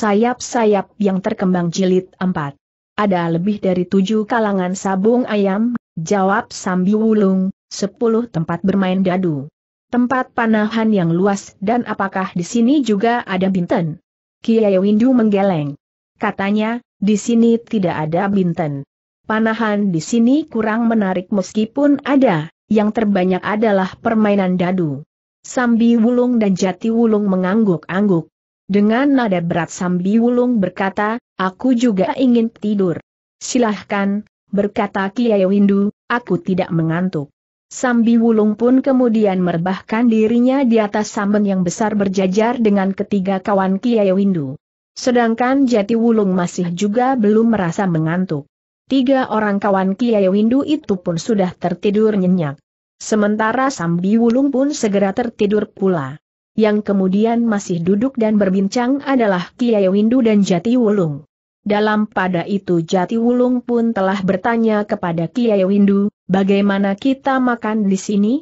sayap-sayap yang terkembang jilid 4. Ada lebih dari tujuh kalangan sabung ayam, jawab Sambi Wulung, sepuluh tempat bermain dadu. Tempat panahan yang luas dan apakah di sini juga ada binten? Kiai Windu menggeleng. Katanya, di sini tidak ada binten. Panahan di sini kurang menarik meskipun ada, yang terbanyak adalah permainan dadu. Sambi Wulung dan Jati Wulung mengangguk-angguk, dengan nada berat Sambi Wulung berkata, aku juga ingin tidur. Silahkan, berkata Kiai Windu, aku tidak mengantuk. Sambi Wulung pun kemudian merebahkan dirinya di atas samben yang besar berjajar dengan ketiga kawan Kiai Windu. Sedangkan Jati Wulung masih juga belum merasa mengantuk. Tiga orang kawan Kiai Windu itu pun sudah tertidur nyenyak. Sementara Sambi Wulung pun segera tertidur pula yang kemudian masih duduk dan berbincang adalah Kiai Windu dan Jati Wulung. Dalam pada itu Jati Wulung pun telah bertanya kepada Kiai Windu, bagaimana kita makan di sini?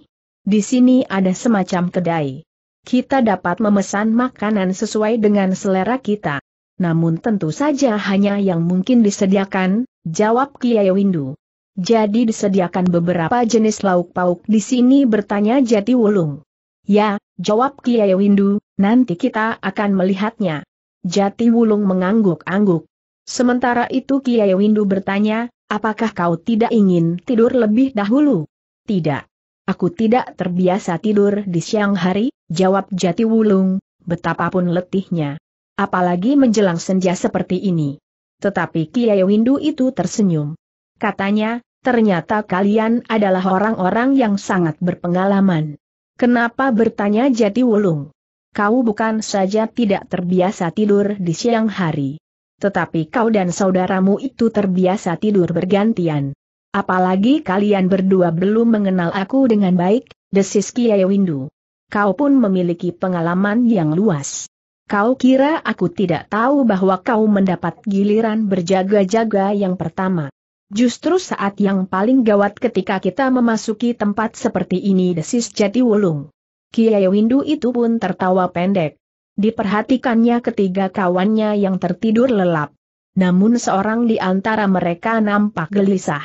Di sini ada semacam kedai. Kita dapat memesan makanan sesuai dengan selera kita. Namun tentu saja hanya yang mungkin disediakan, jawab Kiai Windu. Jadi disediakan beberapa jenis lauk pauk di sini bertanya Jati Wulung. Ya, jawab Kiai Windu, nanti kita akan melihatnya. Jati Wulung mengangguk-angguk. Sementara itu Kiai Windu bertanya, apakah kau tidak ingin tidur lebih dahulu? Tidak. Aku tidak terbiasa tidur di siang hari, jawab Jati Wulung, betapapun letihnya. Apalagi menjelang senja seperti ini. Tetapi Kiai Windu itu tersenyum. Katanya, ternyata kalian adalah orang-orang yang sangat berpengalaman. Kenapa bertanya jadi wulung? Kau bukan saja tidak terbiasa tidur di siang hari. Tetapi kau dan saudaramu itu terbiasa tidur bergantian. Apalagi kalian berdua belum mengenal aku dengan baik, desis Kiai Windu. Kau pun memiliki pengalaman yang luas. Kau kira aku tidak tahu bahwa kau mendapat giliran berjaga-jaga yang pertama. Justru saat yang paling gawat ketika kita memasuki tempat seperti ini desis jati wulung. Kiai Windu itu pun tertawa pendek. Diperhatikannya ketiga kawannya yang tertidur lelap. Namun seorang di antara mereka nampak gelisah.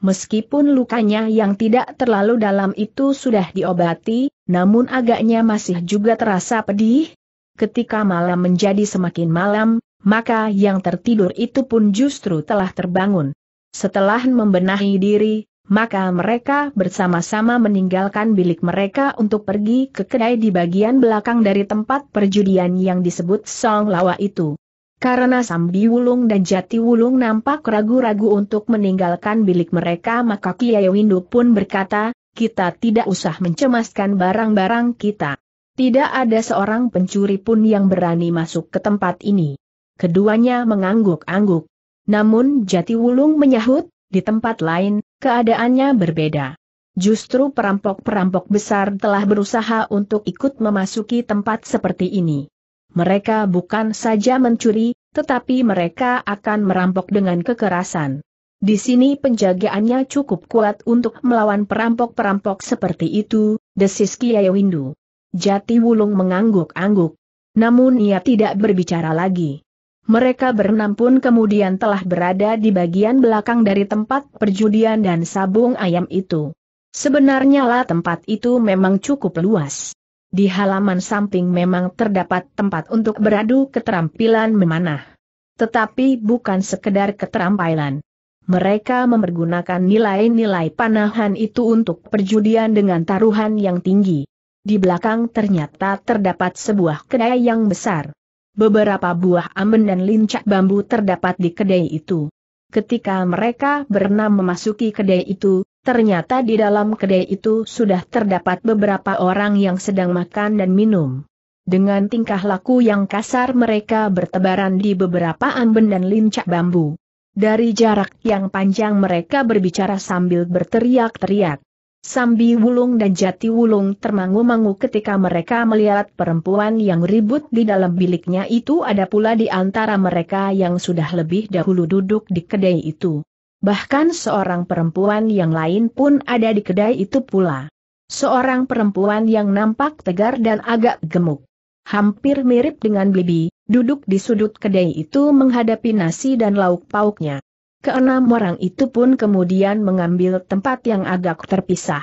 Meskipun lukanya yang tidak terlalu dalam itu sudah diobati, namun agaknya masih juga terasa pedih. Ketika malam menjadi semakin malam, maka yang tertidur itu pun justru telah terbangun. Setelah membenahi diri, maka mereka bersama-sama meninggalkan bilik mereka untuk pergi ke kedai di bagian belakang dari tempat perjudian yang disebut Song Lawa itu. Karena Sambi Wulung dan Jati Wulung nampak ragu-ragu untuk meninggalkan bilik mereka maka Kiai Windu pun berkata, kita tidak usah mencemaskan barang-barang kita. Tidak ada seorang pencuri pun yang berani masuk ke tempat ini. Keduanya mengangguk-angguk. Namun Jatiwulung menyahut, di tempat lain, keadaannya berbeda. Justru perampok-perampok besar telah berusaha untuk ikut memasuki tempat seperti ini. Mereka bukan saja mencuri, tetapi mereka akan merampok dengan kekerasan. Di sini penjagaannya cukup kuat untuk melawan perampok-perampok seperti itu, desis Kiai Windu. Jati Wulung mengangguk-angguk. Namun ia tidak berbicara lagi mereka berenam pun kemudian telah berada di bagian belakang dari tempat perjudian dan sabung ayam itu. Sebenarnya lah tempat itu memang cukup luas. Di halaman samping memang terdapat tempat untuk beradu keterampilan memanah. Tetapi bukan sekedar keterampilan. Mereka mempergunakan nilai-nilai panahan itu untuk perjudian dengan taruhan yang tinggi. Di belakang ternyata terdapat sebuah kedai yang besar. Beberapa buah amben dan lincak bambu terdapat di kedai itu. Ketika mereka berenam memasuki kedai itu, ternyata di dalam kedai itu sudah terdapat beberapa orang yang sedang makan dan minum. Dengan tingkah laku yang kasar mereka bertebaran di beberapa amben dan lincak bambu. Dari jarak yang panjang mereka berbicara sambil berteriak-teriak. Sambi Wulung dan Jati Wulung termangu-mangu ketika mereka melihat perempuan yang ribut di dalam biliknya itu ada pula di antara mereka yang sudah lebih dahulu duduk di kedai itu. Bahkan seorang perempuan yang lain pun ada di kedai itu pula. Seorang perempuan yang nampak tegar dan agak gemuk. Hampir mirip dengan Bibi, duduk di sudut kedai itu menghadapi nasi dan lauk pauknya. Keenam orang itu pun kemudian mengambil tempat yang agak terpisah.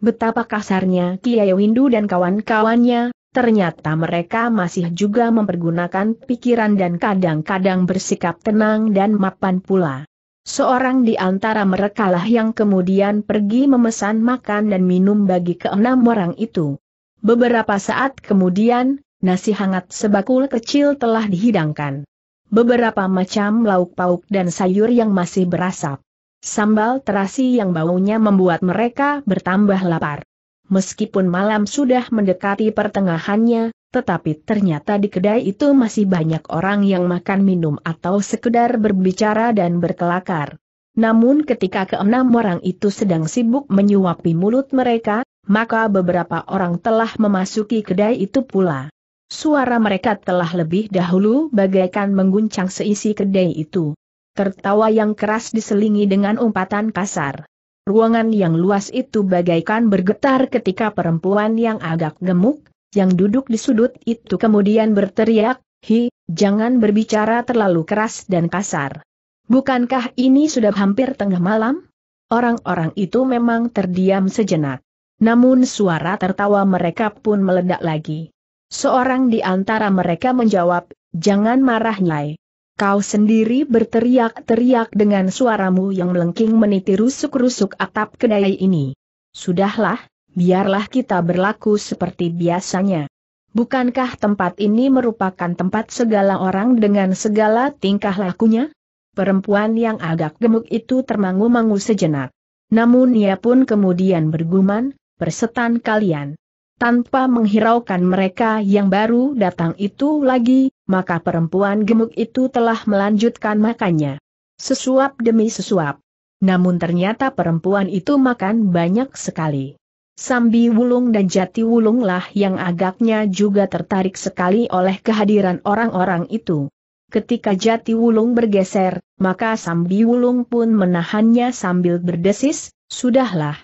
Betapa kasarnya Kiai Windu dan kawan-kawannya, ternyata mereka masih juga mempergunakan pikiran dan kadang-kadang bersikap tenang dan mapan pula. Seorang di antara mereka lah yang kemudian pergi memesan makan dan minum bagi keenam orang itu. Beberapa saat kemudian, nasi hangat sebakul kecil telah dihidangkan beberapa macam lauk pauk dan sayur yang masih berasap. Sambal terasi yang baunya membuat mereka bertambah lapar. Meskipun malam sudah mendekati pertengahannya, tetapi ternyata di kedai itu masih banyak orang yang makan minum atau sekedar berbicara dan berkelakar. Namun ketika keenam orang itu sedang sibuk menyuapi mulut mereka, maka beberapa orang telah memasuki kedai itu pula. Suara mereka telah lebih dahulu bagaikan mengguncang seisi kedai itu. Tertawa yang keras diselingi dengan umpatan kasar. Ruangan yang luas itu bagaikan bergetar ketika perempuan yang agak gemuk, yang duduk di sudut itu kemudian berteriak, Hi, jangan berbicara terlalu keras dan kasar. Bukankah ini sudah hampir tengah malam? Orang-orang itu memang terdiam sejenak. Namun suara tertawa mereka pun meledak lagi. Seorang di antara mereka menjawab, jangan marah Nyai. Kau sendiri berteriak-teriak dengan suaramu yang melengking meniti rusuk-rusuk atap kedai ini. Sudahlah, biarlah kita berlaku seperti biasanya. Bukankah tempat ini merupakan tempat segala orang dengan segala tingkah lakunya? Perempuan yang agak gemuk itu termangu-mangu sejenak. Namun ia pun kemudian bergumam, persetan kalian tanpa menghiraukan mereka yang baru datang itu lagi, maka perempuan gemuk itu telah melanjutkan makannya. Sesuap demi sesuap. Namun ternyata perempuan itu makan banyak sekali. Sambi Wulung dan Jati Wulunglah yang agaknya juga tertarik sekali oleh kehadiran orang-orang itu. Ketika Jati Wulung bergeser, maka Sambi Wulung pun menahannya sambil berdesis, Sudahlah.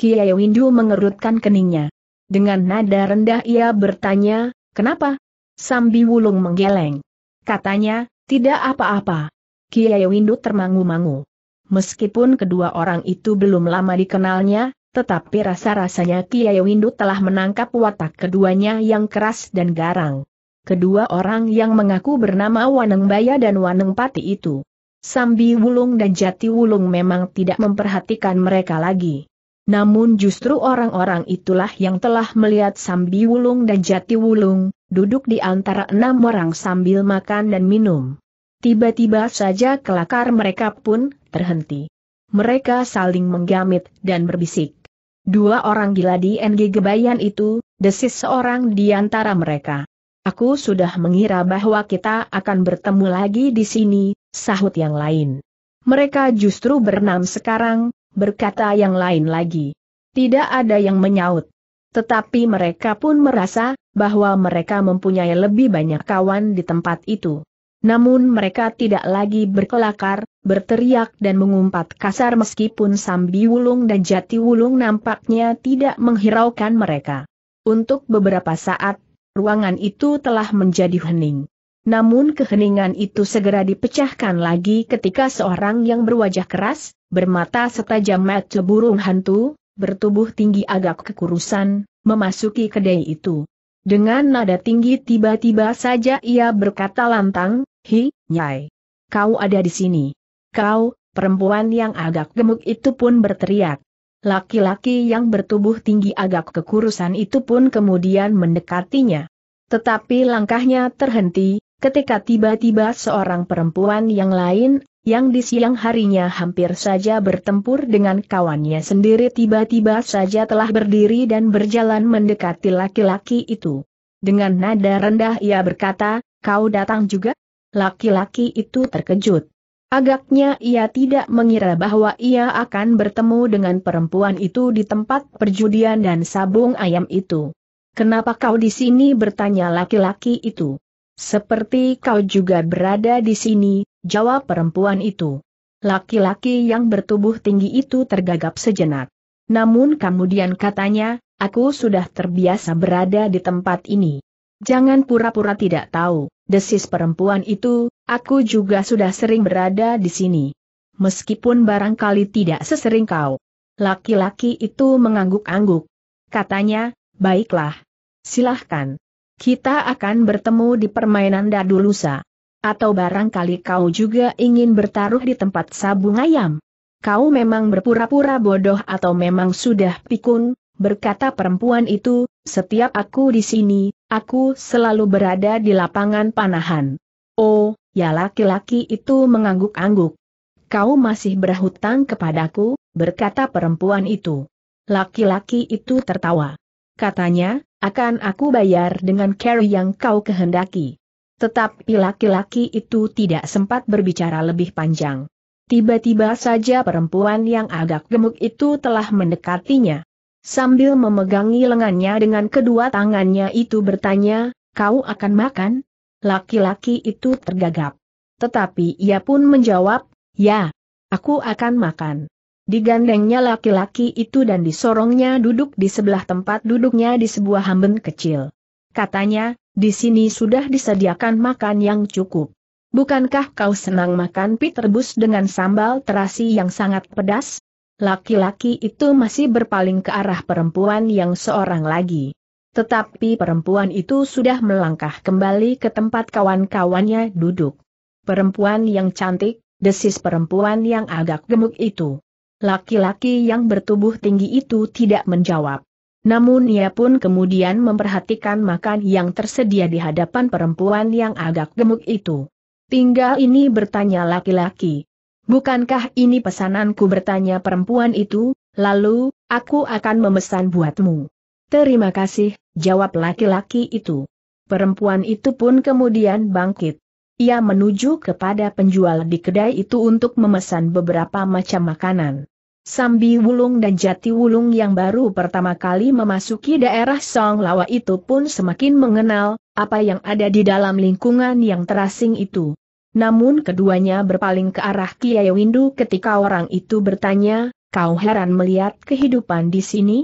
Kiai Windu mengerutkan keningnya. Dengan nada rendah ia bertanya, kenapa? Sambi Wulung menggeleng. Katanya, tidak apa-apa. Kiai Windu termangu-mangu. Meskipun kedua orang itu belum lama dikenalnya, tetapi rasa-rasanya Kiai Windu telah menangkap watak keduanya yang keras dan garang. Kedua orang yang mengaku bernama Waneng Baya dan Waneng Pati itu. Sambi Wulung dan Jati Wulung memang tidak memperhatikan mereka lagi. Namun justru orang-orang itulah yang telah melihat Sambi Wulung dan Jati Wulung, duduk di antara enam orang sambil makan dan minum. Tiba-tiba saja kelakar mereka pun terhenti. Mereka saling menggamit dan berbisik. Dua orang gila di NG Gebayan itu, desis seorang di antara mereka. Aku sudah mengira bahwa kita akan bertemu lagi di sini, sahut yang lain. Mereka justru bernam sekarang, berkata yang lain lagi. Tidak ada yang menyaut. Tetapi mereka pun merasa, bahwa mereka mempunyai lebih banyak kawan di tempat itu. Namun mereka tidak lagi berkelakar, berteriak dan mengumpat kasar meskipun Sambi Wulung dan Jati Wulung nampaknya tidak menghiraukan mereka. Untuk beberapa saat, ruangan itu telah menjadi hening. Namun keheningan itu segera dipecahkan lagi ketika seorang yang berwajah keras, bermata setajam mata burung hantu, bertubuh tinggi agak kekurusan, memasuki kedai itu. Dengan nada tinggi tiba-tiba saja ia berkata lantang, Hi, Nyai. Kau ada di sini. Kau, perempuan yang agak gemuk itu pun berteriak. Laki-laki yang bertubuh tinggi agak kekurusan itu pun kemudian mendekatinya. Tetapi langkahnya terhenti, ketika tiba-tiba seorang perempuan yang lain, yang di siang harinya hampir saja bertempur dengan kawannya sendiri tiba-tiba saja telah berdiri dan berjalan mendekati laki-laki itu. Dengan nada rendah ia berkata, kau datang juga? Laki-laki itu terkejut. Agaknya ia tidak mengira bahwa ia akan bertemu dengan perempuan itu di tempat perjudian dan sabung ayam itu. Kenapa kau di sini bertanya laki-laki itu? Seperti kau juga berada di sini, jawab perempuan itu. Laki-laki yang bertubuh tinggi itu tergagap sejenak. Namun kemudian katanya, aku sudah terbiasa berada di tempat ini. Jangan pura-pura tidak tahu, desis perempuan itu, aku juga sudah sering berada di sini. Meskipun barangkali tidak sesering kau. Laki-laki itu mengangguk-angguk. Katanya, baiklah. Silahkan. Kita akan bertemu di permainan dadu lusa. Atau barangkali kau juga ingin bertaruh di tempat sabung ayam. Kau memang berpura-pura bodoh atau memang sudah pikun, berkata perempuan itu, setiap aku di sini, aku selalu berada di lapangan panahan. Oh, ya laki-laki itu mengangguk-angguk. Kau masih berhutang kepadaku, berkata perempuan itu. Laki-laki itu tertawa. Katanya, akan aku bayar dengan carry yang kau kehendaki. Tetapi laki-laki itu tidak sempat berbicara lebih panjang. Tiba-tiba saja perempuan yang agak gemuk itu telah mendekatinya. Sambil memegangi lengannya dengan kedua tangannya itu bertanya, kau akan makan? Laki-laki itu tergagap. Tetapi ia pun menjawab, ya, aku akan makan. Digandengnya laki-laki itu dan disorongnya duduk di sebelah tempat duduknya di sebuah hamben kecil. Katanya, di sini sudah disediakan makan yang cukup. Bukankah kau senang makan pit rebus dengan sambal terasi yang sangat pedas? Laki-laki itu masih berpaling ke arah perempuan yang seorang lagi. Tetapi perempuan itu sudah melangkah kembali ke tempat kawan-kawannya duduk. Perempuan yang cantik, desis perempuan yang agak gemuk itu. Laki-laki yang bertubuh tinggi itu tidak menjawab. Namun ia pun kemudian memperhatikan makan yang tersedia di hadapan perempuan yang agak gemuk itu. Tinggal ini bertanya laki-laki. Bukankah ini pesananku bertanya perempuan itu, lalu, aku akan memesan buatmu. Terima kasih, jawab laki-laki itu. Perempuan itu pun kemudian bangkit. Ia menuju kepada penjual di kedai itu untuk memesan beberapa macam makanan. Sambi Wulung dan Jati Wulung yang baru pertama kali memasuki daerah Song Lawa itu pun semakin mengenal apa yang ada di dalam lingkungan yang terasing itu. Namun keduanya berpaling ke arah Kiai Windu ketika orang itu bertanya, kau heran melihat kehidupan di sini?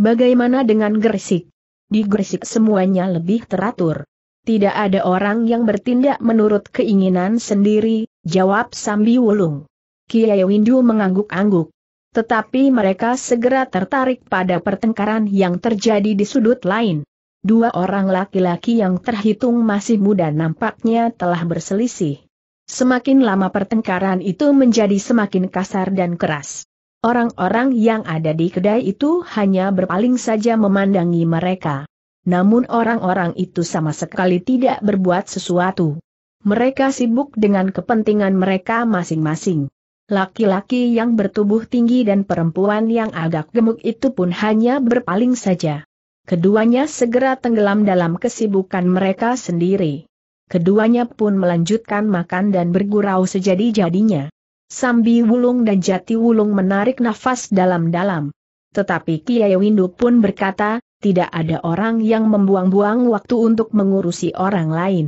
Bagaimana dengan Gresik? Di Gresik semuanya lebih teratur. Tidak ada orang yang bertindak menurut keinginan sendiri, jawab Sambi Wulung. Kiai Windu mengangguk-angguk. Tetapi mereka segera tertarik pada pertengkaran yang terjadi di sudut lain. Dua orang laki-laki yang terhitung masih muda nampaknya telah berselisih. Semakin lama pertengkaran itu menjadi semakin kasar dan keras. Orang-orang yang ada di kedai itu hanya berpaling saja memandangi mereka. Namun orang-orang itu sama sekali tidak berbuat sesuatu. Mereka sibuk dengan kepentingan mereka masing-masing. Laki-laki yang bertubuh tinggi dan perempuan yang agak gemuk itu pun hanya berpaling saja. Keduanya segera tenggelam dalam kesibukan mereka sendiri. Keduanya pun melanjutkan makan dan bergurau sejadi-jadinya. Sambi Wulung dan Jati Wulung menarik nafas dalam-dalam. Tetapi Kiai Windu pun berkata, tidak ada orang yang membuang-buang waktu untuk mengurusi orang lain.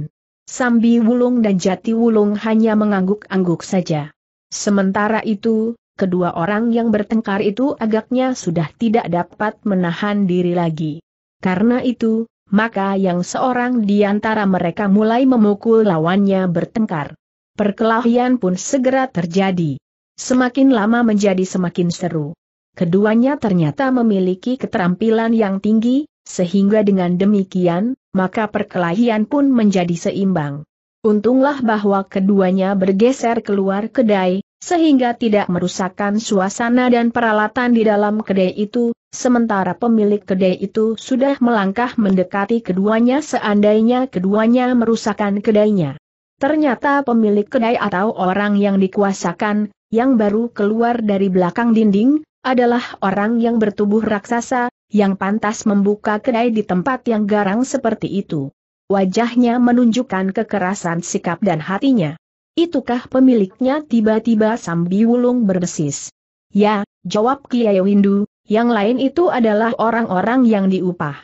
Sambi Wulung dan Jati Wulung hanya mengangguk-angguk saja. Sementara itu, kedua orang yang bertengkar itu agaknya sudah tidak dapat menahan diri lagi. Karena itu, maka yang seorang di antara mereka mulai memukul lawannya bertengkar. Perkelahian pun segera terjadi. Semakin lama menjadi semakin seru. Keduanya ternyata memiliki keterampilan yang tinggi, sehingga dengan demikian, maka perkelahian pun menjadi seimbang. Untunglah bahwa keduanya bergeser keluar kedai, sehingga tidak merusakkan suasana dan peralatan di dalam kedai itu, sementara pemilik kedai itu sudah melangkah mendekati keduanya seandainya keduanya merusakkan kedainya. Ternyata pemilik kedai atau orang yang dikuasakan, yang baru keluar dari belakang dinding, adalah orang yang bertubuh raksasa, yang pantas membuka kedai di tempat yang garang seperti itu. Wajahnya menunjukkan kekerasan sikap dan hatinya. Itukah pemiliknya tiba-tiba Sambi Wulung berdesis. Ya, jawab Kiai Windu, yang lain itu adalah orang-orang yang diupah.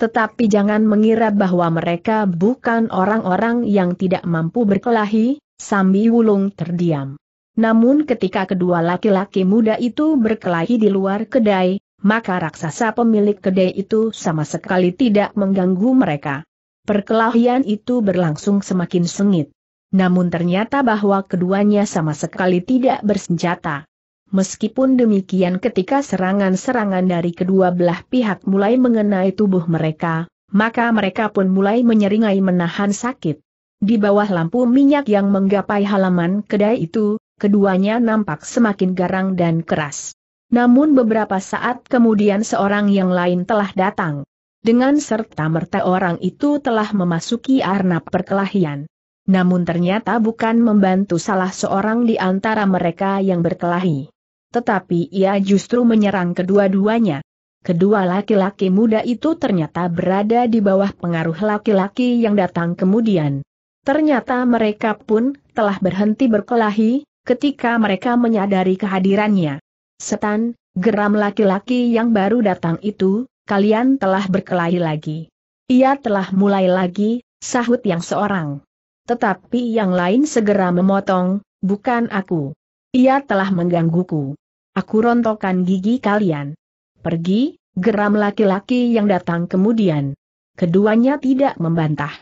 Tetapi jangan mengira bahwa mereka bukan orang-orang yang tidak mampu berkelahi, Sambi Wulung terdiam. Namun ketika kedua laki-laki muda itu berkelahi di luar kedai, maka raksasa pemilik kedai itu sama sekali tidak mengganggu mereka. Perkelahian itu berlangsung semakin sengit. Namun ternyata bahwa keduanya sama sekali tidak bersenjata. Meskipun demikian ketika serangan-serangan dari kedua belah pihak mulai mengenai tubuh mereka, maka mereka pun mulai menyeringai menahan sakit. Di bawah lampu minyak yang menggapai halaman kedai itu, keduanya nampak semakin garang dan keras. Namun beberapa saat kemudian seorang yang lain telah datang. Dengan serta-merta orang itu telah memasuki arna perkelahian. Namun ternyata bukan membantu salah seorang di antara mereka yang berkelahi. Tetapi ia justru menyerang kedua-duanya. Kedua laki-laki muda itu ternyata berada di bawah pengaruh laki-laki yang datang kemudian. Ternyata mereka pun telah berhenti berkelahi, ketika mereka menyadari kehadirannya. Setan, geram laki-laki yang baru datang itu, kalian telah berkelahi lagi. Ia telah mulai lagi, sahut yang seorang. Tetapi yang lain segera memotong, bukan aku. Ia telah menggangguku. Aku rontokkan gigi kalian. Pergi, geram laki-laki yang datang kemudian. Keduanya tidak membantah.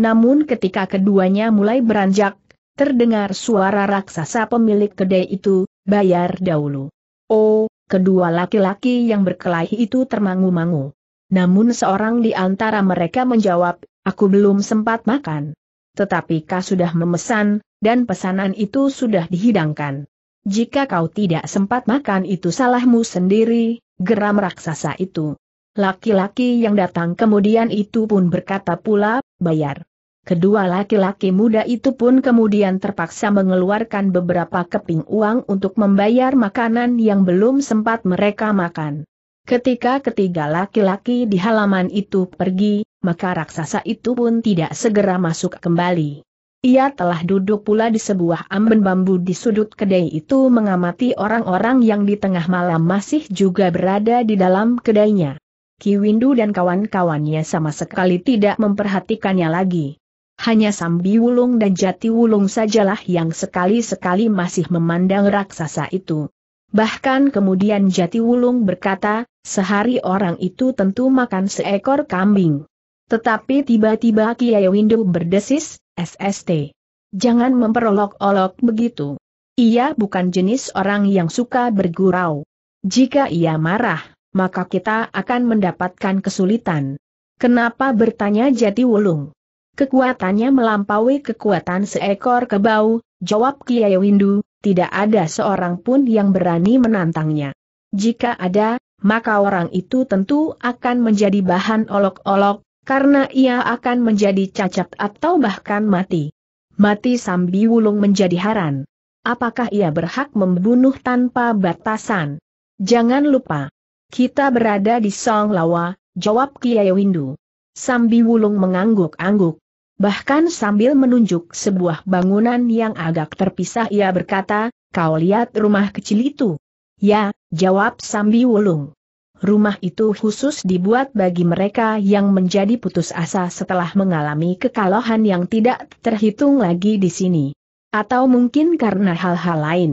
Namun ketika keduanya mulai beranjak, terdengar suara raksasa pemilik kedai itu, bayar dahulu. Oh, Kedua laki-laki yang berkelahi itu termangu-mangu. Namun seorang di antara mereka menjawab, aku belum sempat makan. Tetapi kau sudah memesan, dan pesanan itu sudah dihidangkan. Jika kau tidak sempat makan itu salahmu sendiri, geram raksasa itu. Laki-laki yang datang kemudian itu pun berkata pula, bayar. Kedua laki-laki muda itu pun kemudian terpaksa mengeluarkan beberapa keping uang untuk membayar makanan yang belum sempat mereka makan. Ketika ketiga laki-laki di halaman itu pergi, maka raksasa itu pun tidak segera masuk kembali. Ia telah duduk pula di sebuah amben bambu di sudut kedai itu mengamati orang-orang yang di tengah malam masih juga berada di dalam kedainya. ki windu dan kawan-kawannya sama sekali tidak memperhatikannya lagi hanya Sambi Wulung dan Jati Wulung sajalah yang sekali-sekali masih memandang raksasa itu. Bahkan kemudian Jati Wulung berkata, sehari orang itu tentu makan seekor kambing. Tetapi tiba-tiba Kiai Windu berdesis, SST. Jangan memperolok-olok begitu. Ia bukan jenis orang yang suka bergurau. Jika ia marah, maka kita akan mendapatkan kesulitan. Kenapa bertanya Jati Wulung? Kekuatannya melampaui kekuatan seekor kebau, jawab Kiai Windu, tidak ada seorang pun yang berani menantangnya. Jika ada, maka orang itu tentu akan menjadi bahan olok-olok, karena ia akan menjadi cacat atau bahkan mati. Mati Sambi Wulung menjadi haran. Apakah ia berhak membunuh tanpa batasan? Jangan lupa, kita berada di Song Lawa, jawab Kiai Windu. Sambi Wulung mengangguk-angguk. Bahkan sambil menunjuk sebuah bangunan yang agak terpisah ia berkata, kau lihat rumah kecil itu? Ya, jawab Sambi Wulung. Rumah itu khusus dibuat bagi mereka yang menjadi putus asa setelah mengalami kekalahan yang tidak terhitung lagi di sini. Atau mungkin karena hal-hal lain.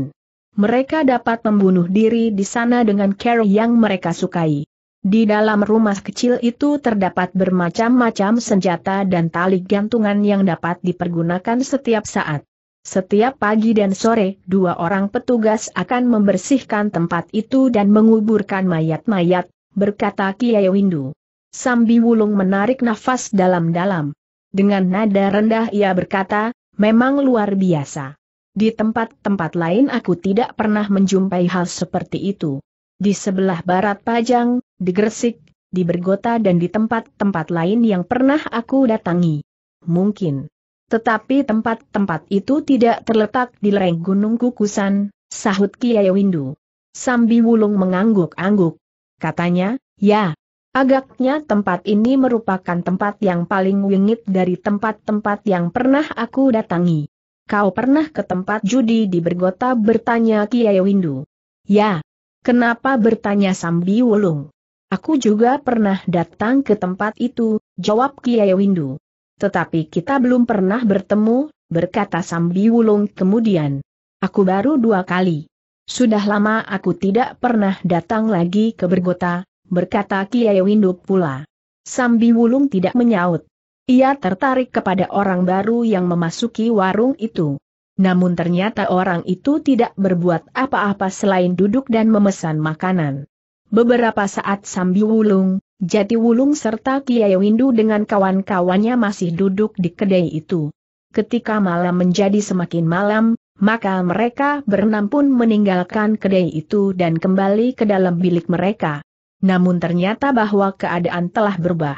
Mereka dapat membunuh diri di sana dengan cara yang mereka sukai. Di dalam rumah kecil itu terdapat bermacam-macam senjata dan tali gantungan yang dapat dipergunakan setiap saat. Setiap pagi dan sore, dua orang petugas akan membersihkan tempat itu dan menguburkan mayat-mayat, berkata Kiai Windu. Sambi Wulung menarik nafas dalam-dalam. Dengan nada rendah ia berkata, memang luar biasa. Di tempat-tempat lain aku tidak pernah menjumpai hal seperti itu di sebelah barat Pajang, di Gresik, di Bergota dan di tempat-tempat lain yang pernah aku datangi. Mungkin. Tetapi tempat-tempat itu tidak terletak di lereng Gunung Kukusan, sahut Kiai Windu. Sambi Wulung mengangguk-angguk. Katanya, ya, agaknya tempat ini merupakan tempat yang paling wingit dari tempat-tempat yang pernah aku datangi. Kau pernah ke tempat judi di Bergota bertanya Kiai Windu. Ya, Kenapa bertanya Sambi Wulung? Aku juga pernah datang ke tempat itu, jawab Kiai Windu. Tetapi kita belum pernah bertemu, berkata Sambi Wulung kemudian. Aku baru dua kali. Sudah lama aku tidak pernah datang lagi ke Bergota, berkata Kiai Windu pula. Sambi Wulung tidak menyaut. Ia tertarik kepada orang baru yang memasuki warung itu namun ternyata orang itu tidak berbuat apa-apa selain duduk dan memesan makanan. Beberapa saat Sambi Wulung, Jati Wulung serta Kiai Windu dengan kawan-kawannya masih duduk di kedai itu. Ketika malam menjadi semakin malam, maka mereka berenam pun meninggalkan kedai itu dan kembali ke dalam bilik mereka. Namun ternyata bahwa keadaan telah berubah.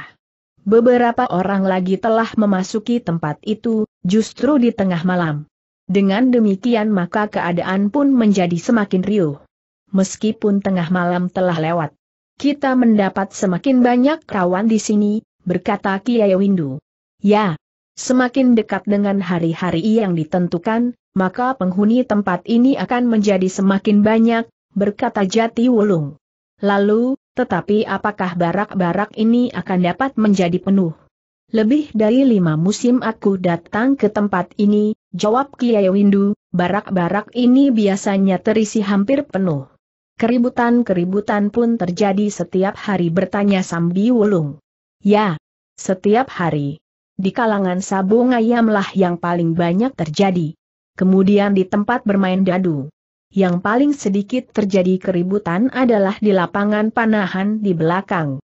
Beberapa orang lagi telah memasuki tempat itu, justru di tengah malam. Dengan demikian maka keadaan pun menjadi semakin riuh. Meskipun tengah malam telah lewat, kita mendapat semakin banyak kawan di sini, berkata Kiai Windu. Ya, semakin dekat dengan hari-hari yang ditentukan, maka penghuni tempat ini akan menjadi semakin banyak, berkata Jati Wulung. Lalu, tetapi apakah barak-barak ini akan dapat menjadi penuh? Lebih dari lima musim aku datang ke tempat ini, jawab Kiai Windu, barak-barak ini biasanya terisi hampir penuh. Keributan-keributan pun terjadi setiap hari bertanya Sambi Wulung. Ya, setiap hari. Di kalangan sabung ayamlah yang paling banyak terjadi. Kemudian di tempat bermain dadu. Yang paling sedikit terjadi keributan adalah di lapangan panahan di belakang.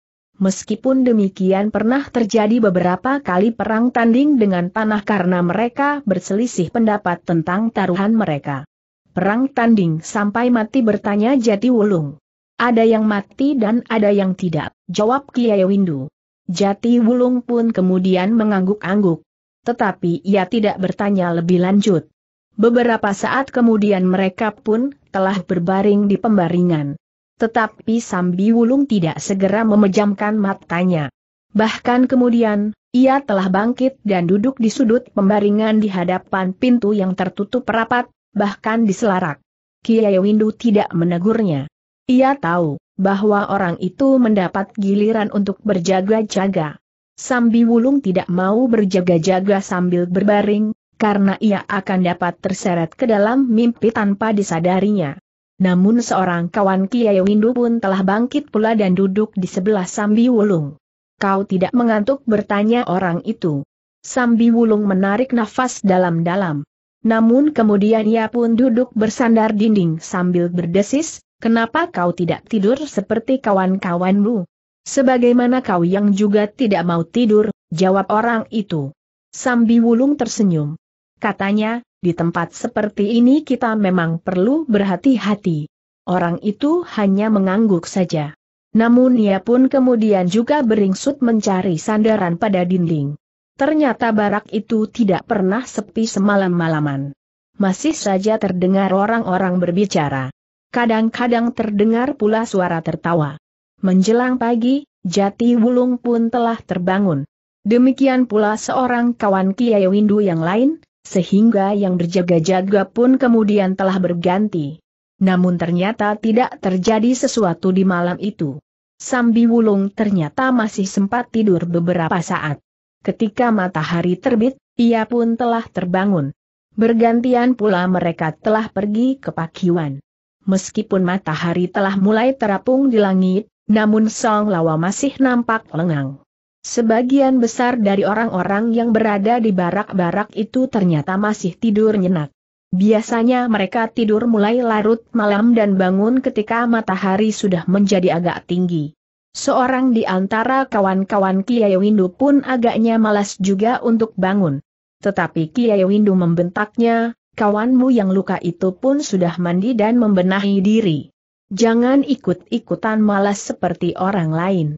Meskipun demikian pernah terjadi beberapa kali perang tanding dengan tanah karena mereka berselisih pendapat tentang taruhan mereka. Perang tanding sampai mati bertanya Jati wulung. Ada yang mati dan ada yang tidak, jawab Kiai Windu. Jati Wulung pun kemudian mengangguk-angguk. Tetapi ia tidak bertanya lebih lanjut. Beberapa saat kemudian mereka pun telah berbaring di pembaringan tetapi Sambi Wulung tidak segera memejamkan matanya. Bahkan kemudian, ia telah bangkit dan duduk di sudut pembaringan di hadapan pintu yang tertutup rapat, bahkan di selarak. Kiai Windu tidak menegurnya. Ia tahu bahwa orang itu mendapat giliran untuk berjaga-jaga. Sambi Wulung tidak mau berjaga-jaga sambil berbaring, karena ia akan dapat terseret ke dalam mimpi tanpa disadarinya. Namun seorang kawan Kiai Windu pun telah bangkit pula dan duduk di sebelah Sambi Wulung. Kau tidak mengantuk bertanya orang itu. Sambi Wulung menarik nafas dalam-dalam. Namun kemudian ia pun duduk bersandar dinding sambil berdesis, kenapa kau tidak tidur seperti kawan-kawanmu? Sebagaimana kau yang juga tidak mau tidur, jawab orang itu. Sambi Wulung tersenyum. Katanya, di tempat seperti ini kita memang perlu berhati-hati. Orang itu hanya mengangguk saja. Namun ia pun kemudian juga beringsut mencari sandaran pada dinding. Ternyata barak itu tidak pernah sepi semalam-malaman. Masih saja terdengar orang-orang berbicara. Kadang-kadang terdengar pula suara tertawa. Menjelang pagi, jati wulung pun telah terbangun. Demikian pula seorang kawan Kiai Windu yang lain, sehingga yang berjaga-jaga pun kemudian telah berganti. Namun ternyata tidak terjadi sesuatu di malam itu. Sambi Wulung ternyata masih sempat tidur beberapa saat. Ketika matahari terbit, ia pun telah terbangun. Bergantian pula mereka telah pergi ke Pakiwan. Meskipun matahari telah mulai terapung di langit, namun Song Lawa masih nampak lengang. Sebagian besar dari orang-orang yang berada di barak-barak itu ternyata masih tidur nyenyak. Biasanya mereka tidur mulai larut malam dan bangun ketika matahari sudah menjadi agak tinggi. Seorang di antara kawan-kawan Kiai Windu pun agaknya malas juga untuk bangun. Tetapi Kiai Windu membentaknya, kawanmu yang luka itu pun sudah mandi dan membenahi diri. Jangan ikut-ikutan malas seperti orang lain.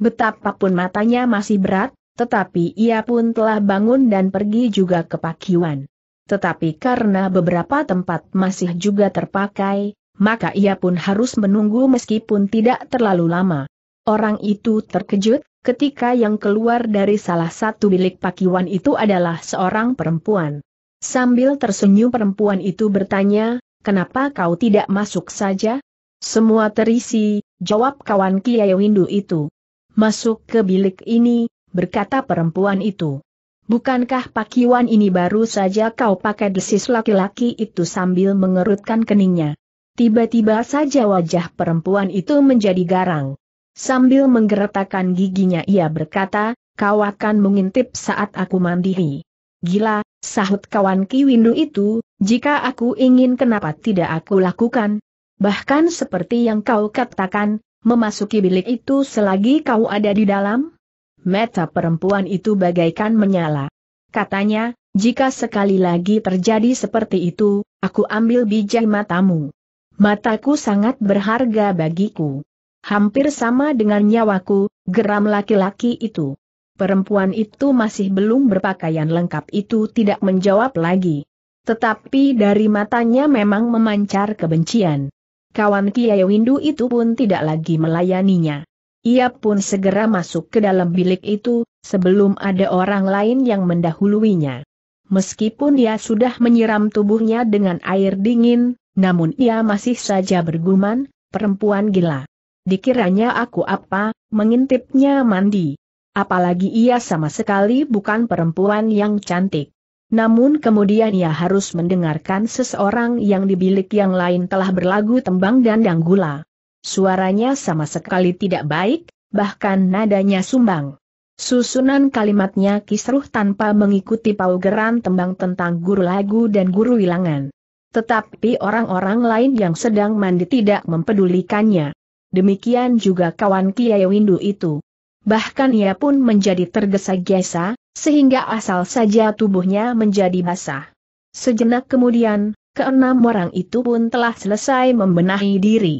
Betapapun matanya masih berat, tetapi ia pun telah bangun dan pergi juga ke Pakiwan. Tetapi karena beberapa tempat masih juga terpakai, maka ia pun harus menunggu meskipun tidak terlalu lama. Orang itu terkejut, ketika yang keluar dari salah satu bilik Pakiwan itu adalah seorang perempuan. Sambil tersenyum perempuan itu bertanya, kenapa kau tidak masuk saja? Semua terisi, jawab kawan Kiai Windu itu. Masuk ke bilik ini, berkata perempuan itu. Bukankah pakiwan ini baru saja kau pakai desis laki-laki itu sambil mengerutkan keningnya? Tiba-tiba saja wajah perempuan itu menjadi garang. Sambil menggeretakkan giginya ia berkata, kau akan mengintip saat aku mandiri. Gila, sahut kawan Kiwindu itu, jika aku ingin kenapa tidak aku lakukan? Bahkan seperti yang kau katakan, memasuki bilik itu selagi kau ada di dalam? Meta perempuan itu bagaikan menyala. Katanya, jika sekali lagi terjadi seperti itu, aku ambil bijak matamu. Mataku sangat berharga bagiku. Hampir sama dengan nyawaku, geram laki-laki itu. Perempuan itu masih belum berpakaian lengkap itu tidak menjawab lagi. Tetapi dari matanya memang memancar kebencian kawan Kiai Windu itu pun tidak lagi melayaninya. Ia pun segera masuk ke dalam bilik itu, sebelum ada orang lain yang mendahuluinya. Meskipun dia sudah menyiram tubuhnya dengan air dingin, namun ia masih saja bergumam, perempuan gila. Dikiranya aku apa, mengintipnya mandi. Apalagi ia sama sekali bukan perempuan yang cantik. Namun kemudian ia harus mendengarkan seseorang yang di bilik yang lain telah berlagu tembang dan danggula. Suaranya sama sekali tidak baik, bahkan nadanya sumbang. Susunan kalimatnya kisruh tanpa mengikuti paugeran tembang tentang guru lagu dan guru wilangan. Tetapi orang-orang lain yang sedang mandi tidak mempedulikannya. Demikian juga kawan Kiai Windu itu. Bahkan ia pun menjadi tergesa-gesa, sehingga asal saja tubuhnya menjadi basah. Sejenak kemudian, keenam orang itu pun telah selesai membenahi diri.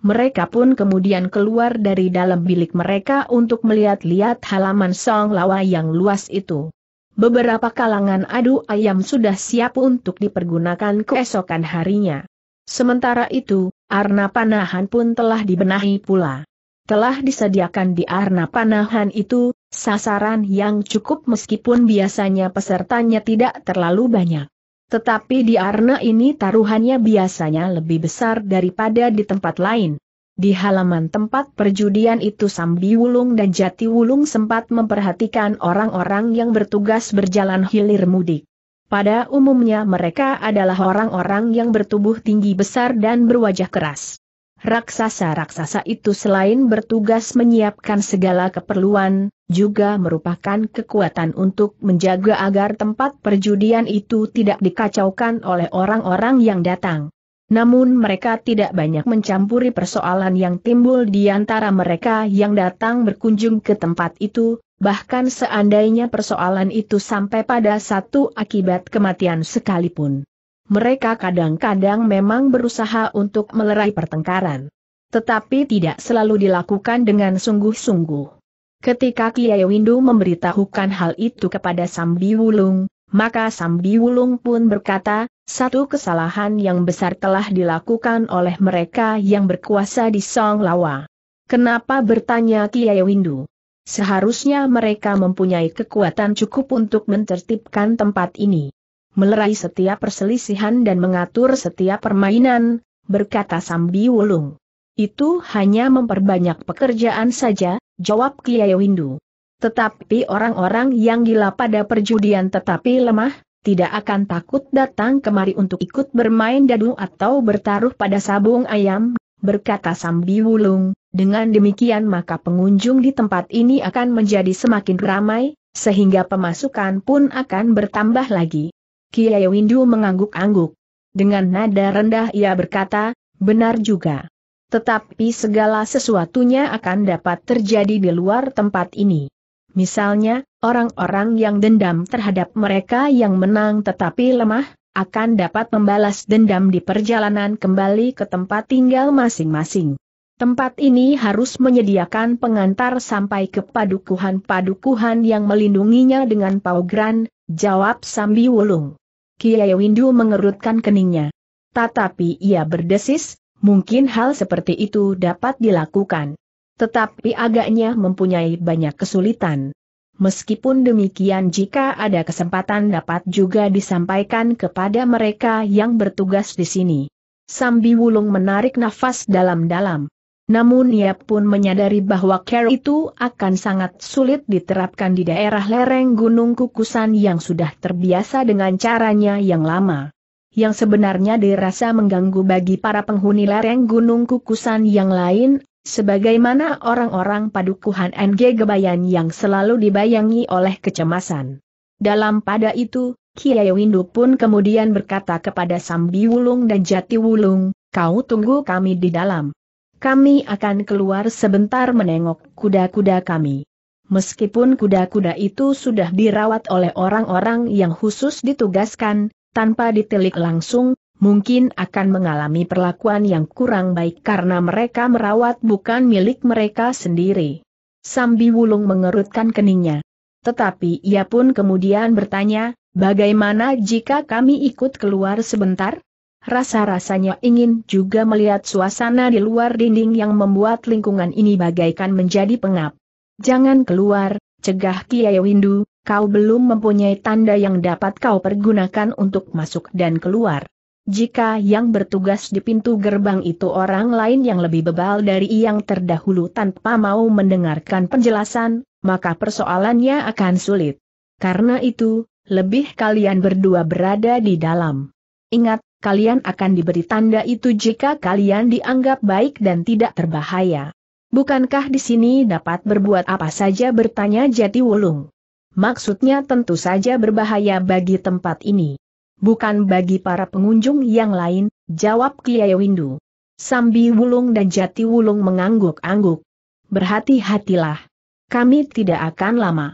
Mereka pun kemudian keluar dari dalam bilik mereka untuk melihat-lihat halaman Song Lawa yang luas itu. Beberapa kalangan adu ayam sudah siap untuk dipergunakan keesokan harinya. Sementara itu, arna panahan pun telah dibenahi pula. Telah disediakan di arna panahan itu, Sasaran yang cukup meskipun biasanya pesertanya tidak terlalu banyak. Tetapi di Arna ini taruhannya biasanya lebih besar daripada di tempat lain. Di halaman tempat perjudian itu Sambiwulung dan Jati Jatiwulung sempat memperhatikan orang-orang yang bertugas berjalan hilir mudik. Pada umumnya mereka adalah orang-orang yang bertubuh tinggi besar dan berwajah keras. Raksasa-raksasa itu selain bertugas menyiapkan segala keperluan, juga merupakan kekuatan untuk menjaga agar tempat perjudian itu tidak dikacaukan oleh orang-orang yang datang. Namun mereka tidak banyak mencampuri persoalan yang timbul di antara mereka yang datang berkunjung ke tempat itu, bahkan seandainya persoalan itu sampai pada satu akibat kematian sekalipun mereka kadang-kadang memang berusaha untuk melerai pertengkaran. Tetapi tidak selalu dilakukan dengan sungguh-sungguh. Ketika Kiai Windu memberitahukan hal itu kepada Sambi Wulung, maka Sambi Wulung pun berkata, satu kesalahan yang besar telah dilakukan oleh mereka yang berkuasa di Song Lawa. Kenapa bertanya Kiai Windu? Seharusnya mereka mempunyai kekuatan cukup untuk mentertibkan tempat ini melerai setiap perselisihan dan mengatur setiap permainan, berkata Sambi Wulung. Itu hanya memperbanyak pekerjaan saja, jawab Kiai Windu. Tetapi orang-orang yang gila pada perjudian tetapi lemah, tidak akan takut datang kemari untuk ikut bermain dadu atau bertaruh pada sabung ayam, berkata Sambi Wulung, dengan demikian maka pengunjung di tempat ini akan menjadi semakin ramai, sehingga pemasukan pun akan bertambah lagi. Kiai Windu mengangguk-angguk. Dengan nada rendah ia berkata, benar juga. Tetapi segala sesuatunya akan dapat terjadi di luar tempat ini. Misalnya, orang-orang yang dendam terhadap mereka yang menang tetapi lemah, akan dapat membalas dendam di perjalanan kembali ke tempat tinggal masing-masing. Tempat ini harus menyediakan pengantar sampai ke padukuhan-padukuhan yang melindunginya dengan paugran, jawab Sambi Wulung. Kiai Windu mengerutkan keningnya. Tetapi ia berdesis, mungkin hal seperti itu dapat dilakukan. Tetapi agaknya mempunyai banyak kesulitan. Meskipun demikian jika ada kesempatan dapat juga disampaikan kepada mereka yang bertugas di sini. Sambi Wulung menarik nafas dalam-dalam. Namun ia pun menyadari bahwa care itu akan sangat sulit diterapkan di daerah lereng Gunung Kukusan yang sudah terbiasa dengan caranya yang lama. Yang sebenarnya dirasa mengganggu bagi para penghuni lereng Gunung Kukusan yang lain, sebagaimana orang-orang padukuhan NG Gebayan yang selalu dibayangi oleh kecemasan. Dalam pada itu, Kiai Windu pun kemudian berkata kepada Sambi Wulung dan Jati Wulung, kau tunggu kami di dalam. Kami akan keluar sebentar menengok kuda-kuda kami. Meskipun kuda-kuda itu sudah dirawat oleh orang-orang yang khusus ditugaskan, tanpa ditilik langsung, mungkin akan mengalami perlakuan yang kurang baik karena mereka merawat bukan milik mereka sendiri. Sambi Wulung mengerutkan keningnya. Tetapi ia pun kemudian bertanya, bagaimana jika kami ikut keluar sebentar? Rasa-rasanya ingin juga melihat suasana di luar dinding yang membuat lingkungan ini bagaikan menjadi pengap. Jangan keluar, cegah Kiai Windu, kau belum mempunyai tanda yang dapat kau pergunakan untuk masuk dan keluar. Jika yang bertugas di pintu gerbang itu orang lain yang lebih bebal dari yang terdahulu tanpa mau mendengarkan penjelasan, maka persoalannya akan sulit. Karena itu, lebih kalian berdua berada di dalam. Ingat, kalian akan diberi tanda itu jika kalian dianggap baik dan tidak terbahaya. Bukankah di sini dapat berbuat apa saja bertanya Jati Wulung? Maksudnya tentu saja berbahaya bagi tempat ini. Bukan bagi para pengunjung yang lain, jawab Kiai Windu. Sambi Wulung dan Jati Wulung mengangguk-angguk. Berhati-hatilah. Kami tidak akan lama.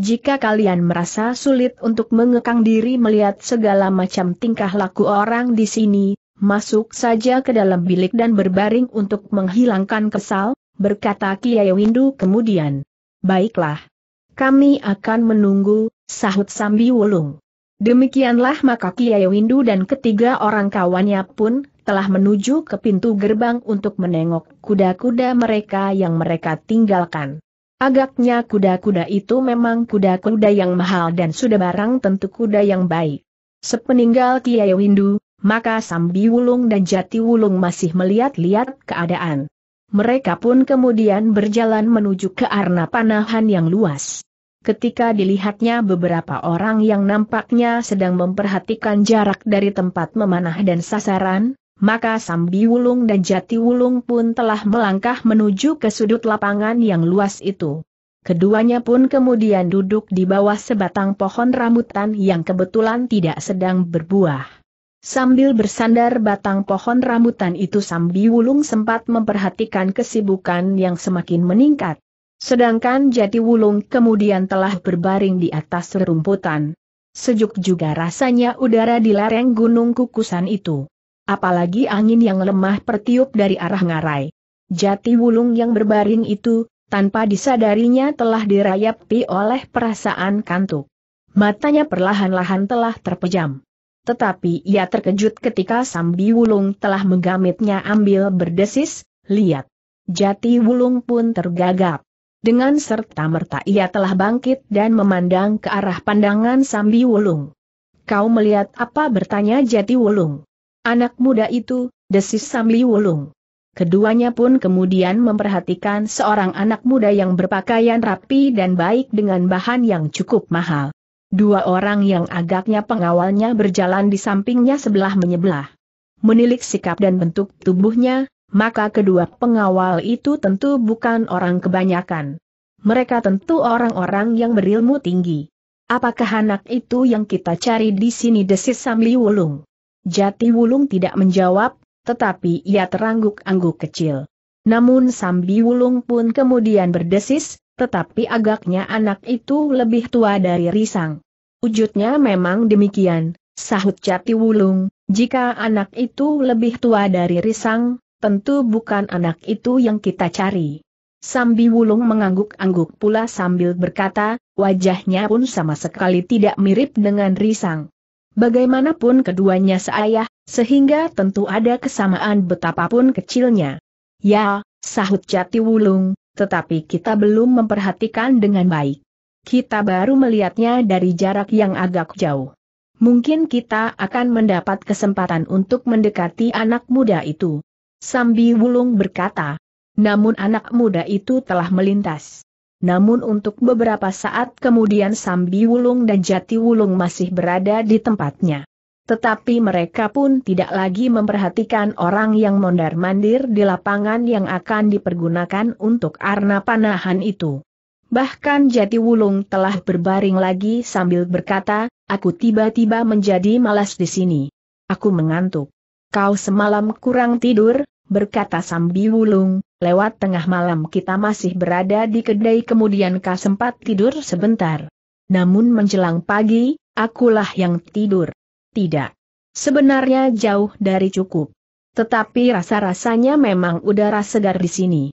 Jika kalian merasa sulit untuk mengekang diri melihat segala macam tingkah laku orang di sini, masuk saja ke dalam bilik dan berbaring untuk menghilangkan kesal, berkata Kiai Windu kemudian. Baiklah. Kami akan menunggu, sahut Sambi Wulung. Demikianlah maka Kiai Windu dan ketiga orang kawannya pun telah menuju ke pintu gerbang untuk menengok kuda-kuda mereka yang mereka tinggalkan. Agaknya kuda-kuda itu memang kuda-kuda yang mahal dan sudah barang tentu kuda yang baik. Sepeninggal Kiai Windu, maka Sambi Wulung dan Jati Wulung masih melihat-lihat keadaan. Mereka pun kemudian berjalan menuju ke arna panahan yang luas. Ketika dilihatnya beberapa orang yang nampaknya sedang memperhatikan jarak dari tempat memanah dan sasaran, maka Wulung dan Jati Wulung pun telah melangkah menuju ke sudut lapangan yang luas itu. Keduanya pun kemudian duduk di bawah sebatang pohon rambutan yang kebetulan tidak sedang berbuah. Sambil bersandar batang pohon rambutan itu Wulung sempat memperhatikan kesibukan yang semakin meningkat. Sedangkan Jati Wulung kemudian telah berbaring di atas rerumputan. Sejuk juga rasanya udara di lereng gunung kukusan itu apalagi angin yang lemah pertiup dari arah ngarai. Jati wulung yang berbaring itu, tanpa disadarinya telah dirayapi oleh perasaan kantuk. Matanya perlahan-lahan telah terpejam. Tetapi ia terkejut ketika Sambi Wulung telah menggamitnya ambil berdesis, lihat. Jati Wulung pun tergagap. Dengan serta-merta ia telah bangkit dan memandang ke arah pandangan Sambi Wulung. Kau melihat apa bertanya Jati Wulung. Anak muda itu, desis Samli Wulung. Keduanya pun kemudian memperhatikan seorang anak muda yang berpakaian rapi dan baik dengan bahan yang cukup mahal. Dua orang yang agaknya pengawalnya berjalan di sampingnya sebelah menyebelah. Menilik sikap dan bentuk tubuhnya, maka kedua pengawal itu tentu bukan orang kebanyakan. Mereka tentu orang-orang yang berilmu tinggi. Apakah anak itu yang kita cari di sini desis Samli Wulung? Jati Wulung tidak menjawab, tetapi ia terangguk-angguk kecil. Namun Sambi Wulung pun kemudian berdesis, tetapi agaknya anak itu lebih tua dari Risang. Wujudnya memang demikian, sahut Jati Wulung, jika anak itu lebih tua dari Risang, tentu bukan anak itu yang kita cari. Sambi Wulung mengangguk-angguk pula sambil berkata, wajahnya pun sama sekali tidak mirip dengan Risang. Bagaimanapun keduanya seayah, sehingga tentu ada kesamaan betapapun kecilnya. Ya, sahut jati wulung, tetapi kita belum memperhatikan dengan baik. Kita baru melihatnya dari jarak yang agak jauh. Mungkin kita akan mendapat kesempatan untuk mendekati anak muda itu. Sambi Wulung berkata. Namun anak muda itu telah melintas. Namun untuk beberapa saat kemudian Sambi Wulung dan Jati Wulung masih berada di tempatnya. Tetapi mereka pun tidak lagi memperhatikan orang yang mondar-mandir di lapangan yang akan dipergunakan untuk arna panahan itu. Bahkan Jati Wulung telah berbaring lagi sambil berkata, aku tiba-tiba menjadi malas di sini. Aku mengantuk. Kau semalam kurang tidur, berkata Sambi Wulung, Lewat tengah malam kita masih berada di kedai kemudian kau sempat tidur sebentar. Namun menjelang pagi, akulah yang tidur. Tidak. Sebenarnya jauh dari cukup. Tetapi rasa-rasanya memang udara segar di sini.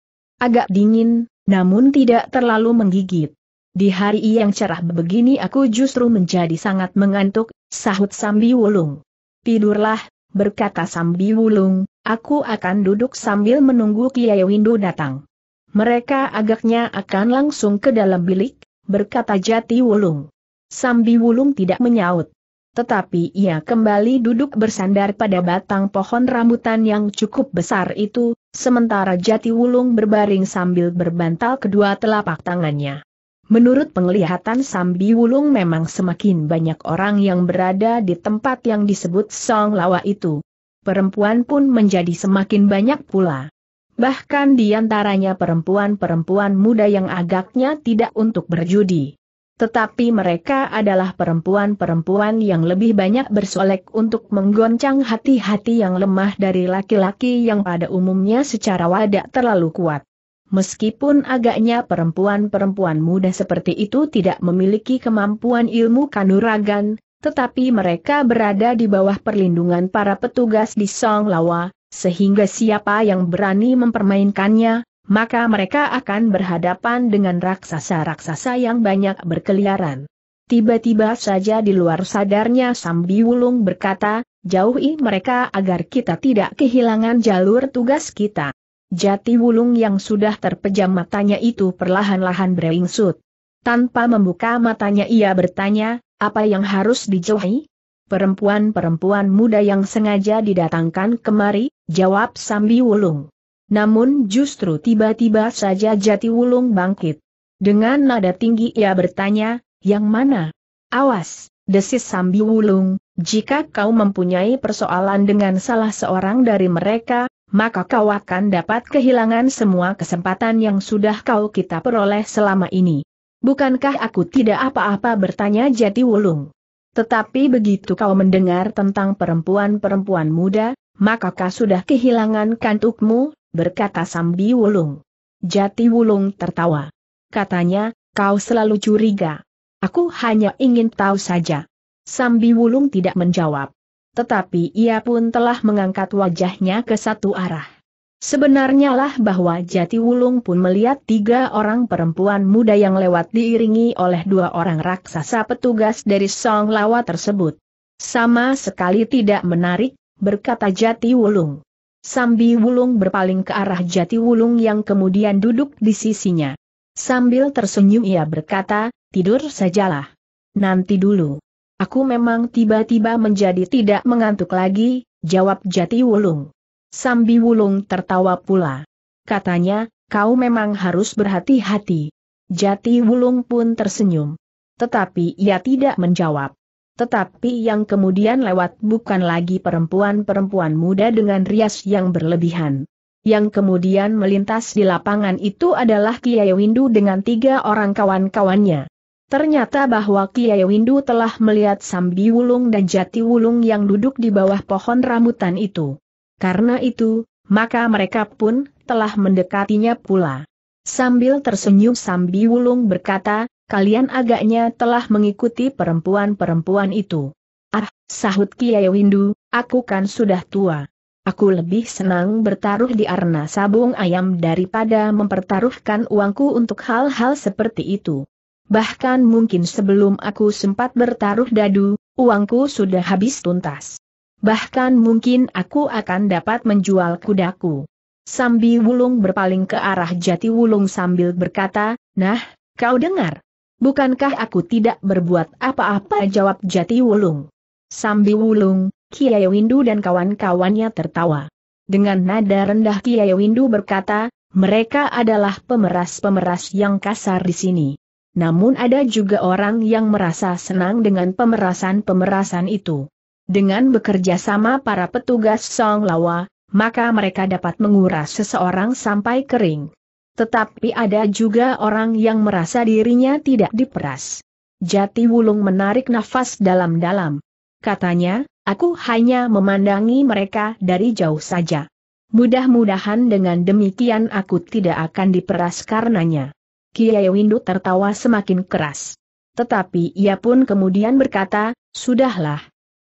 Agak dingin, namun tidak terlalu menggigit. Di hari yang cerah begini aku justru menjadi sangat mengantuk, sahut Sambi Wulung. Tidurlah, berkata Sambi Wulung, aku akan duduk sambil menunggu Kiai Windu datang. Mereka agaknya akan langsung ke dalam bilik, berkata Jati Wulung. Sambi Wulung tidak menyaut. Tetapi ia kembali duduk bersandar pada batang pohon rambutan yang cukup besar itu, sementara Jati Wulung berbaring sambil berbantal kedua telapak tangannya. Menurut penglihatan Sambi Wulung memang semakin banyak orang yang berada di tempat yang disebut Song Lawa itu. Perempuan pun menjadi semakin banyak pula. Bahkan di antaranya perempuan-perempuan muda yang agaknya tidak untuk berjudi. Tetapi mereka adalah perempuan-perempuan yang lebih banyak bersolek untuk menggoncang hati-hati yang lemah dari laki-laki yang pada umumnya secara wadah terlalu kuat. Meskipun agaknya perempuan-perempuan muda seperti itu tidak memiliki kemampuan ilmu kanuragan, tetapi mereka berada di bawah perlindungan para petugas di Song Lawa, sehingga siapa yang berani mempermainkannya, maka mereka akan berhadapan dengan raksasa-raksasa yang banyak berkeliaran. Tiba-tiba saja di luar sadarnya Sambi Wulung berkata, jauhi mereka agar kita tidak kehilangan jalur tugas kita. Jati Wulung yang sudah terpejam matanya itu perlahan-lahan beringsut. Tanpa membuka matanya ia bertanya, apa yang harus dijauhi? Perempuan-perempuan muda yang sengaja didatangkan kemari, jawab Sambi Wulung. Namun justru tiba-tiba saja Jati Wulung bangkit. Dengan nada tinggi ia bertanya, yang mana? Awas, desis Sambi Wulung, jika kau mempunyai persoalan dengan salah seorang dari mereka, maka kau akan dapat kehilangan semua kesempatan yang sudah kau kita peroleh selama ini. Bukankah aku tidak apa-apa bertanya Jati wulung? Tetapi begitu kau mendengar tentang perempuan-perempuan muda, maka kau sudah kehilangan kantukmu, berkata Sambi Wulung. Jati Wulung tertawa. Katanya, kau selalu curiga. Aku hanya ingin tahu saja. Sambi Wulung tidak menjawab tetapi ia pun telah mengangkat wajahnya ke satu arah. Sebenarnya lah bahwa Jati Wulung pun melihat tiga orang perempuan muda yang lewat diiringi oleh dua orang raksasa petugas dari Song Lawa tersebut. Sama sekali tidak menarik, berkata Jati Wulung. Sambi Wulung berpaling ke arah Jati Wulung yang kemudian duduk di sisinya. Sambil tersenyum ia berkata, tidur sajalah. Nanti dulu. Aku memang tiba-tiba menjadi tidak mengantuk lagi, jawab Jati Wulung. Sambi Wulung tertawa pula. Katanya, kau memang harus berhati-hati. Jati Wulung pun tersenyum. Tetapi ia tidak menjawab. Tetapi yang kemudian lewat bukan lagi perempuan-perempuan muda dengan rias yang berlebihan. Yang kemudian melintas di lapangan itu adalah Kiai Windu dengan tiga orang kawan-kawannya. Ternyata bahwa Kiai Windu telah melihat Sambi Wulung dan Jati Wulung yang duduk di bawah pohon rambutan itu. Karena itu, maka mereka pun telah mendekatinya pula. Sambil tersenyum Sambi Wulung berkata, kalian agaknya telah mengikuti perempuan-perempuan itu. Ah, sahut Kiai Windu, aku kan sudah tua. Aku lebih senang bertaruh di arena sabung ayam daripada mempertaruhkan uangku untuk hal-hal seperti itu bahkan mungkin sebelum aku sempat bertaruh dadu, uangku sudah habis tuntas. Bahkan mungkin aku akan dapat menjual kudaku. Sambi Wulung berpaling ke arah Jati Wulung sambil berkata, Nah, kau dengar. Bukankah aku tidak berbuat apa-apa jawab Jati Wulung. Sambi Wulung, Kiai Windu dan kawan-kawannya tertawa. Dengan nada rendah Kiai Windu berkata, mereka adalah pemeras-pemeras yang kasar di sini namun ada juga orang yang merasa senang dengan pemerasan-pemerasan itu. Dengan bekerja sama para petugas Song Lawa, maka mereka dapat menguras seseorang sampai kering. Tetapi ada juga orang yang merasa dirinya tidak diperas. Jati Wulung menarik nafas dalam-dalam. Katanya, aku hanya memandangi mereka dari jauh saja. Mudah-mudahan dengan demikian aku tidak akan diperas karenanya. Kiai Windu tertawa semakin keras. Tetapi ia pun kemudian berkata, sudahlah.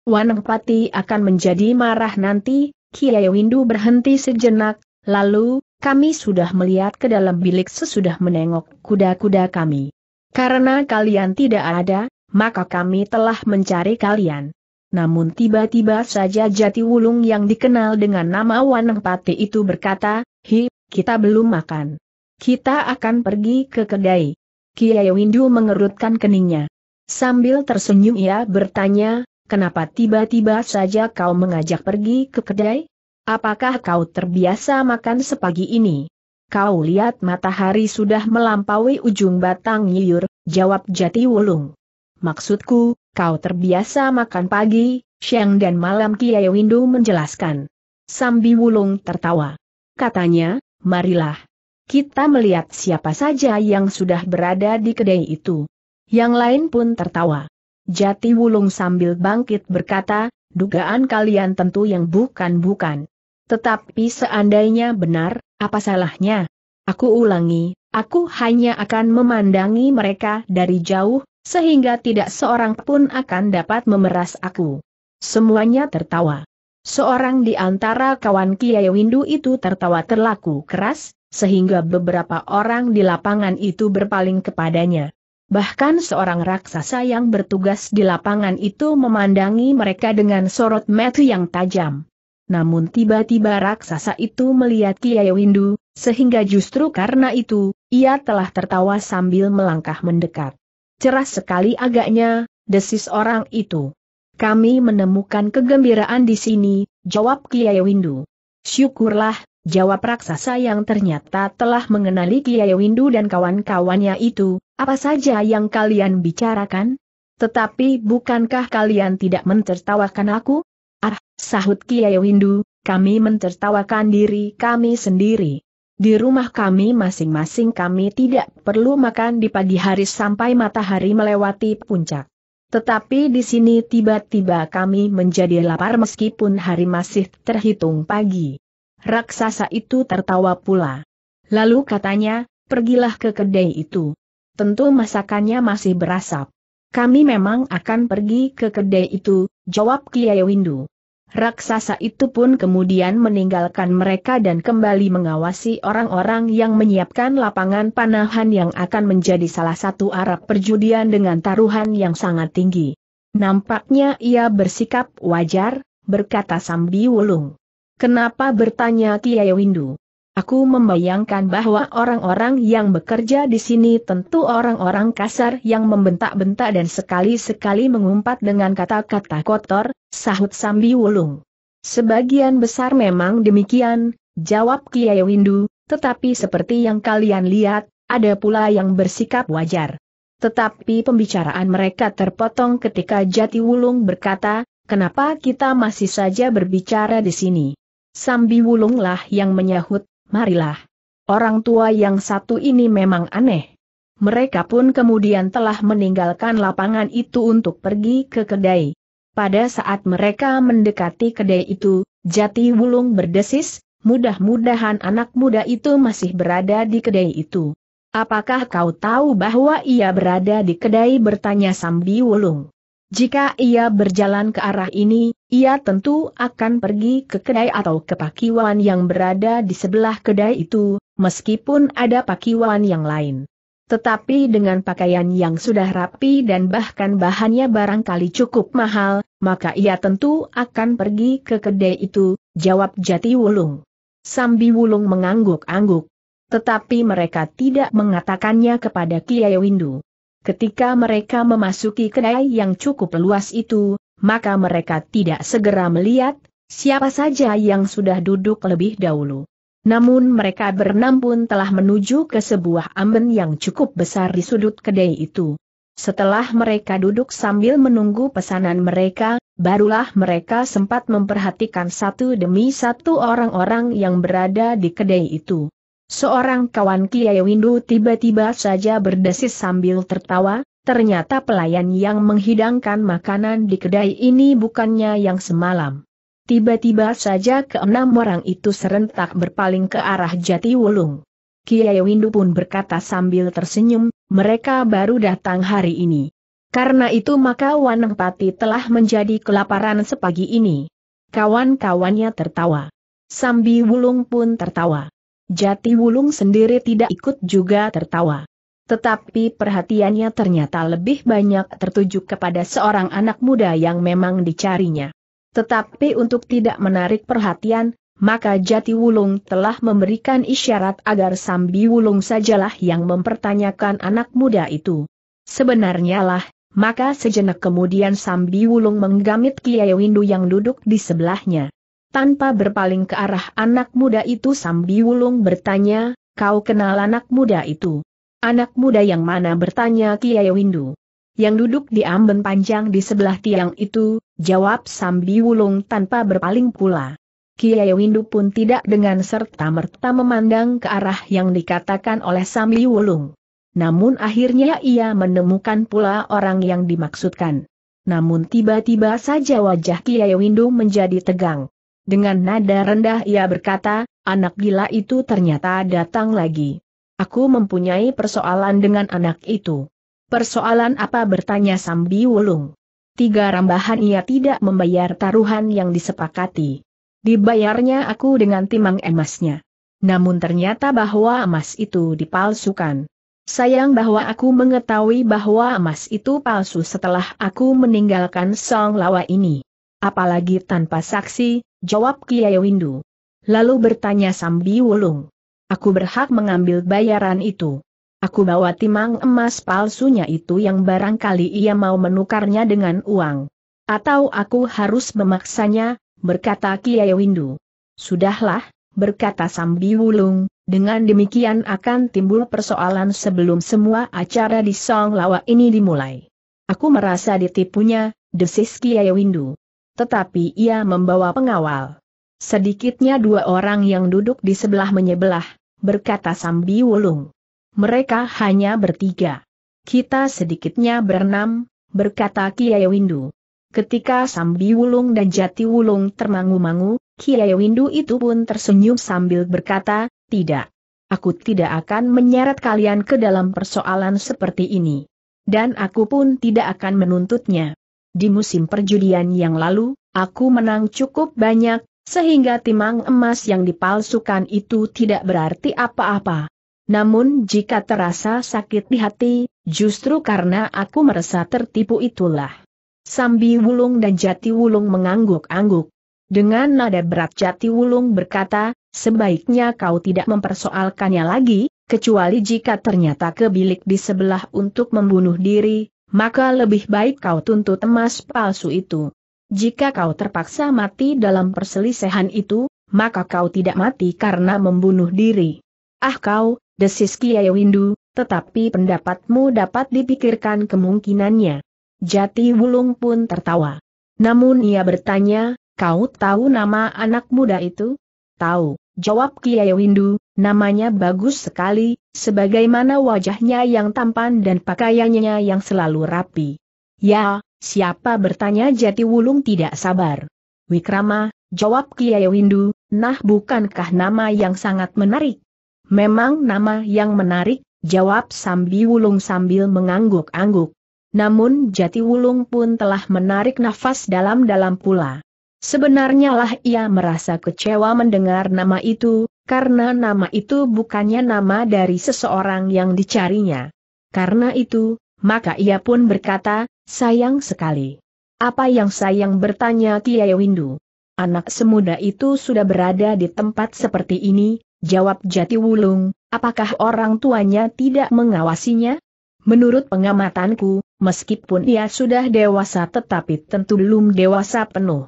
Wanangpati akan menjadi marah nanti, Kiai Windu berhenti sejenak, lalu, kami sudah melihat ke dalam bilik sesudah menengok kuda-kuda kami. Karena kalian tidak ada, maka kami telah mencari kalian. Namun tiba-tiba saja jati wulung yang dikenal dengan nama Wanangpati itu berkata, Hi, kita belum makan. Kita akan pergi ke kedai. Kiai Windu mengerutkan keningnya. Sambil tersenyum ia bertanya, kenapa tiba-tiba saja kau mengajak pergi ke kedai? Apakah kau terbiasa makan sepagi ini? Kau lihat matahari sudah melampaui ujung batang nyiur, jawab Jati Wulung. Maksudku, kau terbiasa makan pagi, siang dan malam Kiai Windu menjelaskan. Sambi Wulung tertawa. Katanya, marilah, kita melihat siapa saja yang sudah berada di kedai itu. Yang lain pun tertawa. Jati Wulung sambil bangkit berkata, dugaan kalian tentu yang bukan-bukan. Tetapi seandainya benar, apa salahnya? Aku ulangi, aku hanya akan memandangi mereka dari jauh, sehingga tidak seorang pun akan dapat memeras aku. Semuanya tertawa. Seorang di antara kawan Kiai Windu itu tertawa terlaku keras, sehingga beberapa orang di lapangan itu berpaling kepadanya. Bahkan seorang raksasa yang bertugas di lapangan itu memandangi mereka dengan sorot mata yang tajam. Namun tiba-tiba raksasa itu melihat Kiai Windu, sehingga justru karena itu, ia telah tertawa sambil melangkah mendekat. Cerah sekali agaknya, desis orang itu. Kami menemukan kegembiraan di sini, jawab Kiai Windu. Syukurlah, Jawab raksasa yang ternyata telah mengenali Kiai Windu dan kawan-kawannya itu, apa saja yang kalian bicarakan? Tetapi bukankah kalian tidak mentertawakan aku? Ah, sahut Kiai Windu, kami mentertawakan diri kami sendiri. Di rumah kami masing-masing kami tidak perlu makan di pagi hari sampai matahari melewati puncak. Tetapi di sini tiba-tiba kami menjadi lapar meskipun hari masih terhitung pagi. Raksasa itu tertawa pula. Lalu katanya, pergilah ke kedai itu. Tentu masakannya masih berasap. Kami memang akan pergi ke kedai itu, jawab Kiai Windu. Raksasa itu pun kemudian meninggalkan mereka dan kembali mengawasi orang-orang yang menyiapkan lapangan panahan yang akan menjadi salah satu arah perjudian dengan taruhan yang sangat tinggi. Nampaknya ia bersikap wajar, berkata Sambi Wulung. Kenapa bertanya Kiai Windu? Aku membayangkan bahwa orang-orang yang bekerja di sini tentu orang-orang kasar yang membentak-bentak dan sekali-sekali mengumpat dengan kata-kata kotor, sahut Sambi Wulung. Sebagian besar memang demikian, jawab Kiai Windu, tetapi seperti yang kalian lihat, ada pula yang bersikap wajar. Tetapi pembicaraan mereka terpotong ketika Jati Wulung berkata, kenapa kita masih saja berbicara di sini? Sambi Wulunglah yang menyahut, marilah. Orang tua yang satu ini memang aneh. Mereka pun kemudian telah meninggalkan lapangan itu untuk pergi ke kedai. Pada saat mereka mendekati kedai itu, Jati Wulung berdesis, mudah-mudahan anak muda itu masih berada di kedai itu. Apakah kau tahu bahwa ia berada di kedai bertanya Sambi Wulung? Jika ia berjalan ke arah ini, ia tentu akan pergi ke kedai atau ke pakiwan yang berada di sebelah kedai itu, meskipun ada pakiwan yang lain. Tetapi dengan pakaian yang sudah rapi dan bahkan bahannya barangkali cukup mahal, maka ia tentu akan pergi ke kedai itu, jawab Jati Wulung. Sambi Wulung mengangguk-angguk. Tetapi mereka tidak mengatakannya kepada Kiai Windu. Ketika mereka memasuki kedai yang cukup luas itu, maka mereka tidak segera melihat siapa saja yang sudah duduk lebih dahulu. Namun mereka berenam pun telah menuju ke sebuah amben yang cukup besar di sudut kedai itu. Setelah mereka duduk sambil menunggu pesanan mereka, barulah mereka sempat memperhatikan satu demi satu orang-orang yang berada di kedai itu. Seorang kawan Kiai Windu tiba-tiba saja berdesis sambil tertawa, ternyata pelayan yang menghidangkan makanan di kedai ini bukannya yang semalam. Tiba-tiba saja keenam orang itu serentak berpaling ke arah Jati Wulung. Kiai Windu pun berkata sambil tersenyum, mereka baru datang hari ini. Karena itu maka Pati telah menjadi kelaparan sepagi ini. Kawan-kawannya tertawa. Sambi Wulung pun tertawa. Jati Wulung sendiri tidak ikut juga tertawa. Tetapi perhatiannya ternyata lebih banyak tertuju kepada seorang anak muda yang memang dicarinya. Tetapi untuk tidak menarik perhatian, maka Jati Wulung telah memberikan isyarat agar Sambi Wulung sajalah yang mempertanyakan anak muda itu. Sebenarnya lah, maka sejenak kemudian Sambi Wulung menggamit Kiai Windu yang duduk di sebelahnya. Tanpa berpaling ke arah anak muda itu sambil Wulung bertanya, kau kenal anak muda itu? Anak muda yang mana bertanya Kiai Windu. Yang duduk di amben panjang di sebelah tiang itu, jawab Sambi Wulung tanpa berpaling pula. Kiai Windu pun tidak dengan serta-merta memandang ke arah yang dikatakan oleh Sambi Wulung. Namun akhirnya ia menemukan pula orang yang dimaksudkan. Namun tiba-tiba saja wajah Kiai Windu menjadi tegang. Dengan nada rendah ia berkata, anak gila itu ternyata datang lagi. Aku mempunyai persoalan dengan anak itu. Persoalan apa bertanya Sambi Wulung. Tiga rambahan ia tidak membayar taruhan yang disepakati. Dibayarnya aku dengan timang emasnya. Namun ternyata bahwa emas itu dipalsukan. Sayang bahwa aku mengetahui bahwa emas itu palsu setelah aku meninggalkan Song Lawa ini. Apalagi tanpa saksi, jawab Kiai Windu. Lalu bertanya Sambi Wulung. Aku berhak mengambil bayaran itu. Aku bawa timang emas palsunya itu yang barangkali ia mau menukarnya dengan uang. Atau aku harus memaksanya, berkata Kiai Windu. Sudahlah, berkata Sambi Wulung, dengan demikian akan timbul persoalan sebelum semua acara di Song Lawa ini dimulai. Aku merasa ditipunya, desis Kiai Windu tetapi ia membawa pengawal. Sedikitnya dua orang yang duduk di sebelah menyebelah, berkata Sambi Wulung. Mereka hanya bertiga. Kita sedikitnya berenam, berkata Kiai Windu. Ketika Sambi Wulung dan Jati Wulung termangu-mangu, Kiai Windu itu pun tersenyum sambil berkata, tidak. Aku tidak akan menyeret kalian ke dalam persoalan seperti ini. Dan aku pun tidak akan menuntutnya. Di musim perjudian yang lalu, aku menang cukup banyak, sehingga timang emas yang dipalsukan itu tidak berarti apa-apa. Namun jika terasa sakit di hati, justru karena aku merasa tertipu itulah. Sambi Wulung dan Jati Wulung mengangguk-angguk. Dengan nada berat Jati Wulung berkata, sebaiknya kau tidak mempersoalkannya lagi, kecuali jika ternyata ke bilik di sebelah untuk membunuh diri, maka lebih baik kau tuntut emas palsu itu. Jika kau terpaksa mati dalam perselisihan itu, maka kau tidak mati karena membunuh diri. Ah kau, desis Kiai Windu, tetapi pendapatmu dapat dipikirkan kemungkinannya. Jati Wulung pun tertawa. Namun ia bertanya, kau tahu nama anak muda itu? Tahu. Jawab Kiai Windu, namanya bagus sekali, sebagaimana wajahnya yang tampan dan pakaiannya yang selalu rapi. Ya, siapa bertanya jati wulung tidak sabar. Wikrama, jawab Kiai Windu, nah bukankah nama yang sangat menarik? Memang nama yang menarik, jawab Sambi Wulung sambil mengangguk-angguk. Namun Jati Wulung pun telah menarik nafas dalam-dalam pula. Sebenarnya lah ia merasa kecewa mendengar nama itu, karena nama itu bukannya nama dari seseorang yang dicarinya. Karena itu, maka ia pun berkata, sayang sekali. Apa yang sayang bertanya Tia Windu. Anak semuda itu sudah berada di tempat seperti ini, jawab Jati Wulung, apakah orang tuanya tidak mengawasinya? Menurut pengamatanku, meskipun ia sudah dewasa tetapi tentu belum dewasa penuh.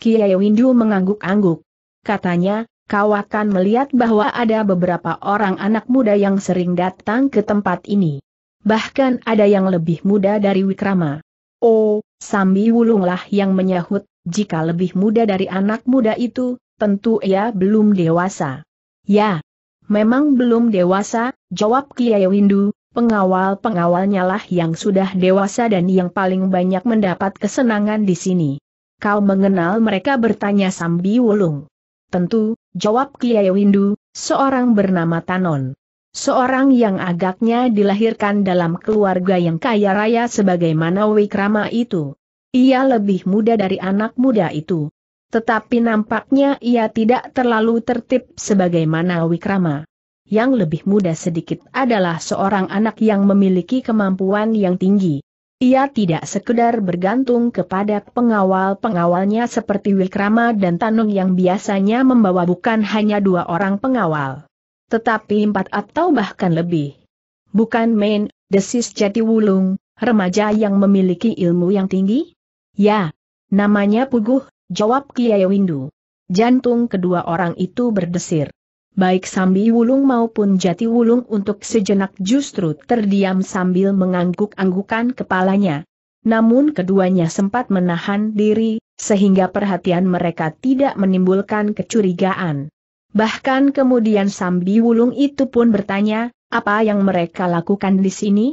Kiai Windu mengangguk-angguk. Katanya, kau akan melihat bahwa ada beberapa orang anak muda yang sering datang ke tempat ini. Bahkan ada yang lebih muda dari Wikrama. Oh, Sambi Wulunglah yang menyahut, jika lebih muda dari anak muda itu, tentu ia belum dewasa. Ya, memang belum dewasa, jawab Kiai Windu, pengawal-pengawalnya lah yang sudah dewasa dan yang paling banyak mendapat kesenangan di sini. Kau mengenal mereka bertanya Sambi Wulung. Tentu, jawab Kiai Windu, seorang bernama Tanon. Seorang yang agaknya dilahirkan dalam keluarga yang kaya raya sebagaimana Wikrama itu. Ia lebih muda dari anak muda itu. Tetapi nampaknya ia tidak terlalu tertib sebagaimana Wikrama. Yang lebih muda sedikit adalah seorang anak yang memiliki kemampuan yang tinggi. Ia tidak sekedar bergantung kepada pengawal-pengawalnya seperti Wilkrama dan Tanung yang biasanya membawa bukan hanya dua orang pengawal. Tetapi empat atau bahkan lebih. Bukan main, desis jati wulung, remaja yang memiliki ilmu yang tinggi? Ya, namanya Puguh, jawab Kiai Windu. Jantung kedua orang itu berdesir baik Sambi Wulung maupun Jati Wulung untuk sejenak justru terdiam sambil mengangguk-anggukan kepalanya. Namun keduanya sempat menahan diri, sehingga perhatian mereka tidak menimbulkan kecurigaan. Bahkan kemudian Sambi Wulung itu pun bertanya, apa yang mereka lakukan di sini?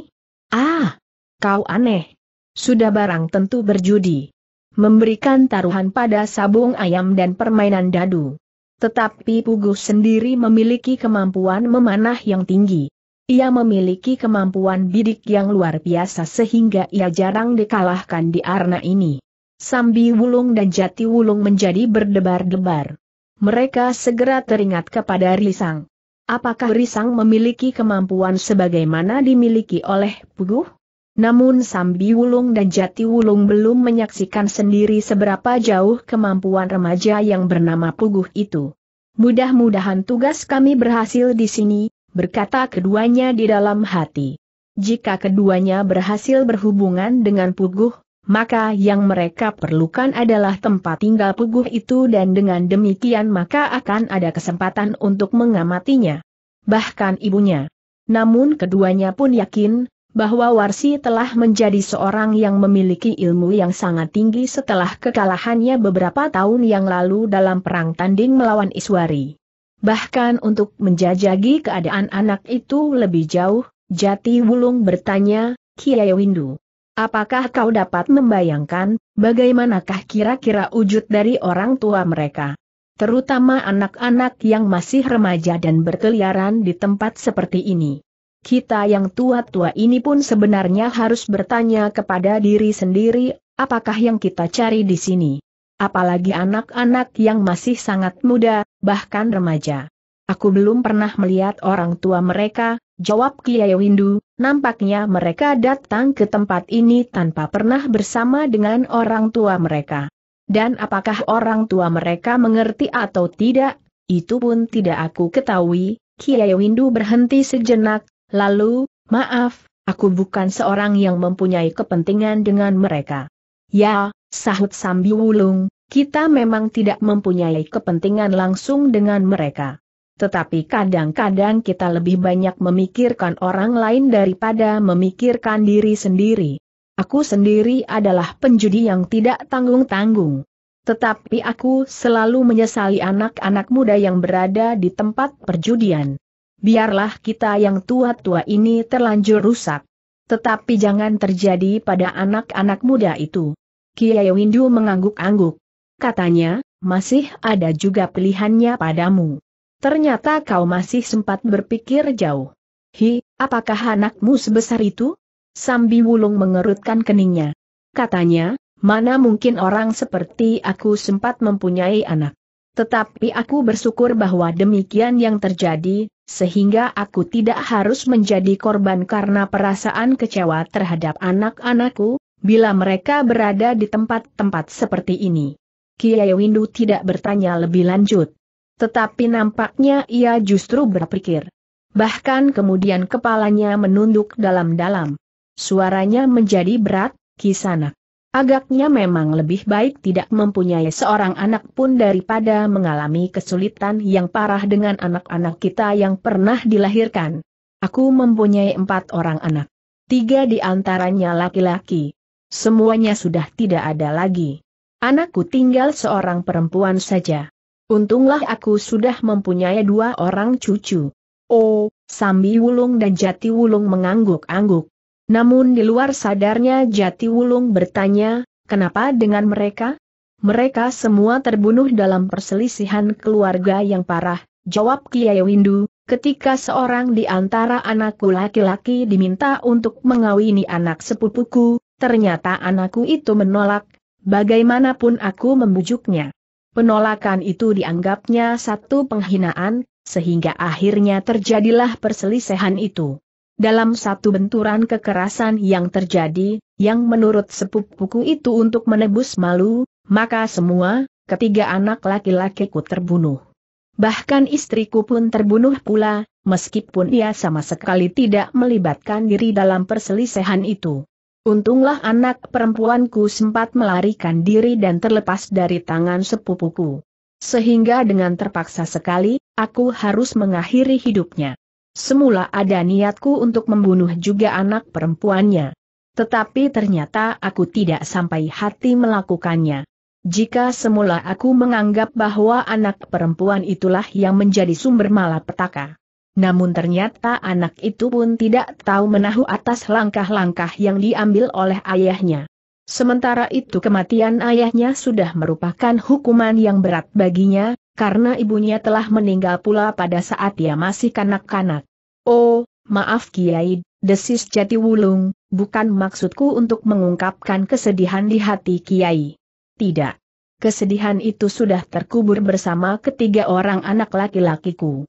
Ah, kau aneh. Sudah barang tentu berjudi memberikan taruhan pada sabung ayam dan permainan dadu. Tetapi Puguh sendiri memiliki kemampuan memanah yang tinggi. Ia memiliki kemampuan bidik yang luar biasa sehingga ia jarang dikalahkan di arena ini. Sambi Wulung dan Jati Wulung menjadi berdebar-debar. Mereka segera teringat kepada Risang. Apakah Risang memiliki kemampuan sebagaimana dimiliki oleh Puguh? Namun Sambi Wulung dan Jati Wulung belum menyaksikan sendiri seberapa jauh kemampuan remaja yang bernama Puguh itu. Mudah-mudahan tugas kami berhasil di sini, berkata keduanya di dalam hati. Jika keduanya berhasil berhubungan dengan Puguh, maka yang mereka perlukan adalah tempat tinggal puguh itu dan dengan demikian maka akan ada kesempatan untuk mengamatinya. Bahkan ibunya. Namun keduanya pun yakin, bahwa Warsi telah menjadi seorang yang memiliki ilmu yang sangat tinggi setelah kekalahannya beberapa tahun yang lalu dalam perang tanding melawan Iswari. Bahkan untuk menjajagi keadaan anak itu lebih jauh, Jati Wulung bertanya, Kiai Windu, apakah kau dapat membayangkan, bagaimanakah kira-kira wujud dari orang tua mereka? Terutama anak-anak yang masih remaja dan berkeliaran di tempat seperti ini kita yang tua-tua ini pun sebenarnya harus bertanya kepada diri sendiri, apakah yang kita cari di sini? Apalagi anak-anak yang masih sangat muda, bahkan remaja. Aku belum pernah melihat orang tua mereka, jawab Kiai Windu, nampaknya mereka datang ke tempat ini tanpa pernah bersama dengan orang tua mereka. Dan apakah orang tua mereka mengerti atau tidak, itu pun tidak aku ketahui, Kiai Windu berhenti sejenak, Lalu, maaf, aku bukan seorang yang mempunyai kepentingan dengan mereka. Ya, sahut Sambi Wulung, kita memang tidak mempunyai kepentingan langsung dengan mereka. Tetapi kadang-kadang kita lebih banyak memikirkan orang lain daripada memikirkan diri sendiri. Aku sendiri adalah penjudi yang tidak tanggung-tanggung. Tetapi aku selalu menyesali anak-anak muda yang berada di tempat perjudian biarlah kita yang tua-tua ini terlanjur rusak. Tetapi jangan terjadi pada anak-anak muda itu. Kiai Windu mengangguk-angguk. Katanya, masih ada juga pilihannya padamu. Ternyata kau masih sempat berpikir jauh. Hi, apakah anakmu sebesar itu? Sambi Wulung mengerutkan keningnya. Katanya, mana mungkin orang seperti aku sempat mempunyai anak. Tetapi aku bersyukur bahwa demikian yang terjadi, sehingga aku tidak harus menjadi korban karena perasaan kecewa terhadap anak-anakku, bila mereka berada di tempat-tempat seperti ini. Kiai Windu tidak bertanya lebih lanjut. Tetapi nampaknya ia justru berpikir. Bahkan kemudian kepalanya menunduk dalam-dalam. Suaranya menjadi berat, kisanak. Agaknya memang lebih baik tidak mempunyai seorang anak pun daripada mengalami kesulitan yang parah dengan anak-anak kita yang pernah dilahirkan. Aku mempunyai empat orang anak. Tiga di antaranya laki-laki. Semuanya sudah tidak ada lagi. Anakku tinggal seorang perempuan saja. Untunglah aku sudah mempunyai dua orang cucu. Oh, Sambi Wulung dan Jati Wulung mengangguk-angguk. Namun di luar sadarnya Jati Wulung bertanya, kenapa dengan mereka? Mereka semua terbunuh dalam perselisihan keluarga yang parah, jawab Kiai Windu, ketika seorang di antara anakku laki-laki diminta untuk mengawini anak sepupuku, ternyata anakku itu menolak, bagaimanapun aku membujuknya. Penolakan itu dianggapnya satu penghinaan, sehingga akhirnya terjadilah perselisihan itu. Dalam satu benturan kekerasan yang terjadi, yang menurut sepupuku itu untuk menebus malu, maka semua, ketiga anak laki-lakiku terbunuh. Bahkan istriku pun terbunuh pula, meskipun ia sama sekali tidak melibatkan diri dalam perselisihan itu. Untunglah anak perempuanku sempat melarikan diri dan terlepas dari tangan sepupuku. Sehingga dengan terpaksa sekali, aku harus mengakhiri hidupnya. Semula ada niatku untuk membunuh juga anak perempuannya. Tetapi ternyata aku tidak sampai hati melakukannya. Jika semula aku menganggap bahwa anak perempuan itulah yang menjadi sumber malapetaka. Namun ternyata anak itu pun tidak tahu menahu atas langkah-langkah yang diambil oleh ayahnya. Sementara itu kematian ayahnya sudah merupakan hukuman yang berat baginya, karena ibunya telah meninggal pula pada saat ia masih kanak-kanak. Oh, maaf Kiai, desis jati wulung, bukan maksudku untuk mengungkapkan kesedihan di hati Kiai. Tidak. Kesedihan itu sudah terkubur bersama ketiga orang anak laki-lakiku.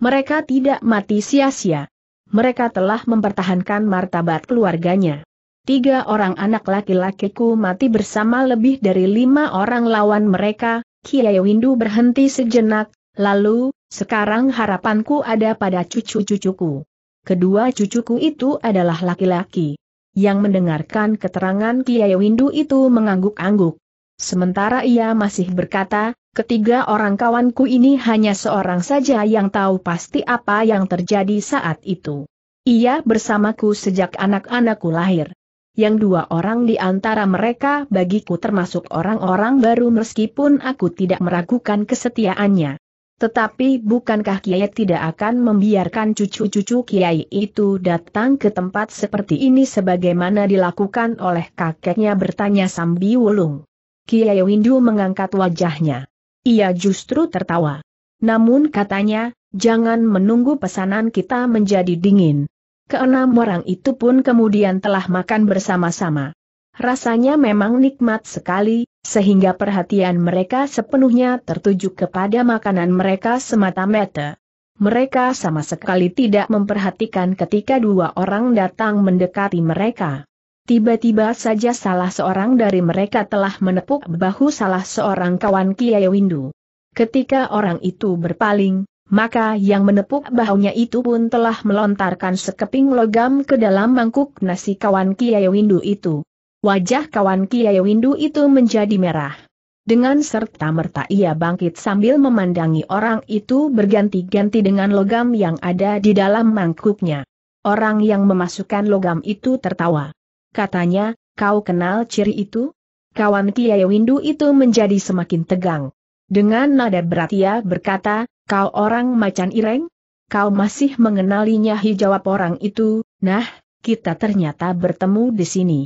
Mereka tidak mati sia-sia. Mereka telah mempertahankan martabat keluarganya. Tiga orang anak laki-lakiku mati bersama lebih dari lima orang lawan mereka, Kiai Windu berhenti sejenak, lalu, sekarang harapanku ada pada cucu-cucuku. Kedua cucuku itu adalah laki-laki. Yang mendengarkan keterangan Kiai Windu itu mengangguk-angguk. Sementara ia masih berkata, Ketiga orang kawanku ini hanya seorang saja yang tahu pasti apa yang terjadi saat itu. Ia bersamaku sejak anak-anakku lahir. Yang dua orang di antara mereka bagiku termasuk orang-orang baru meskipun aku tidak meragukan kesetiaannya. Tetapi bukankah Kiai tidak akan membiarkan cucu-cucu Kiai itu datang ke tempat seperti ini sebagaimana dilakukan oleh kakeknya bertanya Sambi Wulung. Kiai Windu mengangkat wajahnya. Ia justru tertawa. Namun katanya, jangan menunggu pesanan kita menjadi dingin. Keenam orang itu pun kemudian telah makan bersama-sama. Rasanya memang nikmat sekali, sehingga perhatian mereka sepenuhnya tertuju kepada makanan mereka semata-mata. Mereka sama sekali tidak memperhatikan ketika dua orang datang mendekati mereka. Tiba-tiba saja salah seorang dari mereka telah menepuk bahu salah seorang kawan Kiai Windu. Ketika orang itu berpaling, maka yang menepuk bahunya itu pun telah melontarkan sekeping logam ke dalam mangkuk nasi kawan Kiai Windu itu. Wajah kawan Kiai Windu itu menjadi merah. Dengan serta merta ia bangkit sambil memandangi orang itu berganti-ganti dengan logam yang ada di dalam mangkuknya. Orang yang memasukkan logam itu tertawa. Katanya, kau kenal ciri itu? Kawan Kiai Windu itu menjadi semakin tegang. Dengan nada berat ia berkata, Kau orang macan ireng? Kau masih mengenalinya Jawab orang itu, nah, kita ternyata bertemu di sini.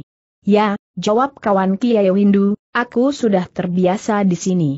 Ya, jawab kawan Kiai Windu, aku sudah terbiasa di sini.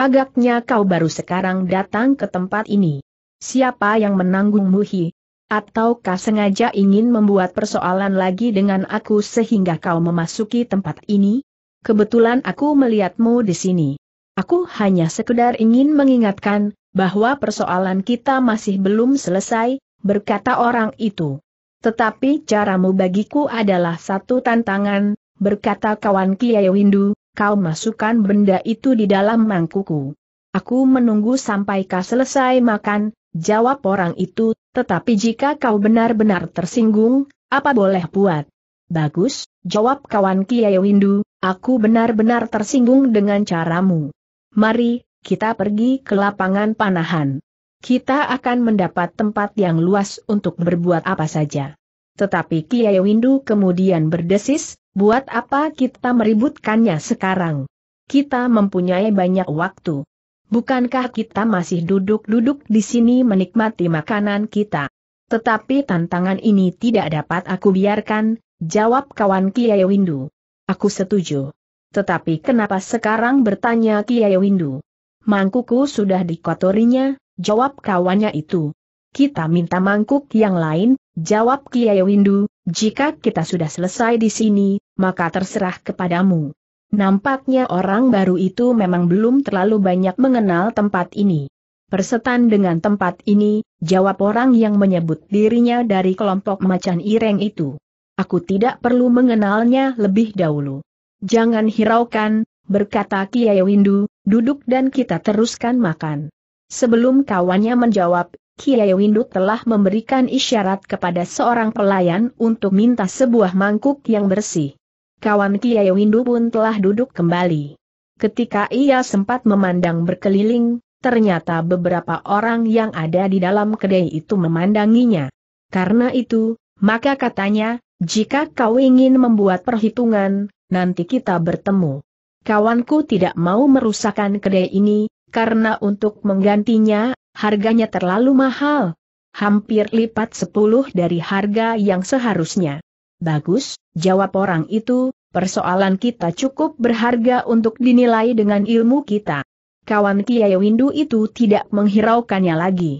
Agaknya kau baru sekarang datang ke tempat ini. Siapa yang menanggung Muhi? Atau kau sengaja ingin membuat persoalan lagi dengan aku sehingga kau memasuki tempat ini? Kebetulan aku melihatmu di sini. Aku hanya sekedar ingin mengingatkan, bahwa persoalan kita masih belum selesai, berkata orang itu. Tetapi caramu bagiku adalah satu tantangan, berkata kawan Kiai Windu, kau masukkan benda itu di dalam mangkuku. Aku menunggu sampai kau selesai makan, jawab orang itu, tetapi jika kau benar-benar tersinggung, apa boleh buat? Bagus, jawab kawan Kiai Windu, aku benar-benar tersinggung dengan caramu. Mari, kita pergi ke lapangan panahan. Kita akan mendapat tempat yang luas untuk berbuat apa saja. Tetapi Kiai Windu kemudian berdesis, buat apa kita meributkannya sekarang? Kita mempunyai banyak waktu. Bukankah kita masih duduk-duduk di sini menikmati makanan kita? Tetapi tantangan ini tidak dapat aku biarkan, jawab kawan Kiai Windu. Aku setuju. Tetapi kenapa sekarang bertanya Kiai Windu? Mangkuku sudah dikotorinya, jawab kawannya itu. Kita minta mangkuk yang lain, jawab Kiai Windu, jika kita sudah selesai di sini, maka terserah kepadamu. Nampaknya orang baru itu memang belum terlalu banyak mengenal tempat ini. Persetan dengan tempat ini, jawab orang yang menyebut dirinya dari kelompok macan ireng itu. Aku tidak perlu mengenalnya lebih dahulu. Jangan hiraukan, berkata Kiai Windu, duduk dan kita teruskan makan. Sebelum kawannya menjawab, Kiai Windu telah memberikan isyarat kepada seorang pelayan untuk minta sebuah mangkuk yang bersih. Kawan Kiai Windu pun telah duduk kembali. Ketika ia sempat memandang berkeliling, ternyata beberapa orang yang ada di dalam kedai itu memandanginya. Karena itu, maka katanya, jika kau ingin membuat perhitungan, nanti kita bertemu. Kawanku tidak mau merusakkan kedai ini, karena untuk menggantinya, harganya terlalu mahal. Hampir lipat sepuluh dari harga yang seharusnya. Bagus, jawab orang itu, persoalan kita cukup berharga untuk dinilai dengan ilmu kita. Kawan Kiai Windu itu tidak menghiraukannya lagi.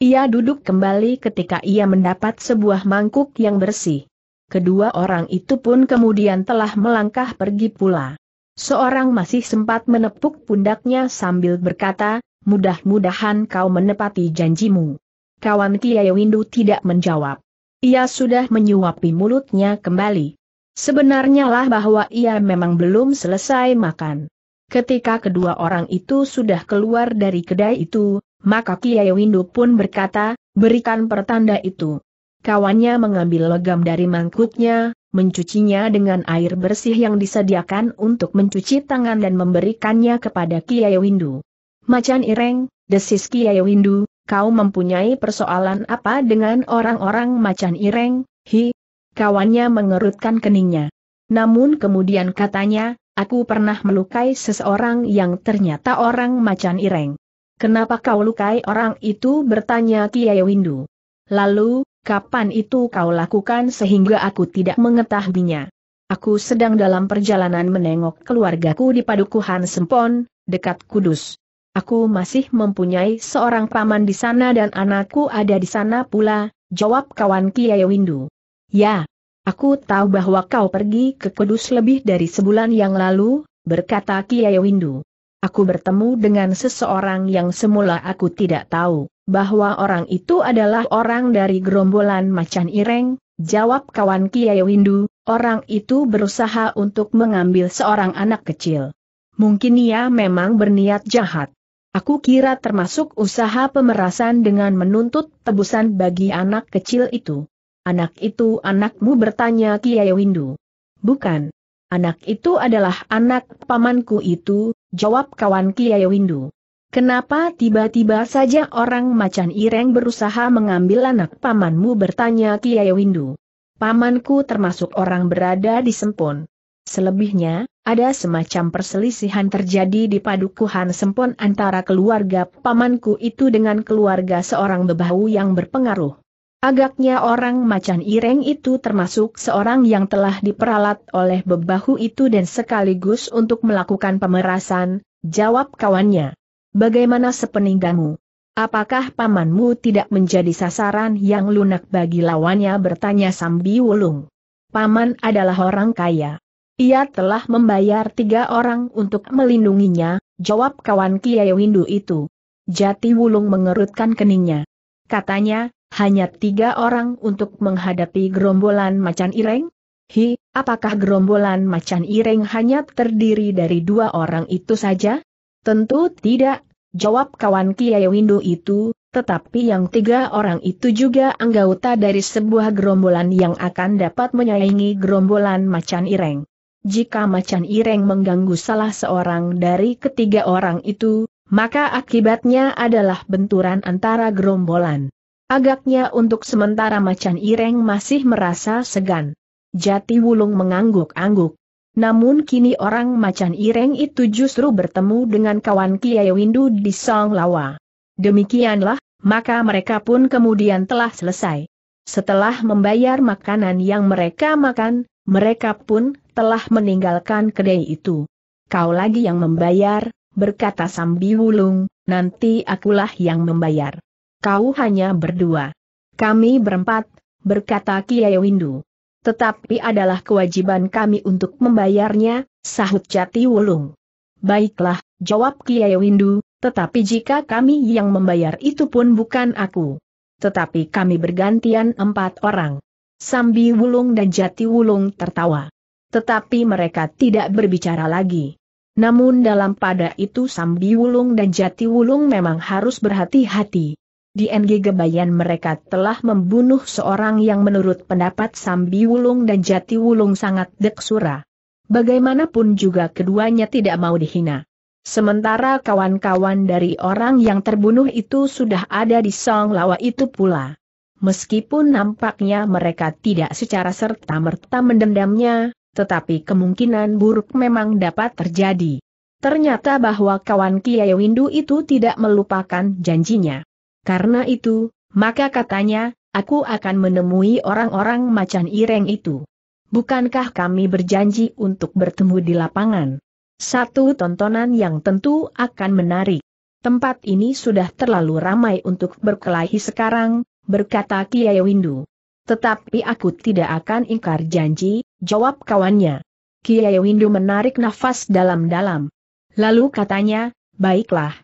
Ia duduk kembali ketika ia mendapat sebuah mangkuk yang bersih. Kedua orang itu pun kemudian telah melangkah pergi pula. Seorang masih sempat menepuk pundaknya sambil berkata, mudah-mudahan kau menepati janjimu. Kawan Kiai Windu tidak menjawab. Ia sudah menyuapi mulutnya kembali. Sebenarnya lah bahwa ia memang belum selesai makan. Ketika kedua orang itu sudah keluar dari kedai itu, maka Kiai Windu pun berkata, berikan pertanda itu. Kawannya mengambil logam dari mangkuknya, mencucinya dengan air bersih yang disediakan untuk mencuci tangan dan memberikannya kepada Kiai Windu. Macan Ireng, desis Kiai Windu, kau mempunyai persoalan apa dengan orang-orang macan Ireng, hi? Kawannya mengerutkan keningnya. Namun kemudian katanya, aku pernah melukai seseorang yang ternyata orang macan Ireng. Kenapa kau lukai orang itu bertanya Kiai Windu. Lalu, kapan itu kau lakukan sehingga aku tidak mengetahuinya. Aku sedang dalam perjalanan menengok keluargaku di Padukuhan Sempon, dekat Kudus. Aku masih mempunyai seorang paman di sana dan anakku ada di sana pula, jawab kawan Kiai Windu. Ya, aku tahu bahwa kau pergi ke Kudus lebih dari sebulan yang lalu, berkata Kiai Windu. Aku bertemu dengan seseorang yang semula aku tidak tahu bahwa orang itu adalah orang dari gerombolan macan ireng, jawab kawan Kiai Windu, orang itu berusaha untuk mengambil seorang anak kecil. Mungkin ia memang berniat jahat. Aku kira termasuk usaha pemerasan dengan menuntut tebusan bagi anak kecil itu. Anak itu anakmu bertanya Kiai Windu. Bukan. Anak itu adalah anak pamanku itu, jawab kawan Kiai Windu. Kenapa tiba-tiba saja orang macan ireng berusaha mengambil anak pamanmu bertanya Kiai Windu. Pamanku termasuk orang berada di Sempon. Selebihnya, ada semacam perselisihan terjadi di padukuhan Sempon antara keluarga pamanku itu dengan keluarga seorang bebahu yang berpengaruh. Agaknya orang macan ireng itu termasuk seorang yang telah diperalat oleh bebahu itu dan sekaligus untuk melakukan pemerasan, jawab kawannya. Bagaimana sepeninggamu? Apakah pamanmu tidak menjadi sasaran yang lunak bagi lawannya bertanya Sambi Wulung? Paman adalah orang kaya. Ia telah membayar tiga orang untuk melindunginya, jawab kawan Kiai Windu itu. Jati Wulung mengerutkan keningnya. Katanya, hanya tiga orang untuk menghadapi gerombolan macan ireng? Hi, apakah gerombolan macan ireng hanya terdiri dari dua orang itu saja? Tentu tidak, jawab kawan Kiai Windu itu, tetapi yang tiga orang itu juga anggota dari sebuah gerombolan yang akan dapat menyaingi gerombolan macan ireng. Jika macan ireng mengganggu salah seorang dari ketiga orang itu, maka akibatnya adalah benturan antara gerombolan. Agaknya untuk sementara macan ireng masih merasa segan. Jati Wulung mengangguk-angguk. Namun kini orang macan ireng itu justru bertemu dengan kawan Kiai Windu di Song Lawa. Demikianlah, maka mereka pun kemudian telah selesai. Setelah membayar makanan yang mereka makan, mereka pun telah meninggalkan kedai itu. Kau lagi yang membayar, berkata Sambi Wulung, nanti akulah yang membayar. Kau hanya berdua. Kami berempat, berkata Kiai Windu tetapi adalah kewajiban kami untuk membayarnya, sahut Jati Wulung. Baiklah, jawab Kiai Windu, tetapi jika kami yang membayar itu pun bukan aku. Tetapi kami bergantian empat orang. Sambi Wulung dan Jati Wulung tertawa. Tetapi mereka tidak berbicara lagi. Namun dalam pada itu Sambi Wulung dan Jati Wulung memang harus berhati-hati, di NG Gebayan mereka telah membunuh seorang yang menurut pendapat Sambi Wulung dan Jati Wulung sangat deksura. Bagaimanapun juga keduanya tidak mau dihina. Sementara kawan-kawan dari orang yang terbunuh itu sudah ada di Song Lawa itu pula. Meskipun nampaknya mereka tidak secara serta-merta mendendamnya, tetapi kemungkinan buruk memang dapat terjadi. Ternyata bahwa kawan Kiai Windu itu tidak melupakan janjinya. Karena itu, maka katanya, aku akan menemui orang-orang macan ireng itu. Bukankah kami berjanji untuk bertemu di lapangan? Satu tontonan yang tentu akan menarik. Tempat ini sudah terlalu ramai untuk berkelahi sekarang, berkata Kiai Windu. Tetapi aku tidak akan ingkar janji, jawab kawannya. Kiai Windu menarik nafas dalam-dalam. Lalu katanya, baiklah,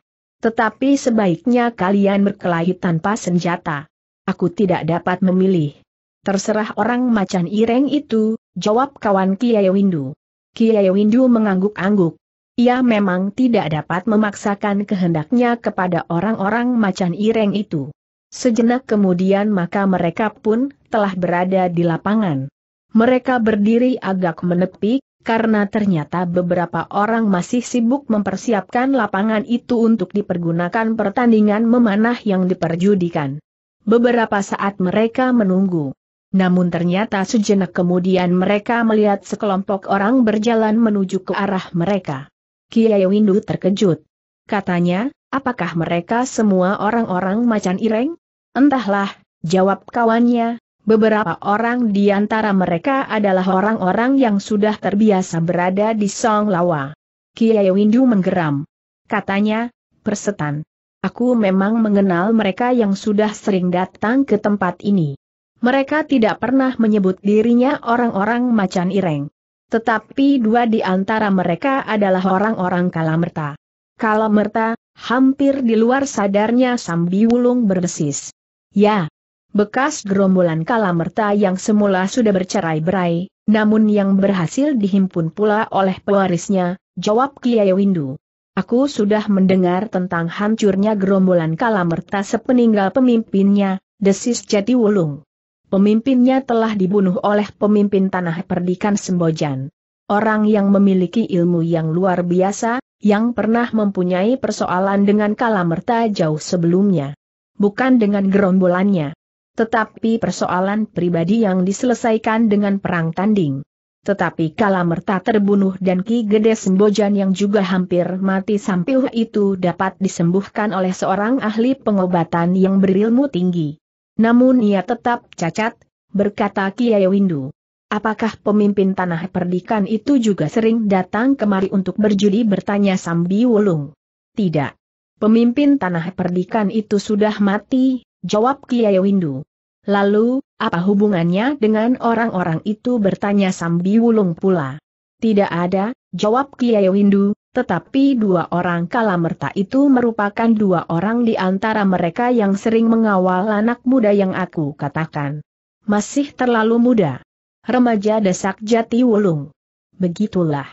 tetapi sebaiknya kalian berkelahi tanpa senjata. Aku tidak dapat memilih. Terserah orang macan ireng itu, jawab kawan Kiai Windu. Kiai Windu mengangguk-angguk. Ia memang tidak dapat memaksakan kehendaknya kepada orang-orang macan ireng itu. Sejenak kemudian maka mereka pun telah berada di lapangan. Mereka berdiri agak menepi, karena ternyata beberapa orang masih sibuk mempersiapkan lapangan itu untuk dipergunakan pertandingan memanah yang diperjudikan. Beberapa saat mereka menunggu. Namun ternyata sejenak kemudian mereka melihat sekelompok orang berjalan menuju ke arah mereka. Kiai Windu terkejut. Katanya, apakah mereka semua orang-orang macan ireng? Entahlah, jawab kawannya, Beberapa orang di antara mereka adalah orang-orang yang sudah terbiasa berada di Song Lawa. Kiai Windu menggeram. Katanya, persetan. Aku memang mengenal mereka yang sudah sering datang ke tempat ini. Mereka tidak pernah menyebut dirinya orang-orang macan ireng. Tetapi dua di antara mereka adalah orang-orang kalamerta. Kalamerta, hampir di luar sadarnya Sambi Wulung berdesis. Ya, bekas gerombolan kalamerta yang semula sudah bercerai-berai, namun yang berhasil dihimpun pula oleh pewarisnya, jawab Kiai Windu. Aku sudah mendengar tentang hancurnya gerombolan kalamerta sepeninggal pemimpinnya, desis Jati Wulung. Pemimpinnya telah dibunuh oleh pemimpin tanah perdikan Sembojan. Orang yang memiliki ilmu yang luar biasa, yang pernah mempunyai persoalan dengan kalamerta jauh sebelumnya. Bukan dengan gerombolannya. Tetapi persoalan pribadi yang diselesaikan dengan perang tanding. Tetapi kala merta terbunuh dan Ki Gede Sembojan yang juga hampir mati sampil itu dapat disembuhkan oleh seorang ahli pengobatan yang berilmu tinggi. Namun ia tetap cacat, berkata Kiai Windu. Apakah pemimpin tanah perdikan itu juga sering datang kemari untuk berjudi bertanya Sambi Wulung? Tidak. Pemimpin tanah perdikan itu sudah mati, jawab Kiai Windu. Lalu, apa hubungannya dengan orang-orang itu bertanya Sambi Wulung pula. Tidak ada, jawab Kiai Windu, tetapi dua orang kalamerta itu merupakan dua orang di antara mereka yang sering mengawal anak muda yang aku katakan. Masih terlalu muda. Remaja desak jati wulung. Begitulah.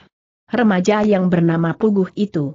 Remaja yang bernama Puguh itu.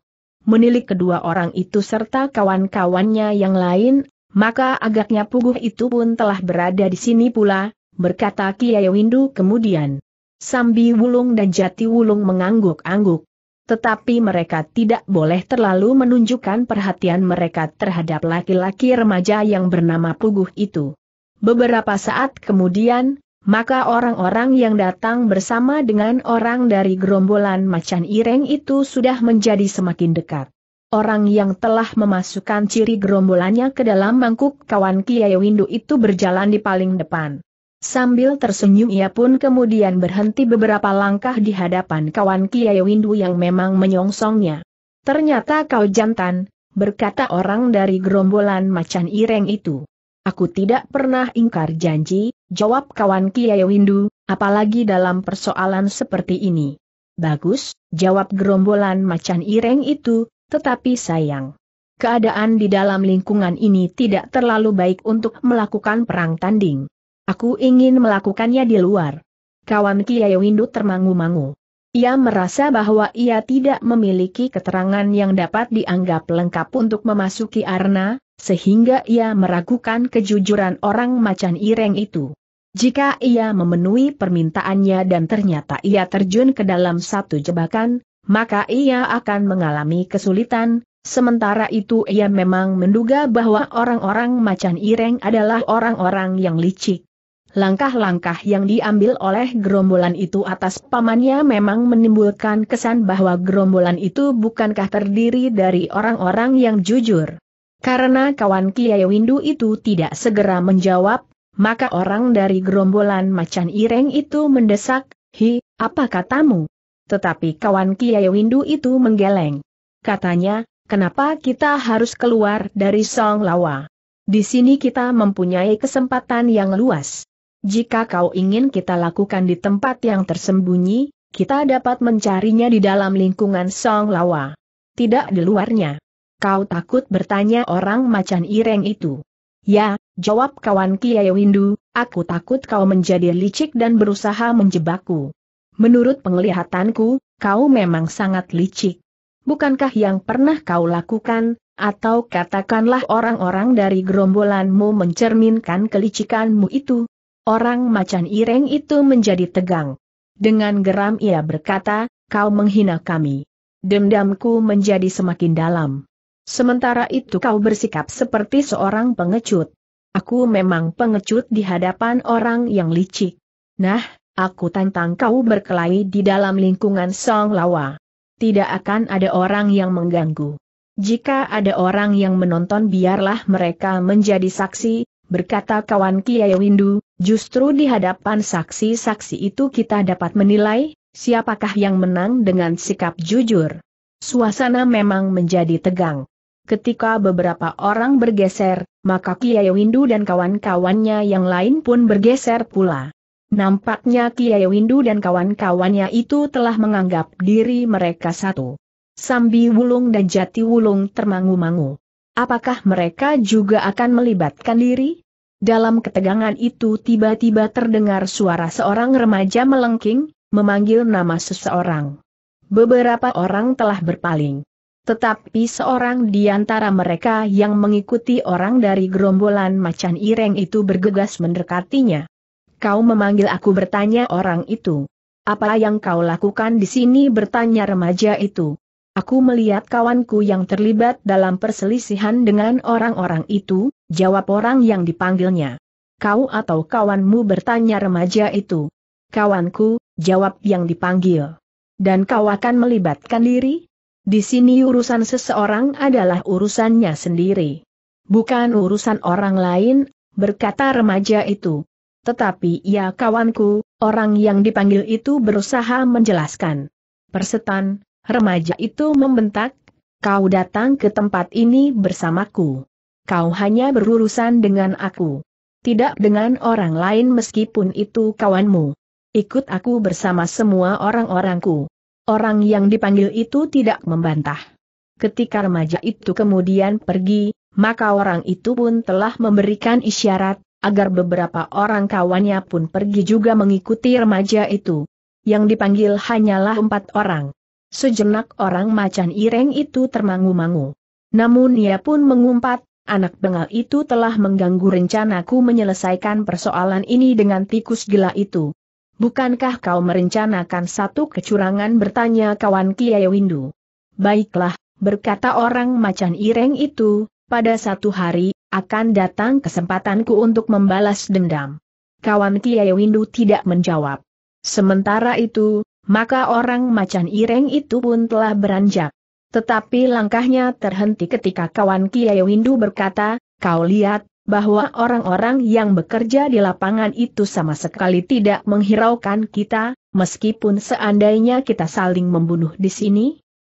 Menilik kedua orang itu serta kawan-kawannya yang lain maka agaknya puguh itu pun telah berada di sini pula, berkata Kiai Windu kemudian. Sambi Wulung dan Jati Wulung mengangguk-angguk. Tetapi mereka tidak boleh terlalu menunjukkan perhatian mereka terhadap laki-laki remaja yang bernama Puguh itu. Beberapa saat kemudian, maka orang-orang yang datang bersama dengan orang dari gerombolan macan ireng itu sudah menjadi semakin dekat. Orang yang telah memasukkan ciri gerombolannya ke dalam mangkuk kawan Kiai Windu itu berjalan di paling depan. Sambil tersenyum ia pun kemudian berhenti beberapa langkah di hadapan kawan Kiai Windu yang memang menyongsongnya. Ternyata kau jantan, berkata orang dari gerombolan macan ireng itu. Aku tidak pernah ingkar janji, jawab kawan Kiai Windu, apalagi dalam persoalan seperti ini. Bagus, jawab gerombolan macan ireng itu, tetapi sayang, keadaan di dalam lingkungan ini tidak terlalu baik untuk melakukan perang tanding. Aku ingin melakukannya di luar. Kawan Kiai Windu termangu-mangu. Ia merasa bahwa ia tidak memiliki keterangan yang dapat dianggap lengkap untuk memasuki arna, sehingga ia meragukan kejujuran orang macan ireng itu. Jika ia memenuhi permintaannya dan ternyata ia terjun ke dalam satu jebakan, maka ia akan mengalami kesulitan, sementara itu ia memang menduga bahwa orang-orang macan ireng adalah orang-orang yang licik. Langkah-langkah yang diambil oleh gerombolan itu atas pamannya memang menimbulkan kesan bahwa gerombolan itu bukankah terdiri dari orang-orang yang jujur. Karena kawan Kiai Windu itu tidak segera menjawab, maka orang dari gerombolan macan ireng itu mendesak, Hi, apa katamu? Tetapi kawan Kiai Windu itu menggeleng. Katanya, kenapa kita harus keluar dari Song Lawa? Di sini kita mempunyai kesempatan yang luas. Jika kau ingin kita lakukan di tempat yang tersembunyi, kita dapat mencarinya di dalam lingkungan Song Lawa. Tidak di luarnya. Kau takut bertanya orang macan ireng itu. Ya, jawab kawan Kiai Windu, aku takut kau menjadi licik dan berusaha menjebakku. Menurut penglihatanku, kau memang sangat licik. Bukankah yang pernah kau lakukan, atau katakanlah orang-orang dari gerombolanmu mencerminkan kelicikanmu itu? Orang macan ireng itu menjadi tegang. Dengan geram ia berkata, kau menghina kami. Dendamku menjadi semakin dalam. Sementara itu kau bersikap seperti seorang pengecut. Aku memang pengecut di hadapan orang yang licik. Nah, Aku tantang kau berkelahi di dalam lingkungan Song Lawa. Tidak akan ada orang yang mengganggu. Jika ada orang yang menonton biarlah mereka menjadi saksi, berkata kawan Kiai Windu, justru di hadapan saksi-saksi itu kita dapat menilai, siapakah yang menang dengan sikap jujur. Suasana memang menjadi tegang. Ketika beberapa orang bergeser, maka Kiai Windu dan kawan-kawannya yang lain pun bergeser pula. Nampaknya Kiai Windu dan kawan-kawannya itu telah menganggap diri mereka satu. Sambi Wulung dan Jati Wulung termangu-mangu. Apakah mereka juga akan melibatkan diri? Dalam ketegangan itu tiba-tiba terdengar suara seorang remaja melengking, memanggil nama seseorang. Beberapa orang telah berpaling. Tetapi seorang di antara mereka yang mengikuti orang dari gerombolan macan ireng itu bergegas mendekatinya. Kau memanggil aku bertanya orang itu. Apa yang kau lakukan di sini bertanya remaja itu. Aku melihat kawanku yang terlibat dalam perselisihan dengan orang-orang itu, jawab orang yang dipanggilnya. Kau atau kawanmu bertanya remaja itu. Kawanku, jawab yang dipanggil. Dan kau akan melibatkan diri? Di sini urusan seseorang adalah urusannya sendiri. Bukan urusan orang lain, berkata remaja itu tetapi ya kawanku, orang yang dipanggil itu berusaha menjelaskan. Persetan, remaja itu membentak, kau datang ke tempat ini bersamaku. Kau hanya berurusan dengan aku. Tidak dengan orang lain meskipun itu kawanmu. Ikut aku bersama semua orang-orangku. Orang yang dipanggil itu tidak membantah. Ketika remaja itu kemudian pergi, maka orang itu pun telah memberikan isyarat, agar beberapa orang kawannya pun pergi juga mengikuti remaja itu. Yang dipanggil hanyalah empat orang. Sejenak orang macan ireng itu termangu-mangu. Namun ia pun mengumpat, anak bengal itu telah mengganggu rencanaku menyelesaikan persoalan ini dengan tikus gila itu. Bukankah kau merencanakan satu kecurangan bertanya kawan Kiai Windu? Baiklah, berkata orang macan ireng itu, pada satu hari, akan datang kesempatanku untuk membalas dendam. Kawan Kiai Windu tidak menjawab. Sementara itu, maka orang macan ireng itu pun telah beranjak. Tetapi langkahnya terhenti ketika kawan Kiai Windu berkata, kau lihat, bahwa orang-orang yang bekerja di lapangan itu sama sekali tidak menghiraukan kita, meskipun seandainya kita saling membunuh di sini,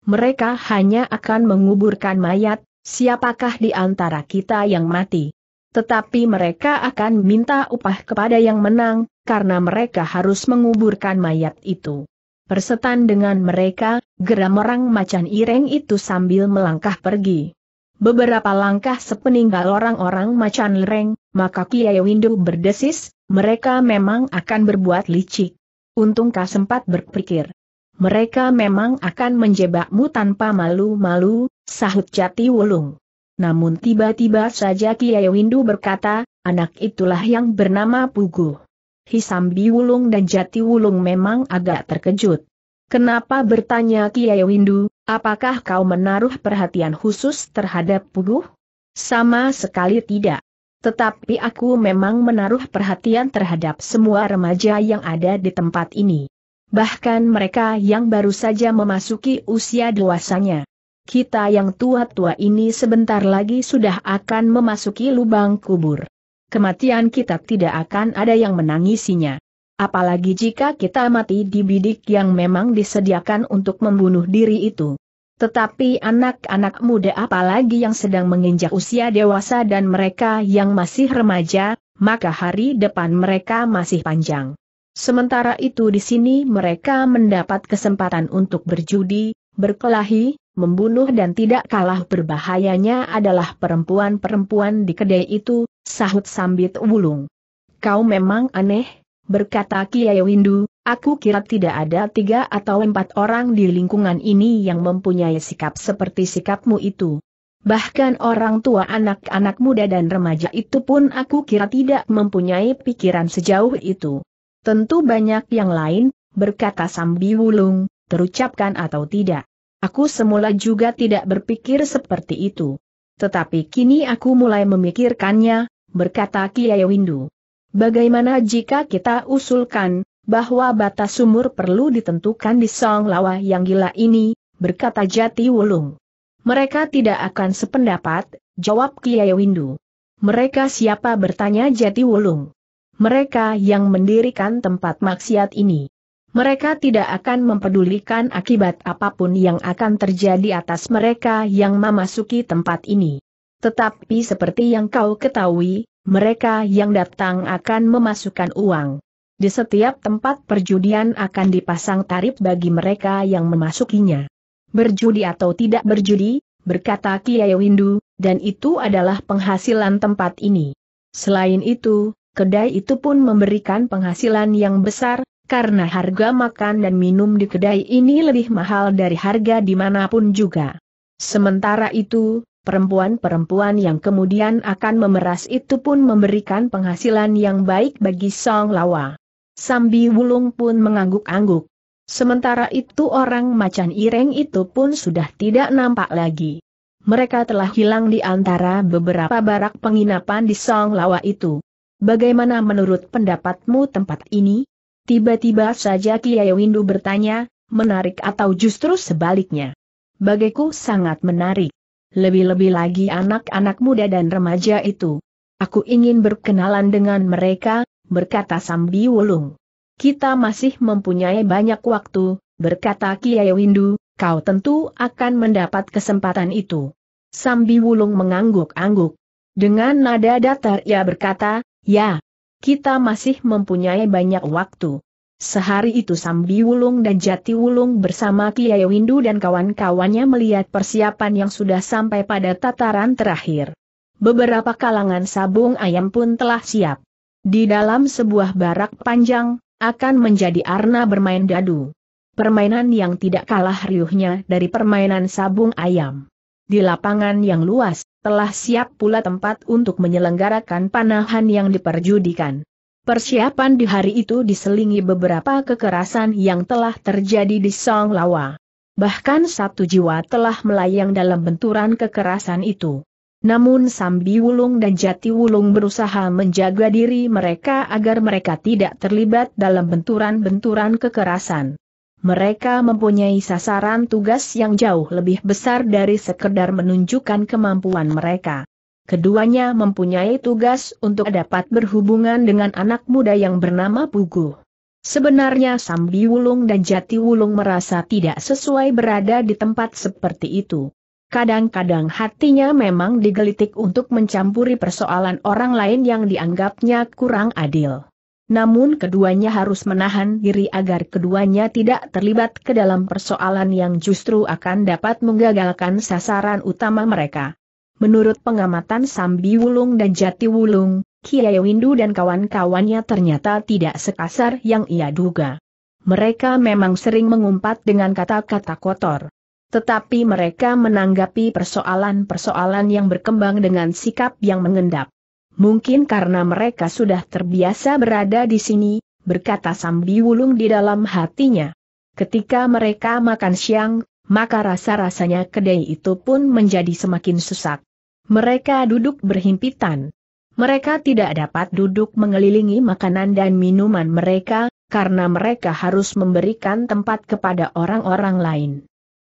mereka hanya akan menguburkan mayat, siapakah di antara kita yang mati. Tetapi mereka akan minta upah kepada yang menang, karena mereka harus menguburkan mayat itu. Persetan dengan mereka, geram orang macan ireng itu sambil melangkah pergi. Beberapa langkah sepeninggal orang-orang macan lereng, maka Kiai Windu berdesis, mereka memang akan berbuat licik. Untungkah sempat berpikir. Mereka memang akan menjebakmu tanpa malu-malu, sahut jati wulung. Namun tiba-tiba saja Kiai Windu berkata, anak itulah yang bernama Pugu. Hisambi Wulung dan Jati Wulung memang agak terkejut. Kenapa bertanya Kiai Windu, apakah kau menaruh perhatian khusus terhadap Pugu? Sama sekali tidak. Tetapi aku memang menaruh perhatian terhadap semua remaja yang ada di tempat ini bahkan mereka yang baru saja memasuki usia dewasanya. Kita yang tua-tua ini sebentar lagi sudah akan memasuki lubang kubur. Kematian kita tidak akan ada yang menangisinya. Apalagi jika kita mati di bidik yang memang disediakan untuk membunuh diri itu. Tetapi anak-anak muda apalagi yang sedang menginjak usia dewasa dan mereka yang masih remaja, maka hari depan mereka masih panjang. Sementara itu di sini mereka mendapat kesempatan untuk berjudi, berkelahi, membunuh dan tidak kalah berbahayanya adalah perempuan-perempuan di kedai itu, sahut sambit wulung. Kau memang aneh, berkata Kiai Windu, aku kira tidak ada tiga atau empat orang di lingkungan ini yang mempunyai sikap seperti sikapmu itu. Bahkan orang tua anak-anak muda dan remaja itu pun aku kira tidak mempunyai pikiran sejauh itu. Tentu banyak yang lain, berkata Sambi Wulung, terucapkan atau tidak. Aku semula juga tidak berpikir seperti itu. Tetapi kini aku mulai memikirkannya, berkata Kiai Windu. Bagaimana jika kita usulkan, bahwa batas umur perlu ditentukan di Song Lawa yang gila ini, berkata Jati Wulung. Mereka tidak akan sependapat, jawab Kiai Windu. Mereka siapa bertanya Jati Wulung mereka yang mendirikan tempat maksiat ini. Mereka tidak akan mempedulikan akibat apapun yang akan terjadi atas mereka yang memasuki tempat ini. Tetapi seperti yang kau ketahui, mereka yang datang akan memasukkan uang. Di setiap tempat perjudian akan dipasang tarif bagi mereka yang memasukinya. Berjudi atau tidak berjudi, berkata Kiai Windu, dan itu adalah penghasilan tempat ini. Selain itu, kedai itu pun memberikan penghasilan yang besar, karena harga makan dan minum di kedai ini lebih mahal dari harga dimanapun juga. Sementara itu, perempuan-perempuan yang kemudian akan memeras itu pun memberikan penghasilan yang baik bagi Song Lawa. Sambi Wulung pun mengangguk-angguk. Sementara itu orang macan ireng itu pun sudah tidak nampak lagi. Mereka telah hilang di antara beberapa barak penginapan di Song Lawa itu. Bagaimana menurut pendapatmu tempat ini? Tiba-tiba saja Kiai Windu bertanya, menarik atau justru sebaliknya? Bagiku sangat menarik. Lebih-lebih lagi anak-anak muda dan remaja itu. Aku ingin berkenalan dengan mereka, berkata Sambi Wulung. Kita masih mempunyai banyak waktu, berkata Kiai Windu, kau tentu akan mendapat kesempatan itu. Sambi Wulung mengangguk-angguk. Dengan nada datar ia berkata, Ya, kita masih mempunyai banyak waktu. Sehari itu Sambi Wulung dan Jati Wulung bersama Kiai Windu dan kawan-kawannya melihat persiapan yang sudah sampai pada tataran terakhir. Beberapa kalangan sabung ayam pun telah siap. Di dalam sebuah barak panjang, akan menjadi arna bermain dadu. Permainan yang tidak kalah riuhnya dari permainan sabung ayam. Di lapangan yang luas, telah siap pula tempat untuk menyelenggarakan panahan yang diperjudikan. Persiapan di hari itu diselingi beberapa kekerasan yang telah terjadi di Song Lawa. Bahkan satu jiwa telah melayang dalam benturan kekerasan itu. Namun Sambi Wulung dan Jati Wulung berusaha menjaga diri mereka agar mereka tidak terlibat dalam benturan-benturan kekerasan mereka mempunyai sasaran tugas yang jauh lebih besar dari sekedar menunjukkan kemampuan mereka. Keduanya mempunyai tugas untuk dapat berhubungan dengan anak muda yang bernama Pugu. Sebenarnya Sambi Wulung dan Jati Wulung merasa tidak sesuai berada di tempat seperti itu. Kadang-kadang hatinya memang digelitik untuk mencampuri persoalan orang lain yang dianggapnya kurang adil namun keduanya harus menahan diri agar keduanya tidak terlibat ke dalam persoalan yang justru akan dapat menggagalkan sasaran utama mereka. Menurut pengamatan Sambi Wulung dan Jati Wulung, Kiai Windu dan kawan-kawannya ternyata tidak sekasar yang ia duga. Mereka memang sering mengumpat dengan kata-kata kotor. Tetapi mereka menanggapi persoalan-persoalan yang berkembang dengan sikap yang mengendap. Mungkin karena mereka sudah terbiasa berada di sini, berkata Sambi Wulung di dalam hatinya. Ketika mereka makan siang, maka rasa-rasanya kedai itu pun menjadi semakin sesak. Mereka duduk berhimpitan. Mereka tidak dapat duduk mengelilingi makanan dan minuman mereka, karena mereka harus memberikan tempat kepada orang-orang lain.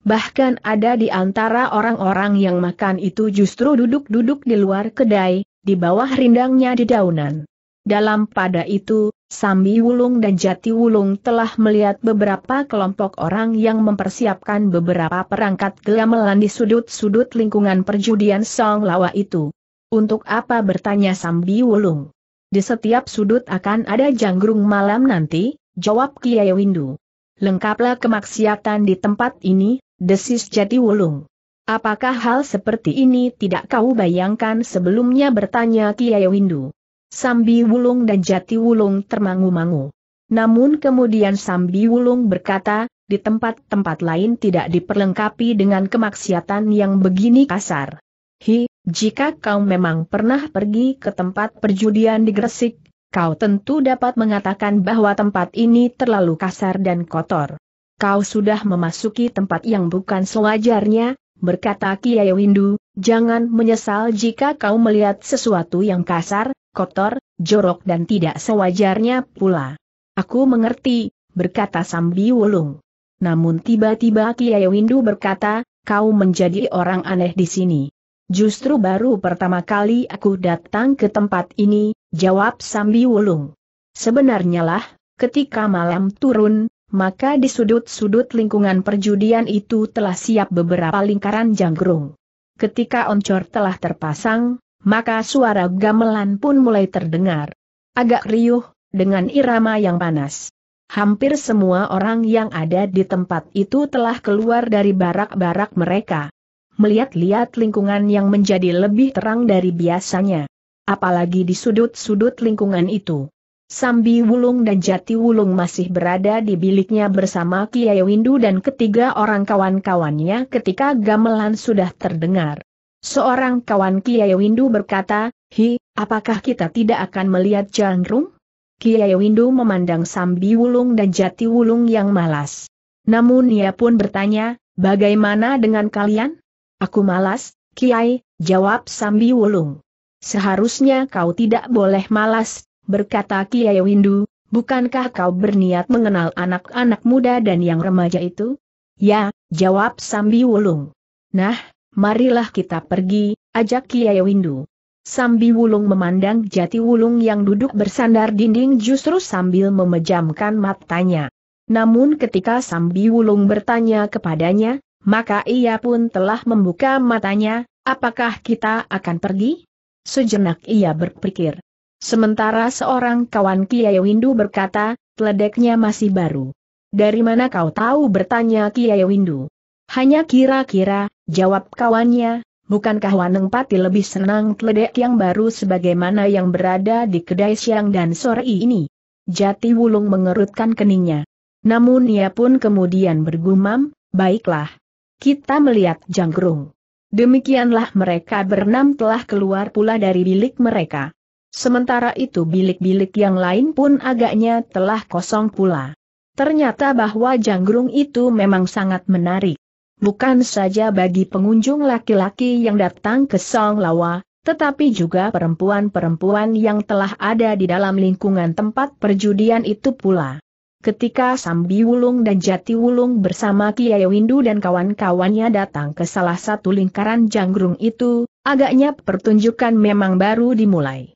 Bahkan ada di antara orang-orang yang makan itu justru duduk-duduk di luar kedai, di bawah rindangnya dedaunan. Dalam pada itu, Sambi Wulung dan Jati Wulung telah melihat beberapa kelompok orang yang mempersiapkan beberapa perangkat gamelan di sudut-sudut lingkungan perjudian Song Lawa itu. Untuk apa bertanya Sambi Wulung? Di setiap sudut akan ada janggrung malam nanti, jawab Kiai Windu. Lengkaplah kemaksiatan di tempat ini, desis Jati Wulung. Apakah hal seperti ini tidak kau bayangkan sebelumnya bertanya Kiai Windu? Sambi Wulung dan Jati Wulung termangu-mangu. Namun kemudian Sambi Wulung berkata, di tempat-tempat lain tidak diperlengkapi dengan kemaksiatan yang begini kasar. Hi, jika kau memang pernah pergi ke tempat perjudian di Gresik, kau tentu dapat mengatakan bahwa tempat ini terlalu kasar dan kotor. Kau sudah memasuki tempat yang bukan sewajarnya, berkata Kiai Windu, jangan menyesal jika kau melihat sesuatu yang kasar, kotor, jorok dan tidak sewajarnya pula. Aku mengerti, berkata Sambi Wulung. Namun tiba-tiba Kiai Windu berkata, kau menjadi orang aneh di sini. Justru baru pertama kali aku datang ke tempat ini, jawab Sambi Wulung. Sebenarnya lah, ketika malam turun, maka di sudut-sudut lingkungan perjudian itu telah siap beberapa lingkaran janggrung. Ketika oncor telah terpasang, maka suara gamelan pun mulai terdengar. Agak riuh, dengan irama yang panas. Hampir semua orang yang ada di tempat itu telah keluar dari barak-barak mereka. Melihat-lihat lingkungan yang menjadi lebih terang dari biasanya. Apalagi di sudut-sudut lingkungan itu. Sambi Wulung dan Jati Wulung masih berada di biliknya bersama Kiai Windu dan ketiga orang kawan-kawannya ketika gamelan sudah terdengar. Seorang kawan Kiai Windu berkata, Hi, apakah kita tidak akan melihat Jangrung? Kiai Windu memandang Sambi Wulung dan Jati Wulung yang malas. Namun ia pun bertanya, bagaimana dengan kalian? Aku malas, Kiai, jawab Sambi Wulung. Seharusnya kau tidak boleh malas, berkata Kiai Windu, bukankah kau berniat mengenal anak-anak muda dan yang remaja itu? Ya, jawab Sambi Wulung. Nah, marilah kita pergi, ajak Kiai Windu. Sambi Wulung memandang jati Wulung yang duduk bersandar dinding justru sambil memejamkan matanya. Namun ketika Sambi Wulung bertanya kepadanya, maka ia pun telah membuka matanya, apakah kita akan pergi? Sejenak ia berpikir. Sementara seorang kawan Kiai Windu berkata, ledeknya masih baru. Dari mana kau tahu bertanya Kiai Windu? Hanya kira-kira, jawab kawannya, bukankah Waneng Pati lebih senang ledek yang baru sebagaimana yang berada di kedai siang dan sore ini? Jati Wulung mengerutkan keningnya. Namun ia pun kemudian bergumam, baiklah. Kita melihat jangkrung. Demikianlah mereka berenam telah keluar pula dari bilik mereka. Sementara itu bilik-bilik yang lain pun agaknya telah kosong pula. Ternyata bahwa janggrung itu memang sangat menarik. Bukan saja bagi pengunjung laki-laki yang datang ke Song Lawa, tetapi juga perempuan-perempuan yang telah ada di dalam lingkungan tempat perjudian itu pula. Ketika Sambi Wulung dan Jati Wulung bersama Kiai Windu dan kawan-kawannya datang ke salah satu lingkaran janggrung itu, agaknya pertunjukan memang baru dimulai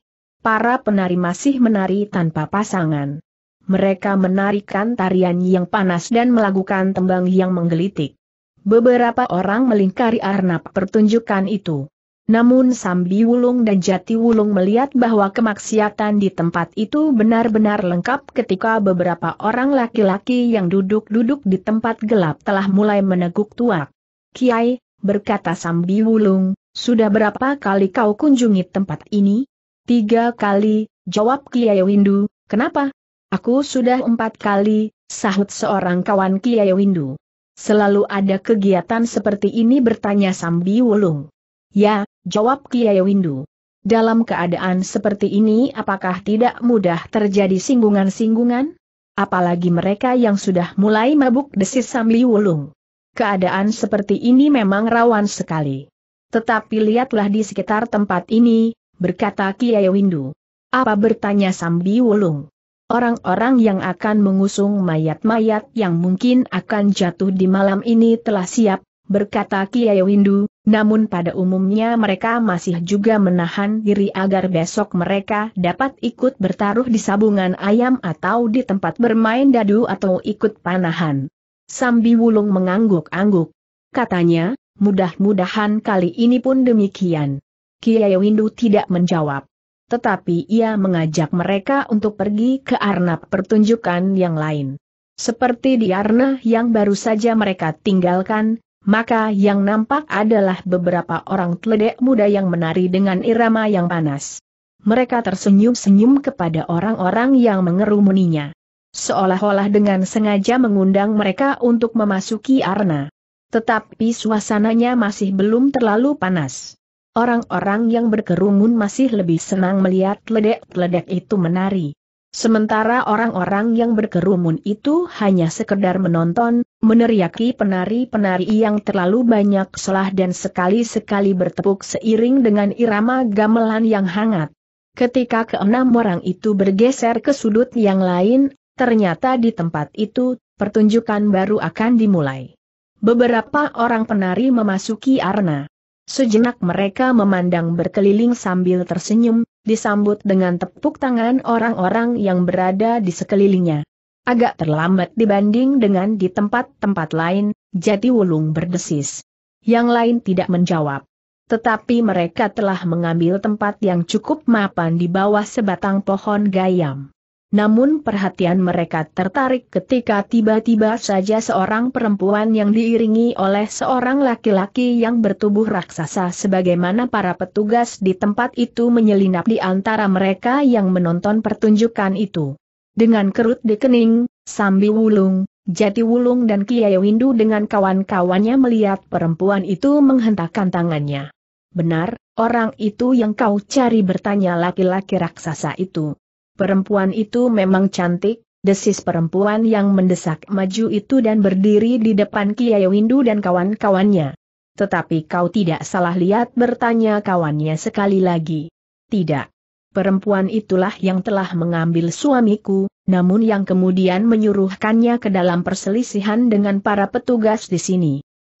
para penari masih menari tanpa pasangan. Mereka menarikan tarian yang panas dan melakukan tembang yang menggelitik. Beberapa orang melingkari arnab pertunjukan itu. Namun Sambi Wulung dan Jati Wulung melihat bahwa kemaksiatan di tempat itu benar-benar lengkap ketika beberapa orang laki-laki yang duduk-duduk di tempat gelap telah mulai meneguk tuak. Kiai, berkata Sambi Wulung, sudah berapa kali kau kunjungi tempat ini? Tiga kali, jawab Kiai Windu, kenapa? Aku sudah empat kali, sahut seorang kawan Kiai Windu. Selalu ada kegiatan seperti ini bertanya Sambi Wulung. Ya, jawab Kiai Windu. Dalam keadaan seperti ini apakah tidak mudah terjadi singgungan-singgungan? Apalagi mereka yang sudah mulai mabuk desis Sambi Wulung. Keadaan seperti ini memang rawan sekali. Tetapi lihatlah di sekitar tempat ini, berkata Kiai Windu. Apa bertanya Sambi Wulung? Orang-orang yang akan mengusung mayat-mayat yang mungkin akan jatuh di malam ini telah siap, berkata Kiai Windu, namun pada umumnya mereka masih juga menahan diri agar besok mereka dapat ikut bertaruh di sabungan ayam atau di tempat bermain dadu atau ikut panahan. Sambi Wulung mengangguk-angguk. Katanya, mudah-mudahan kali ini pun demikian. Kiai Windu tidak menjawab. Tetapi ia mengajak mereka untuk pergi ke arnab pertunjukan yang lain. Seperti di arna yang baru saja mereka tinggalkan, maka yang nampak adalah beberapa orang teledek muda yang menari dengan irama yang panas. Mereka tersenyum-senyum kepada orang-orang yang mengerumuninya seolah-olah dengan sengaja mengundang mereka untuk memasuki arna. Tetapi suasananya masih belum terlalu panas. Orang-orang yang berkerumun masih lebih senang melihat ledek-ledek itu menari. Sementara orang-orang yang berkerumun itu hanya sekedar menonton, meneriaki penari-penari yang terlalu banyak selah dan sekali-sekali bertepuk seiring dengan irama gamelan yang hangat. Ketika keenam orang itu bergeser ke sudut yang lain, ternyata di tempat itu, pertunjukan baru akan dimulai. Beberapa orang penari memasuki arena. Sejenak mereka memandang berkeliling sambil tersenyum, disambut dengan tepuk tangan orang-orang yang berada di sekelilingnya. Agak terlambat dibanding dengan di tempat-tempat lain, jadi wulung berdesis. Yang lain tidak menjawab. Tetapi mereka telah mengambil tempat yang cukup mapan di bawah sebatang pohon gayam namun perhatian mereka tertarik ketika tiba-tiba saja seorang perempuan yang diiringi oleh seorang laki-laki yang bertubuh raksasa sebagaimana para petugas di tempat itu menyelinap di antara mereka yang menonton pertunjukan itu. Dengan kerut di kening, Sambi Wulung, Jati Wulung dan Kiai Windu dengan kawan-kawannya melihat perempuan itu menghentakkan tangannya. Benar, orang itu yang kau cari bertanya laki-laki raksasa itu. Perempuan itu memang cantik, desis perempuan yang mendesak maju itu dan berdiri di depan Kiai Windu dan kawan-kawannya. Tetapi kau tidak salah lihat bertanya kawannya sekali lagi. Tidak. Perempuan itulah yang telah mengambil suamiku, namun yang kemudian menyuruhkannya ke dalam perselisihan dengan para petugas di sini.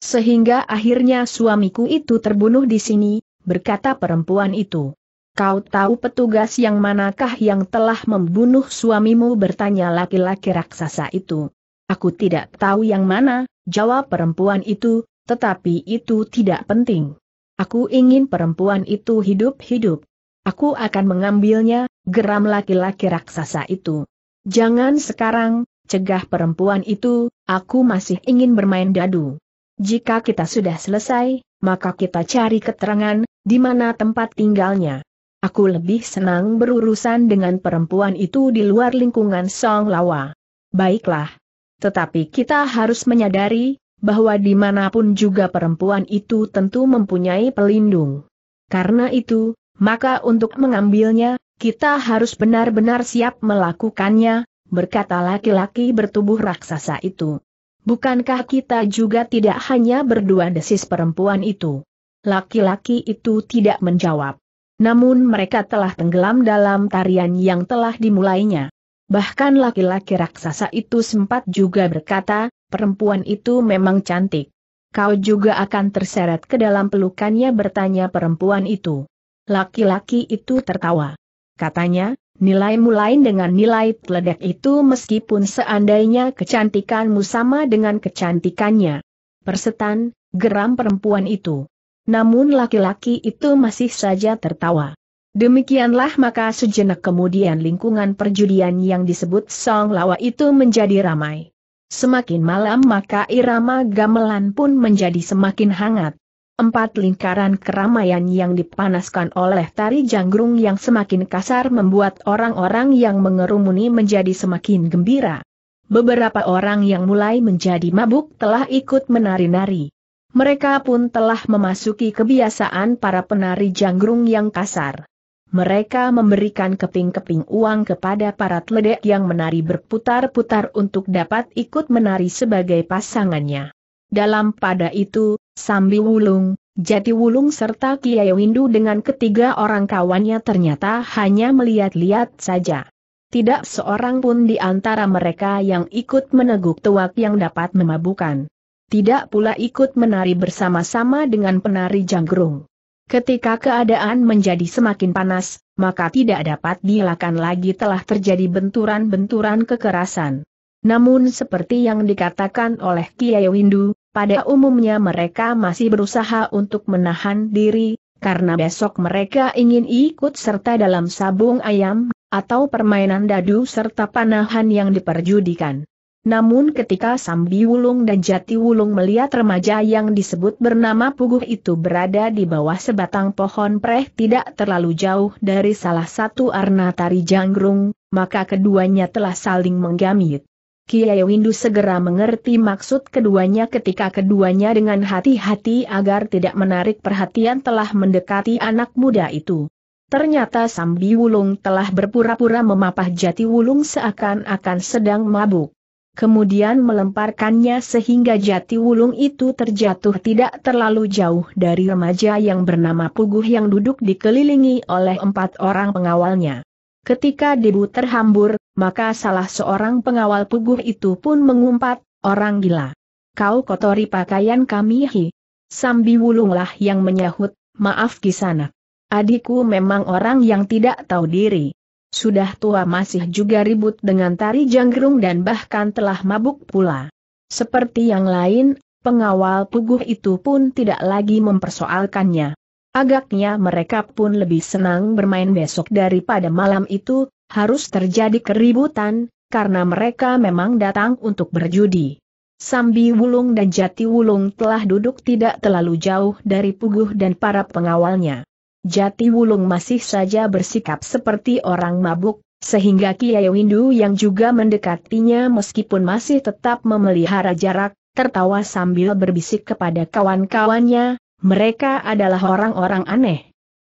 Sehingga akhirnya suamiku itu terbunuh di sini, berkata perempuan itu. Kau tahu petugas yang manakah yang telah membunuh suamimu bertanya laki-laki raksasa itu. Aku tidak tahu yang mana, jawab perempuan itu, tetapi itu tidak penting. Aku ingin perempuan itu hidup-hidup. Aku akan mengambilnya, geram laki-laki raksasa itu. Jangan sekarang, cegah perempuan itu, aku masih ingin bermain dadu. Jika kita sudah selesai, maka kita cari keterangan, di mana tempat tinggalnya. Aku lebih senang berurusan dengan perempuan itu di luar lingkungan Song Lawa. Baiklah. Tetapi kita harus menyadari, bahwa dimanapun juga perempuan itu tentu mempunyai pelindung. Karena itu, maka untuk mengambilnya, kita harus benar-benar siap melakukannya, berkata laki-laki bertubuh raksasa itu. Bukankah kita juga tidak hanya berdua desis perempuan itu? Laki-laki itu tidak menjawab. Namun mereka telah tenggelam dalam tarian yang telah dimulainya. Bahkan laki-laki raksasa itu sempat juga berkata, perempuan itu memang cantik. Kau juga akan terseret ke dalam pelukannya bertanya perempuan itu. Laki-laki itu tertawa. Katanya, nilai mulai dengan nilai teledek itu meskipun seandainya kecantikanmu sama dengan kecantikannya. Persetan, geram perempuan itu. Namun laki-laki itu masih saja tertawa. Demikianlah maka sejenak kemudian lingkungan perjudian yang disebut Song Lawa itu menjadi ramai. Semakin malam maka irama gamelan pun menjadi semakin hangat. Empat lingkaran keramaian yang dipanaskan oleh tari janggrung yang semakin kasar membuat orang-orang yang mengerumuni menjadi semakin gembira. Beberapa orang yang mulai menjadi mabuk telah ikut menari-nari mereka pun telah memasuki kebiasaan para penari janggrung yang kasar. Mereka memberikan keping-keping uang kepada para teledek yang menari berputar-putar untuk dapat ikut menari sebagai pasangannya. Dalam pada itu, Sambi Wulung, Jati Wulung serta Kiai Windu dengan ketiga orang kawannya ternyata hanya melihat-lihat saja. Tidak seorang pun di antara mereka yang ikut meneguk tuak yang dapat memabukan tidak pula ikut menari bersama-sama dengan penari janggrung. Ketika keadaan menjadi semakin panas, maka tidak dapat dilakukan lagi telah terjadi benturan-benturan kekerasan. Namun seperti yang dikatakan oleh Kiai Windu, pada umumnya mereka masih berusaha untuk menahan diri, karena besok mereka ingin ikut serta dalam sabung ayam, atau permainan dadu serta panahan yang diperjudikan. Namun ketika Sambi Wulung dan Jati Wulung melihat remaja yang disebut bernama Puguh itu berada di bawah sebatang pohon preh tidak terlalu jauh dari salah satu arna tari janggrung, maka keduanya telah saling menggamit. Kiai Windu segera mengerti maksud keduanya ketika keduanya dengan hati-hati agar tidak menarik perhatian telah mendekati anak muda itu. Ternyata Sambi Wulung telah berpura-pura memapah Jati Wulung seakan-akan sedang mabuk kemudian melemparkannya sehingga jati wulung itu terjatuh tidak terlalu jauh dari remaja yang bernama Puguh yang duduk dikelilingi oleh empat orang pengawalnya. Ketika debu terhambur, maka salah seorang pengawal Puguh itu pun mengumpat, orang gila. Kau kotori pakaian kami hi. Sambi wulunglah yang menyahut, maaf kisana, Adikku memang orang yang tidak tahu diri. Sudah tua masih juga ribut dengan tari janggrung dan bahkan telah mabuk pula. Seperti yang lain, pengawal puguh itu pun tidak lagi mempersoalkannya. Agaknya mereka pun lebih senang bermain besok daripada malam itu, harus terjadi keributan, karena mereka memang datang untuk berjudi. Sambi Wulung dan Jati Wulung telah duduk tidak terlalu jauh dari Puguh dan para pengawalnya. Jati Wulung masih saja bersikap seperti orang mabuk, sehingga Kiai Windu yang juga mendekatinya meskipun masih tetap memelihara jarak, tertawa sambil berbisik kepada kawan-kawannya, mereka adalah orang-orang aneh.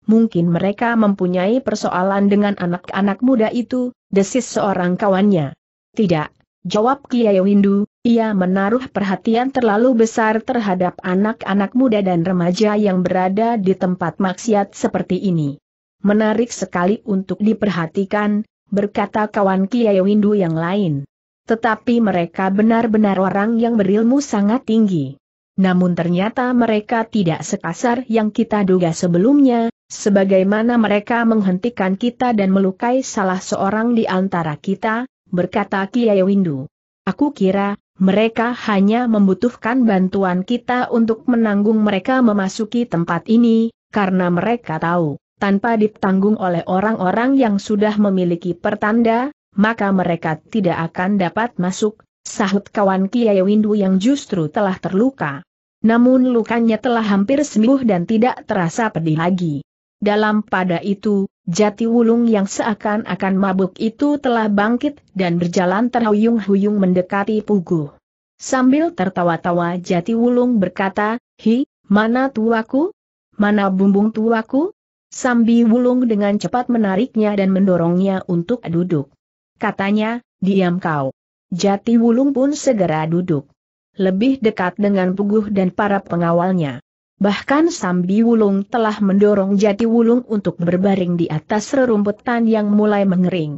Mungkin mereka mempunyai persoalan dengan anak-anak muda itu, desis seorang kawannya. Tidak, Jawab Kiai Windu, ia menaruh perhatian terlalu besar terhadap anak-anak muda dan remaja yang berada di tempat maksiat seperti ini. Menarik sekali untuk diperhatikan, berkata kawan Kiai Windu yang lain. Tetapi mereka benar-benar orang yang berilmu sangat tinggi. Namun ternyata mereka tidak sekasar yang kita duga sebelumnya, sebagaimana mereka menghentikan kita dan melukai salah seorang di antara kita, berkata Kiai Windu. Aku kira, mereka hanya membutuhkan bantuan kita untuk menanggung mereka memasuki tempat ini, karena mereka tahu, tanpa ditanggung oleh orang-orang yang sudah memiliki pertanda, maka mereka tidak akan dapat masuk, sahut kawan Kiai Windu yang justru telah terluka. Namun lukanya telah hampir sembuh dan tidak terasa pedih lagi. Dalam pada itu, Jati wulung yang seakan-akan mabuk itu telah bangkit dan berjalan terhuyung-huyung mendekati Pugu. Sambil tertawa-tawa Jati wulung berkata, Hi, mana tuaku? Mana bumbung tuaku? Sambi wulung dengan cepat menariknya dan mendorongnya untuk duduk. Katanya, diam kau. Jati wulung pun segera duduk. Lebih dekat dengan Puguh dan para pengawalnya. Bahkan Sambi Wulung telah mendorong Jati Wulung untuk berbaring di atas rerumputan yang mulai mengering.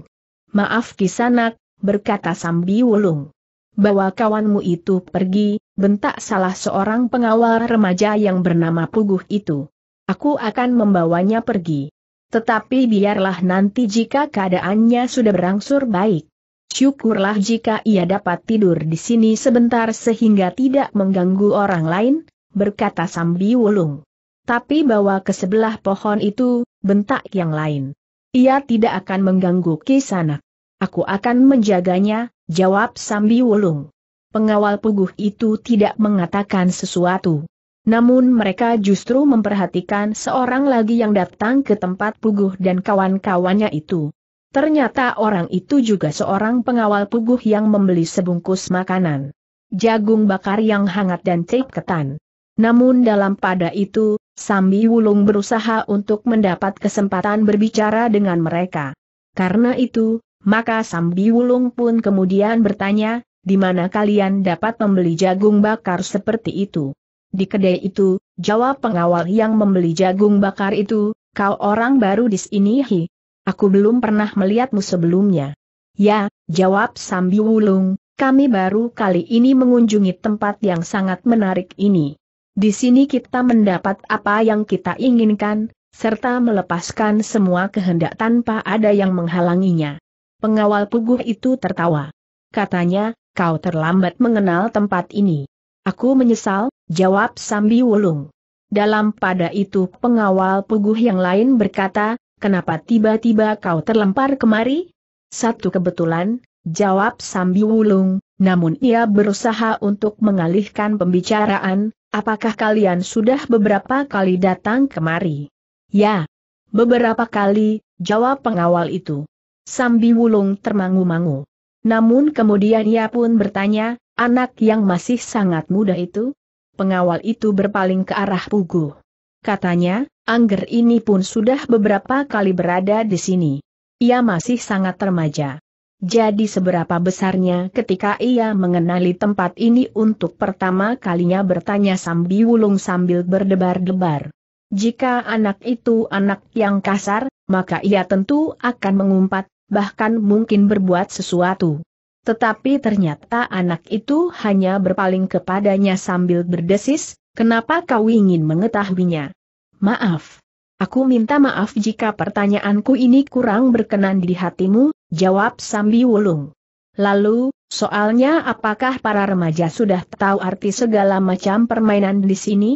Maaf kisanak, berkata Sambi Wulung. Bawa kawanmu itu pergi, bentak salah seorang pengawal remaja yang bernama Puguh itu. Aku akan membawanya pergi. Tetapi biarlah nanti jika keadaannya sudah berangsur baik. Syukurlah jika ia dapat tidur di sini sebentar sehingga tidak mengganggu orang lain, berkata Sambi Wulung. Tapi bawa ke sebelah pohon itu, bentak yang lain. Ia tidak akan mengganggu Kisanak. Aku akan menjaganya, jawab Sambi Wulung. Pengawal puguh itu tidak mengatakan sesuatu. Namun mereka justru memperhatikan seorang lagi yang datang ke tempat puguh dan kawan-kawannya itu. Ternyata orang itu juga seorang pengawal puguh yang membeli sebungkus makanan. Jagung bakar yang hangat dan cek ketan. Namun dalam pada itu, Sambi Wulung berusaha untuk mendapat kesempatan berbicara dengan mereka. Karena itu, maka Sambi Wulung pun kemudian bertanya, di mana kalian dapat membeli jagung bakar seperti itu? Di kedai itu, jawab pengawal yang membeli jagung bakar itu, kau orang baru di sini hi. Aku belum pernah melihatmu sebelumnya. Ya, jawab Sambi Wulung, kami baru kali ini mengunjungi tempat yang sangat menarik ini. Di sini kita mendapat apa yang kita inginkan, serta melepaskan semua kehendak tanpa ada yang menghalanginya. Pengawal puguh itu tertawa. Katanya, kau terlambat mengenal tempat ini. Aku menyesal, jawab Sambi Wulung. Dalam pada itu pengawal puguh yang lain berkata, kenapa tiba-tiba kau terlempar kemari? Satu kebetulan, jawab Sambi Wulung, namun ia berusaha untuk mengalihkan pembicaraan, Apakah kalian sudah beberapa kali datang kemari? Ya. Beberapa kali, jawab pengawal itu. Sambi Wulung termangu-mangu. Namun kemudian ia pun bertanya, anak yang masih sangat muda itu? Pengawal itu berpaling ke arah Puguh. Katanya, Angger ini pun sudah beberapa kali berada di sini. Ia masih sangat remaja. Jadi seberapa besarnya ketika ia mengenali tempat ini untuk pertama kalinya bertanya Sambi Wulung sambil berdebar-debar. Jika anak itu anak yang kasar, maka ia tentu akan mengumpat, bahkan mungkin berbuat sesuatu. Tetapi ternyata anak itu hanya berpaling kepadanya sambil berdesis, kenapa kau ingin mengetahuinya? Maaf. Aku minta maaf jika pertanyaanku ini kurang berkenan di hatimu, Jawab Sambi Wulung. Lalu, soalnya apakah para remaja sudah tahu arti segala macam permainan di sini?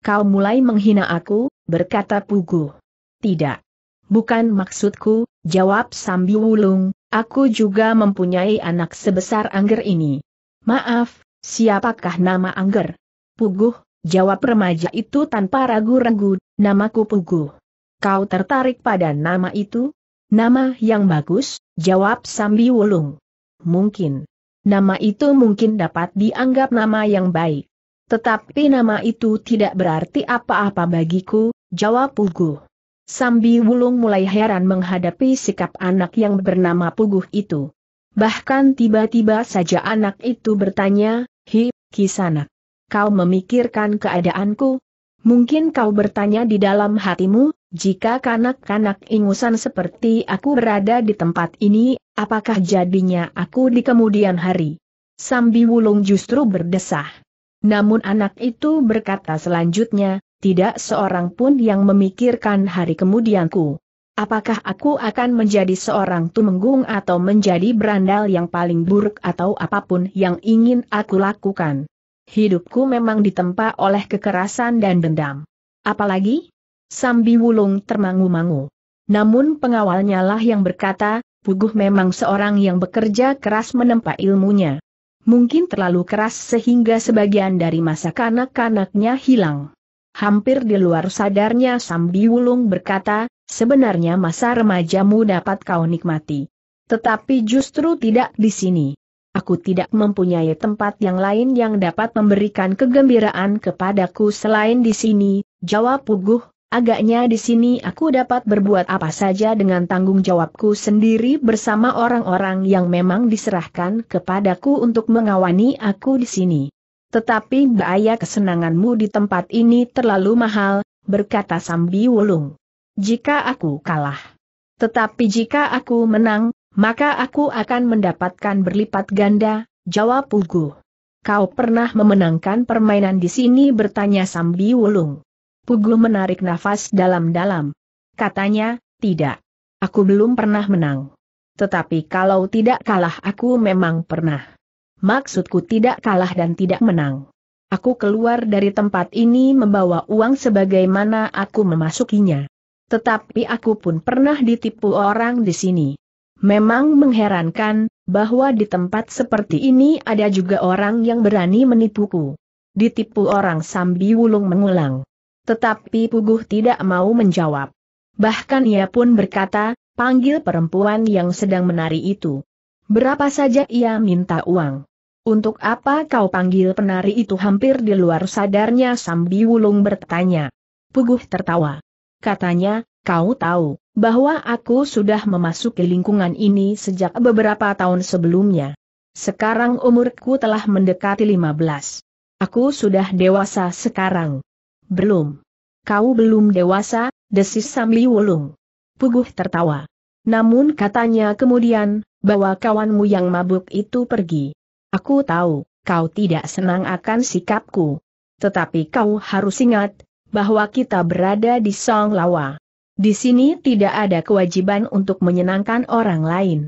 Kau mulai menghina aku, berkata Pugu. Tidak. Bukan maksudku, jawab Sambi Wulung, aku juga mempunyai anak sebesar Angger ini. Maaf, siapakah nama Angger? Puguh, jawab remaja itu tanpa ragu-ragu, namaku Puguh. Kau tertarik pada nama itu? Nama yang bagus, Jawab Sambi Wulung. Mungkin. Nama itu mungkin dapat dianggap nama yang baik. Tetapi nama itu tidak berarti apa-apa bagiku, jawab Puguh. Sambi Wulung mulai heran menghadapi sikap anak yang bernama Puguh itu. Bahkan tiba-tiba saja anak itu bertanya, Hi, Kisanak. Kau memikirkan keadaanku, Mungkin kau bertanya di dalam hatimu, jika kanak-kanak ingusan seperti aku berada di tempat ini, apakah jadinya aku di kemudian hari? Sambi Wulung justru berdesah. Namun anak itu berkata selanjutnya, tidak seorang pun yang memikirkan hari kemudianku. Apakah aku akan menjadi seorang tumenggung atau menjadi berandal yang paling buruk atau apapun yang ingin aku lakukan? Hidupku memang ditempa oleh kekerasan dan dendam. Apalagi? Sambi Wulung termangu-mangu. Namun pengawalnya lah yang berkata, Puguh memang seorang yang bekerja keras menempa ilmunya. Mungkin terlalu keras sehingga sebagian dari masa kanak-kanaknya hilang. Hampir di luar sadarnya Sambi Wulung berkata, sebenarnya masa remajamu dapat kau nikmati. Tetapi justru tidak di sini. Aku tidak mempunyai tempat yang lain yang dapat memberikan kegembiraan kepadaku selain di sini, jawab Puguh, agaknya di sini aku dapat berbuat apa saja dengan tanggung jawabku sendiri bersama orang-orang yang memang diserahkan kepadaku untuk mengawani aku di sini. Tetapi bahaya kesenanganmu di tempat ini terlalu mahal, berkata Sambi Wulung. Jika aku kalah. Tetapi jika aku menang, maka aku akan mendapatkan berlipat ganda, jawab Pugu. Kau pernah memenangkan permainan di sini bertanya Sambi Wulung. Pugu menarik nafas dalam-dalam. Katanya, tidak. Aku belum pernah menang. Tetapi kalau tidak kalah aku memang pernah. Maksudku tidak kalah dan tidak menang. Aku keluar dari tempat ini membawa uang sebagaimana aku memasukinya. Tetapi aku pun pernah ditipu orang di sini. Memang mengherankan, bahwa di tempat seperti ini ada juga orang yang berani menipuku. Ditipu orang Sambi Wulung mengulang. Tetapi Puguh tidak mau menjawab. Bahkan ia pun berkata, panggil perempuan yang sedang menari itu. Berapa saja ia minta uang. Untuk apa kau panggil penari itu hampir di luar sadarnya Sambi Wulung bertanya. Puguh tertawa. Katanya, kau tahu bahwa aku sudah memasuki lingkungan ini sejak beberapa tahun sebelumnya. Sekarang umurku telah mendekati 15. Aku sudah dewasa sekarang. Belum. Kau belum dewasa, desis Samli Wulung. Puguh tertawa. Namun katanya kemudian, bahwa kawanmu yang mabuk itu pergi. Aku tahu, kau tidak senang akan sikapku. Tetapi kau harus ingat, bahwa kita berada di Song Lawa. Di sini tidak ada kewajiban untuk menyenangkan orang lain.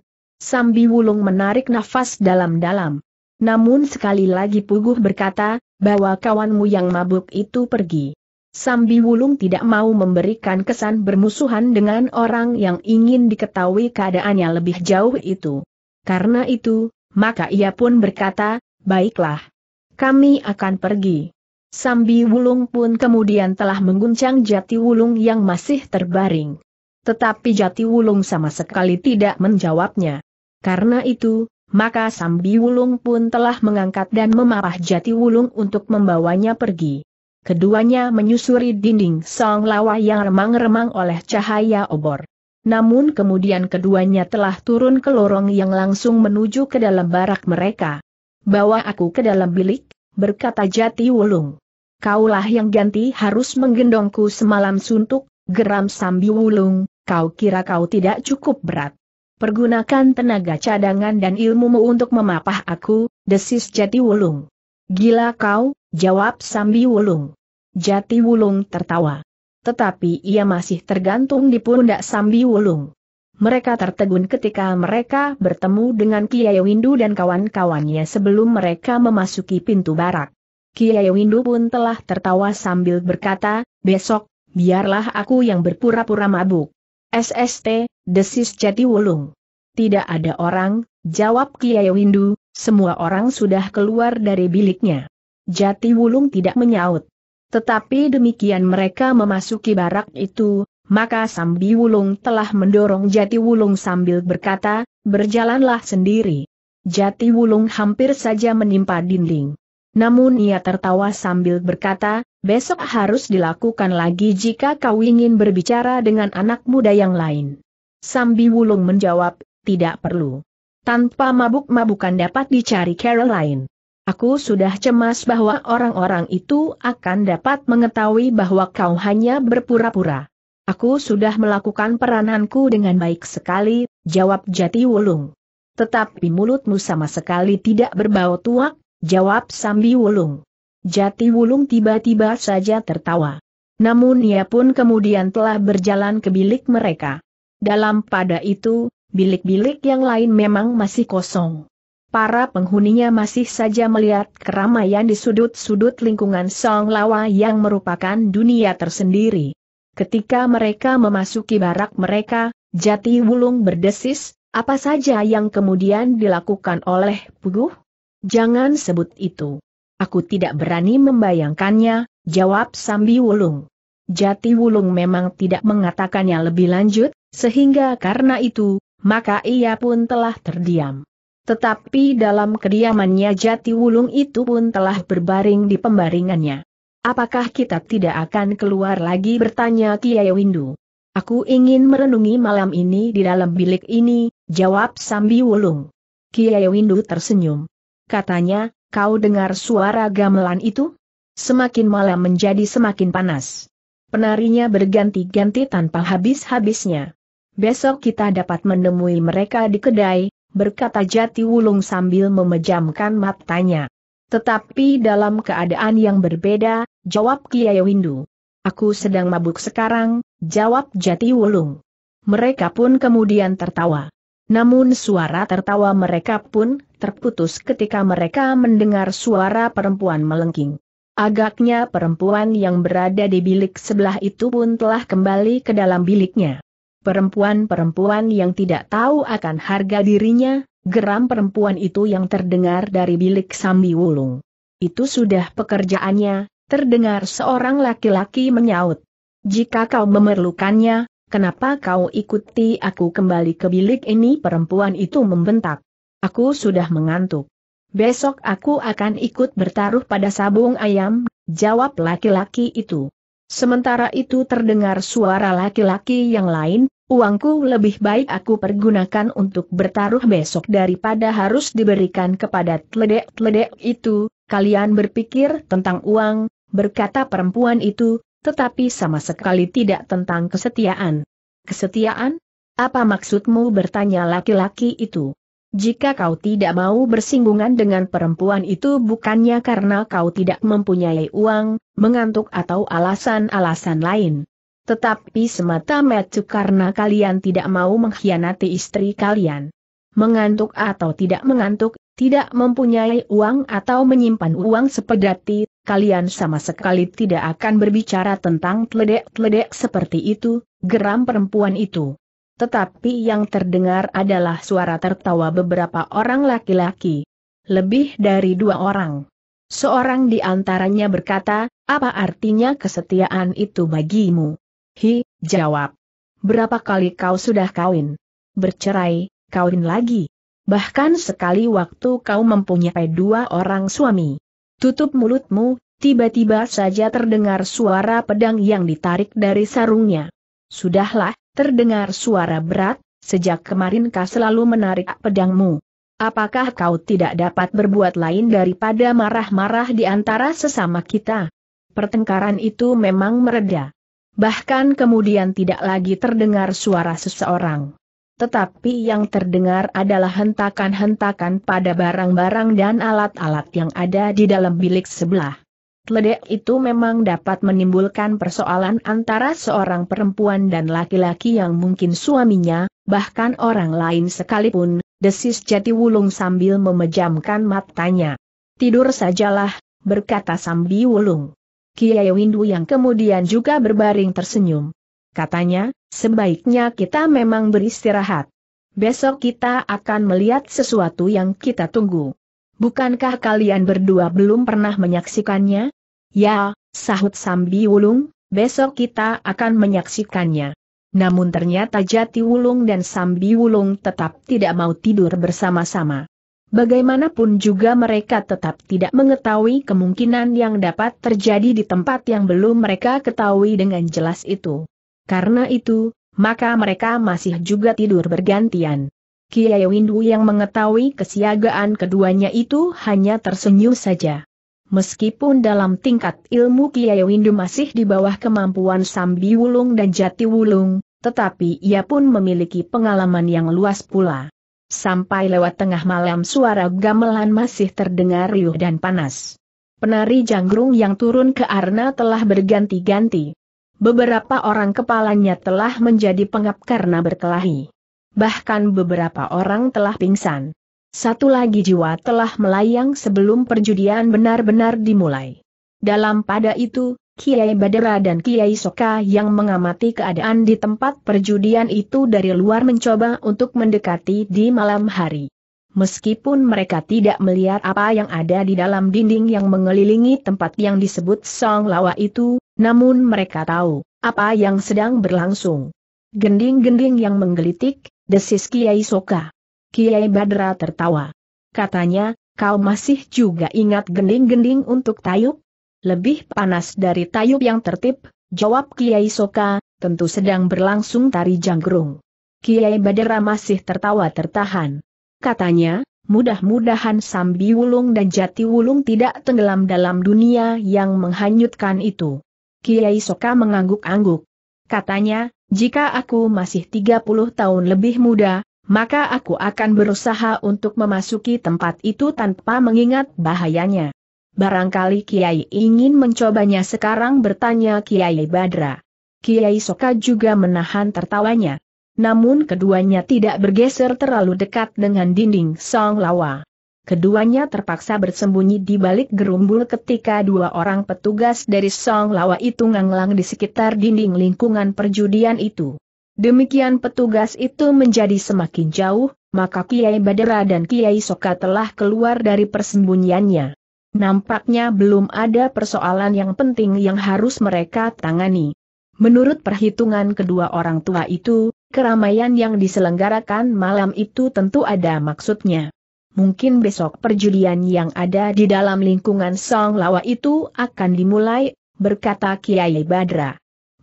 Sambi Wulung menarik nafas dalam-dalam. Namun sekali lagi Puguh berkata, bahwa kawanmu yang mabuk itu pergi. Sambi Wulung tidak mau memberikan kesan bermusuhan dengan orang yang ingin diketahui keadaannya lebih jauh itu. Karena itu, maka ia pun berkata, baiklah. Kami akan pergi. Sambi Wulung pun kemudian telah mengguncang jati wulung yang masih terbaring. Tetapi jati wulung sama sekali tidak menjawabnya. Karena itu, maka Sambi Wulung pun telah mengangkat dan memapah jati wulung untuk membawanya pergi. Keduanya menyusuri dinding Song Lawa yang remang-remang oleh cahaya obor. Namun kemudian keduanya telah turun ke lorong yang langsung menuju ke dalam barak mereka. Bawa aku ke dalam bilik, berkata Jati Wulung. Kaulah yang ganti harus menggendongku semalam suntuk, geram Sambi Wulung, kau kira kau tidak cukup berat. Pergunakan tenaga cadangan dan ilmumu untuk memapah aku, desis Jati Wulung. Gila kau, jawab Sambi Wulung. Jati Wulung tertawa. Tetapi ia masih tergantung di pundak Sambi Wulung. Mereka tertegun ketika mereka bertemu dengan Kiai Windu dan kawan-kawannya sebelum mereka memasuki pintu barak. Kiai Windu pun telah tertawa sambil berkata, besok, biarlah aku yang berpura-pura mabuk. SST, desis Jati Wulung. Tidak ada orang, jawab Kiai Windu, semua orang sudah keluar dari biliknya. Jati Wulung tidak menyaut. Tetapi demikian mereka memasuki barak itu, maka Sambi Wulung telah mendorong Jati Wulung sambil berkata, berjalanlah sendiri. Jati Wulung hampir saja menimpa dinding. Namun ia tertawa sambil berkata, besok harus dilakukan lagi jika kau ingin berbicara dengan anak muda yang lain. Sambi Wulung menjawab, tidak perlu. Tanpa mabuk-mabukan dapat dicari lain. Aku sudah cemas bahwa orang-orang itu akan dapat mengetahui bahwa kau hanya berpura-pura. Aku sudah melakukan perananku dengan baik sekali, jawab Jati Wulung. Tetapi mulutmu sama sekali tidak berbau tuak, jawab Sambi Wulung. Jati Wulung tiba-tiba saja tertawa. Namun ia pun kemudian telah berjalan ke bilik mereka. Dalam pada itu, bilik-bilik yang lain memang masih kosong. Para penghuninya masih saja melihat keramaian di sudut-sudut lingkungan Song Lawa yang merupakan dunia tersendiri. Ketika mereka memasuki barak mereka, jati wulung berdesis, apa saja yang kemudian dilakukan oleh Puguh? Jangan sebut itu. Aku tidak berani membayangkannya, jawab Sambi Wulung. Jati Wulung memang tidak mengatakannya lebih lanjut, sehingga karena itu, maka ia pun telah terdiam. Tetapi dalam kediamannya Jati Wulung itu pun telah berbaring di pembaringannya. Apakah kita tidak akan keluar lagi bertanya Kiai Windu? Aku ingin merenungi malam ini di dalam bilik ini, jawab Sambi Wulung. Kiai Windu tersenyum. Katanya, kau dengar suara gamelan itu? Semakin malam menjadi semakin panas. Penarinya berganti-ganti tanpa habis-habisnya. Besok kita dapat menemui mereka di kedai, berkata Jati Wulung sambil memejamkan matanya. Tetapi dalam keadaan yang berbeda, jawab Kiai Windu. Aku sedang mabuk sekarang, jawab Jati Wulung. Mereka pun kemudian tertawa. Namun suara tertawa mereka pun terputus ketika mereka mendengar suara perempuan melengking. Agaknya perempuan yang berada di bilik sebelah itu pun telah kembali ke dalam biliknya. Perempuan-perempuan yang tidak tahu akan harga dirinya, Geram perempuan itu yang terdengar dari bilik Sambi Wulung. Itu sudah pekerjaannya, terdengar seorang laki-laki menyaut. Jika kau memerlukannya, kenapa kau ikuti aku kembali ke bilik ini perempuan itu membentak. Aku sudah mengantuk. Besok aku akan ikut bertaruh pada sabung ayam, jawab laki-laki itu. Sementara itu terdengar suara laki-laki yang lain, Uangku lebih baik aku pergunakan untuk bertaruh besok daripada harus diberikan kepada tledek-tledek itu, kalian berpikir tentang uang, berkata perempuan itu, tetapi sama sekali tidak tentang kesetiaan. Kesetiaan? Apa maksudmu bertanya laki-laki itu? Jika kau tidak mau bersinggungan dengan perempuan itu bukannya karena kau tidak mempunyai uang, mengantuk atau alasan-alasan lain. Tetapi semata-mata karena kalian tidak mau mengkhianati istri kalian. Mengantuk atau tidak mengantuk, tidak mempunyai uang atau menyimpan uang sepedati, kalian sama sekali tidak akan berbicara tentang teledek-teledek seperti itu, geram perempuan itu. Tetapi yang terdengar adalah suara tertawa beberapa orang laki-laki. Lebih dari dua orang. Seorang di antaranya berkata, apa artinya kesetiaan itu bagimu? Hi, jawab. Berapa kali kau sudah kawin? Bercerai, kawin lagi. Bahkan sekali waktu kau mempunyai dua orang suami. Tutup mulutmu, tiba-tiba saja terdengar suara pedang yang ditarik dari sarungnya. Sudahlah, terdengar suara berat, sejak kemarin kau selalu menarik pedangmu. Apakah kau tidak dapat berbuat lain daripada marah-marah di antara sesama kita? Pertengkaran itu memang meredah bahkan kemudian tidak lagi terdengar suara seseorang. Tetapi yang terdengar adalah hentakan-hentakan pada barang-barang dan alat-alat yang ada di dalam bilik sebelah. Tledek itu memang dapat menimbulkan persoalan antara seorang perempuan dan laki-laki yang mungkin suaminya, bahkan orang lain sekalipun, desis jati wulung sambil memejamkan matanya. Tidur sajalah, berkata Sambi Wulung. Kiai Windu yang kemudian juga berbaring tersenyum. Katanya, sebaiknya kita memang beristirahat. Besok kita akan melihat sesuatu yang kita tunggu. Bukankah kalian berdua belum pernah menyaksikannya? Ya, sahut Sambi Wulung, besok kita akan menyaksikannya. Namun ternyata Jati Wulung dan Sambi Wulung tetap tidak mau tidur bersama-sama. Bagaimanapun juga mereka tetap tidak mengetahui kemungkinan yang dapat terjadi di tempat yang belum mereka ketahui dengan jelas itu. Karena itu, maka mereka masih juga tidur bergantian. Kiai Windu yang mengetahui kesiagaan keduanya itu hanya tersenyum saja. Meskipun dalam tingkat ilmu Kiai Windu masih di bawah kemampuan Sambi Wulung dan Jati Wulung, tetapi ia pun memiliki pengalaman yang luas pula. Sampai lewat tengah malam suara gamelan masih terdengar riuh dan panas. Penari janggrung yang turun ke arna telah berganti-ganti. Beberapa orang kepalanya telah menjadi pengap karena berkelahi. Bahkan beberapa orang telah pingsan. Satu lagi jiwa telah melayang sebelum perjudian benar-benar dimulai. Dalam pada itu, Kiai Badera dan Kiai Soka yang mengamati keadaan di tempat perjudian itu dari luar mencoba untuk mendekati di malam hari. Meskipun mereka tidak melihat apa yang ada di dalam dinding yang mengelilingi tempat yang disebut Song Lawa itu, namun mereka tahu apa yang sedang berlangsung. Gending-gending yang menggelitik, desis Kiai Soka. Kiai Badra tertawa. Katanya, kau masih juga ingat gending-gending untuk tayub? lebih panas dari tayub yang tertib, jawab Kiai Soka, tentu sedang berlangsung tari janggrung. Kiai Badera masih tertawa tertahan. Katanya, mudah-mudahan Sambi Wulung dan Jati Wulung tidak tenggelam dalam dunia yang menghanyutkan itu. Kiai Soka mengangguk-angguk. Katanya, jika aku masih 30 tahun lebih muda, maka aku akan berusaha untuk memasuki tempat itu tanpa mengingat bahayanya. Barangkali Kiai ingin mencobanya sekarang bertanya Kiai Badra. Kiai Soka juga menahan tertawanya. Namun keduanya tidak bergeser terlalu dekat dengan dinding Song Lawa. Keduanya terpaksa bersembunyi di balik gerumbul ketika dua orang petugas dari Song Lawa itu nganglang di sekitar dinding lingkungan perjudian itu. Demikian petugas itu menjadi semakin jauh, maka Kiai Badra dan Kiai Soka telah keluar dari persembunyiannya. Nampaknya belum ada persoalan yang penting yang harus mereka tangani. Menurut perhitungan kedua orang tua itu, keramaian yang diselenggarakan malam itu tentu ada maksudnya. Mungkin besok perjudian yang ada di dalam lingkungan Song Lawa itu akan dimulai, berkata Kiai Badra.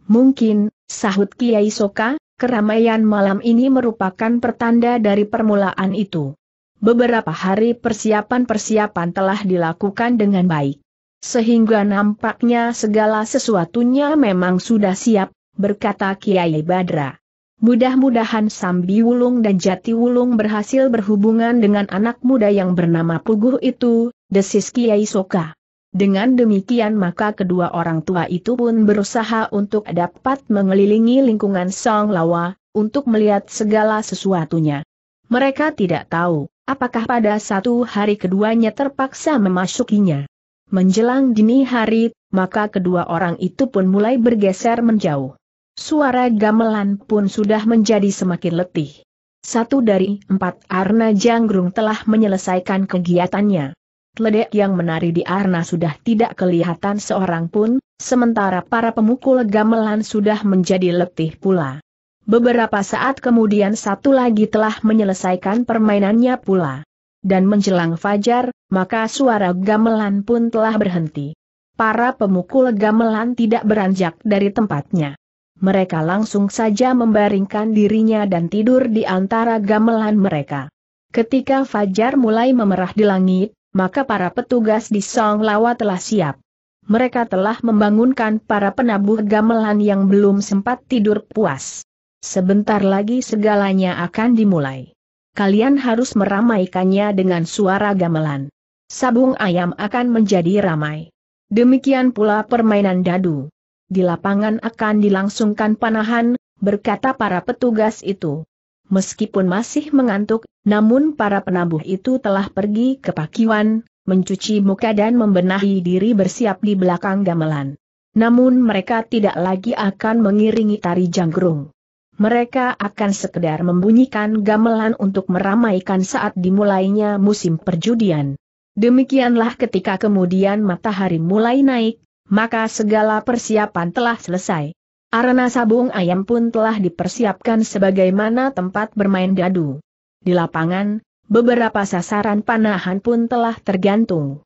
Mungkin, sahut Kiai Soka, keramaian malam ini merupakan pertanda dari permulaan itu beberapa hari persiapan-persiapan telah dilakukan dengan baik. Sehingga nampaknya segala sesuatunya memang sudah siap, berkata Kiai Badra. Mudah-mudahan Sambi Wulung dan Jati Wulung berhasil berhubungan dengan anak muda yang bernama Puguh itu, desis Kiai Soka. Dengan demikian maka kedua orang tua itu pun berusaha untuk dapat mengelilingi lingkungan Song Lawa, untuk melihat segala sesuatunya. Mereka tidak tahu, Apakah pada satu hari keduanya terpaksa memasukinya? Menjelang dini hari, maka kedua orang itu pun mulai bergeser menjauh. Suara gamelan pun sudah menjadi semakin letih. Satu dari empat Arna Janggrung telah menyelesaikan kegiatannya. Ledek yang menari di Arna sudah tidak kelihatan seorang pun, sementara para pemukul gamelan sudah menjadi letih pula. Beberapa saat kemudian satu lagi telah menyelesaikan permainannya pula. Dan menjelang fajar, maka suara gamelan pun telah berhenti. Para pemukul gamelan tidak beranjak dari tempatnya. Mereka langsung saja membaringkan dirinya dan tidur di antara gamelan mereka. Ketika fajar mulai memerah di langit, maka para petugas di Song Lawa telah siap. Mereka telah membangunkan para penabuh gamelan yang belum sempat tidur puas. Sebentar lagi segalanya akan dimulai. Kalian harus meramaikannya dengan suara gamelan. Sabung ayam akan menjadi ramai. Demikian pula permainan dadu. Di lapangan akan dilangsungkan panahan, berkata para petugas itu. Meskipun masih mengantuk, namun para penabuh itu telah pergi ke pakiwan, mencuci muka dan membenahi diri bersiap di belakang gamelan. Namun mereka tidak lagi akan mengiringi tari janggrung mereka akan sekedar membunyikan gamelan untuk meramaikan saat dimulainya musim perjudian. Demikianlah ketika kemudian matahari mulai naik, maka segala persiapan telah selesai. Arena sabung ayam pun telah dipersiapkan sebagaimana tempat bermain dadu. Di lapangan, beberapa sasaran panahan pun telah tergantung.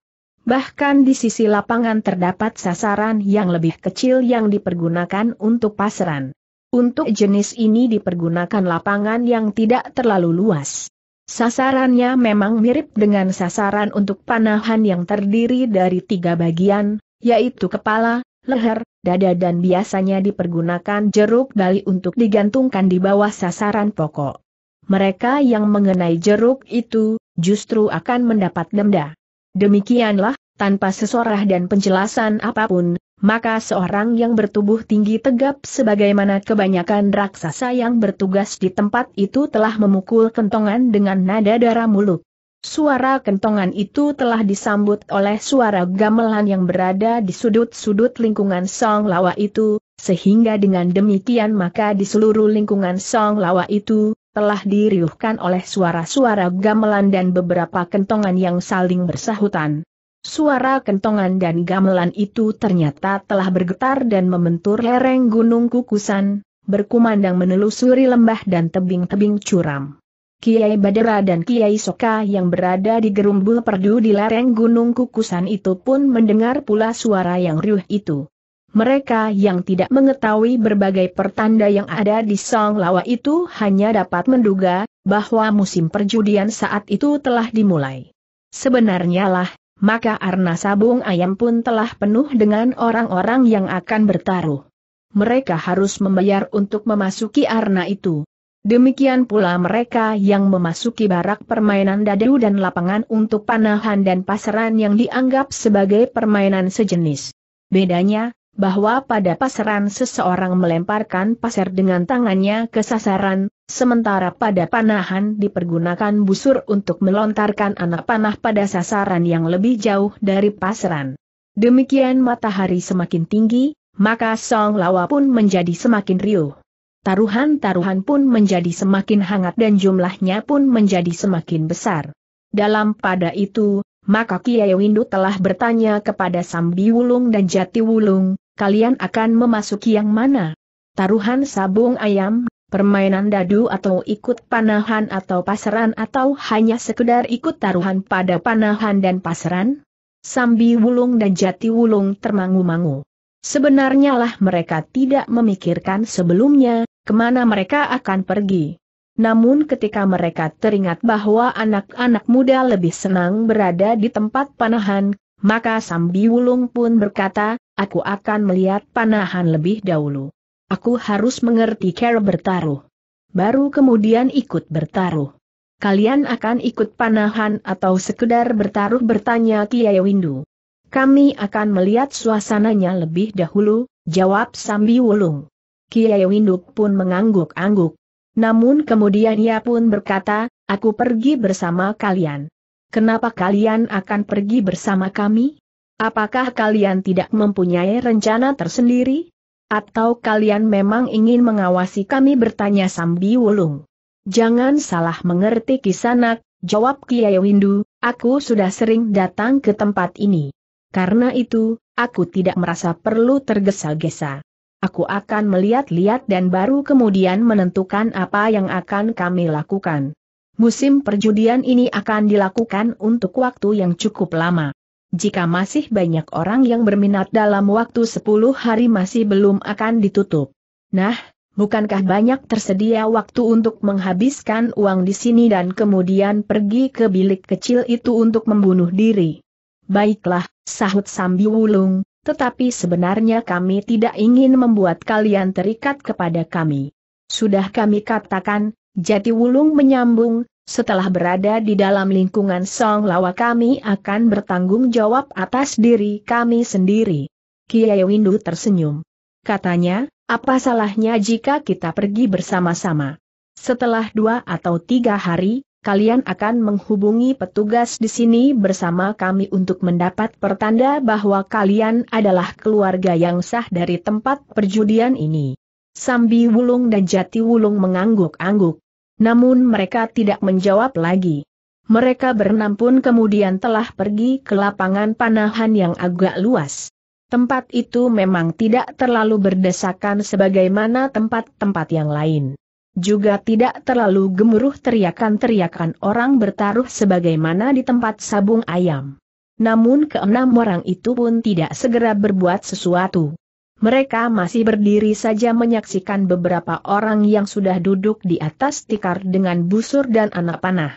Bahkan di sisi lapangan terdapat sasaran yang lebih kecil yang dipergunakan untuk pasaran. Untuk jenis ini dipergunakan lapangan yang tidak terlalu luas. Sasarannya memang mirip dengan sasaran untuk panahan yang terdiri dari tiga bagian, yaitu kepala, leher, dada dan biasanya dipergunakan jeruk bali untuk digantungkan di bawah sasaran pokok. Mereka yang mengenai jeruk itu, justru akan mendapat denda. Demikianlah, tanpa sesorah dan penjelasan apapun, maka seorang yang bertubuh tinggi tegap sebagaimana kebanyakan raksasa yang bertugas di tempat itu telah memukul kentongan dengan nada darah muluk. Suara kentongan itu telah disambut oleh suara gamelan yang berada di sudut-sudut lingkungan Song Lawa itu, sehingga dengan demikian maka di seluruh lingkungan Song Lawa itu, telah diriuhkan oleh suara-suara gamelan dan beberapa kentongan yang saling bersahutan. Suara kentongan dan gamelan itu ternyata telah bergetar dan membentur lereng gunung kukusan, berkumandang menelusuri lembah dan tebing-tebing curam. Kiai Badera dan Kiai Soka yang berada di gerumbul perdu di lereng gunung kukusan itu pun mendengar pula suara yang riuh itu. Mereka yang tidak mengetahui berbagai pertanda yang ada di Song Lawa itu hanya dapat menduga bahwa musim perjudian saat itu telah dimulai. Sebenarnya lah, maka arna sabung ayam pun telah penuh dengan orang-orang yang akan bertaruh. Mereka harus membayar untuk memasuki arna itu. Demikian pula mereka yang memasuki barak permainan dadu dan lapangan untuk panahan dan pasaran yang dianggap sebagai permainan sejenis. Bedanya, bahwa pada pasaran seseorang melemparkan pasir dengan tangannya ke sasaran, sementara pada panahan dipergunakan busur untuk melontarkan anak panah pada sasaran yang lebih jauh dari pasaran. Demikian matahari semakin tinggi, maka Song Lawa pun menjadi semakin riuh. Taruhan-taruhan pun menjadi semakin hangat dan jumlahnya pun menjadi semakin besar. Dalam pada itu, maka Kiai Windu telah bertanya kepada Sambi Wulung dan Jati Wulung, kalian akan memasuki yang mana? Taruhan sabung ayam, permainan dadu atau ikut panahan atau pasaran atau hanya sekedar ikut taruhan pada panahan dan pasaran? Sambi Wulung dan Jati Wulung termangu-mangu. Sebenarnya lah mereka tidak memikirkan sebelumnya, kemana mereka akan pergi. Namun ketika mereka teringat bahwa anak-anak muda lebih senang berada di tempat panahan, maka Sambi Wulung pun berkata, aku akan melihat panahan lebih dahulu. Aku harus mengerti cara bertaruh. Baru kemudian ikut bertaruh. Kalian akan ikut panahan atau sekedar bertaruh bertanya Kiai Windu. Kami akan melihat suasananya lebih dahulu, jawab Sambi Wulung. Kiai Windu pun mengangguk-angguk. Namun kemudian ia pun berkata, aku pergi bersama kalian. Kenapa kalian akan pergi bersama kami? Apakah kalian tidak mempunyai rencana tersendiri? Atau kalian memang ingin mengawasi kami bertanya Sambi Wulung? Jangan salah mengerti kisanak, jawab Kiai Windu, aku sudah sering datang ke tempat ini. Karena itu, aku tidak merasa perlu tergesa-gesa. Aku akan melihat-lihat dan baru kemudian menentukan apa yang akan kami lakukan. Musim perjudian ini akan dilakukan untuk waktu yang cukup lama. Jika masih banyak orang yang berminat dalam waktu 10 hari masih belum akan ditutup. Nah, bukankah banyak tersedia waktu untuk menghabiskan uang di sini dan kemudian pergi ke bilik kecil itu untuk membunuh diri? Baiklah, sahut Sambi Wulung, tetapi sebenarnya kami tidak ingin membuat kalian terikat kepada kami. Sudah kami katakan, Jati Wulung menyambung, setelah berada di dalam lingkungan Song Lawa kami akan bertanggung jawab atas diri kami sendiri. Kiai Windu tersenyum. Katanya, apa salahnya jika kita pergi bersama-sama? Setelah dua atau tiga hari, kalian akan menghubungi petugas di sini bersama kami untuk mendapat pertanda bahwa kalian adalah keluarga yang sah dari tempat perjudian ini. Sambi Wulung dan Jati Wulung mengangguk-angguk. Namun mereka tidak menjawab lagi. Mereka berenam pun kemudian telah pergi ke lapangan panahan yang agak luas. Tempat itu memang tidak terlalu berdesakan sebagaimana tempat-tempat yang lain. Juga tidak terlalu gemuruh teriakan-teriakan orang bertaruh sebagaimana di tempat sabung ayam. Namun keenam orang itu pun tidak segera berbuat sesuatu mereka masih berdiri saja menyaksikan beberapa orang yang sudah duduk di atas tikar dengan busur dan anak panah.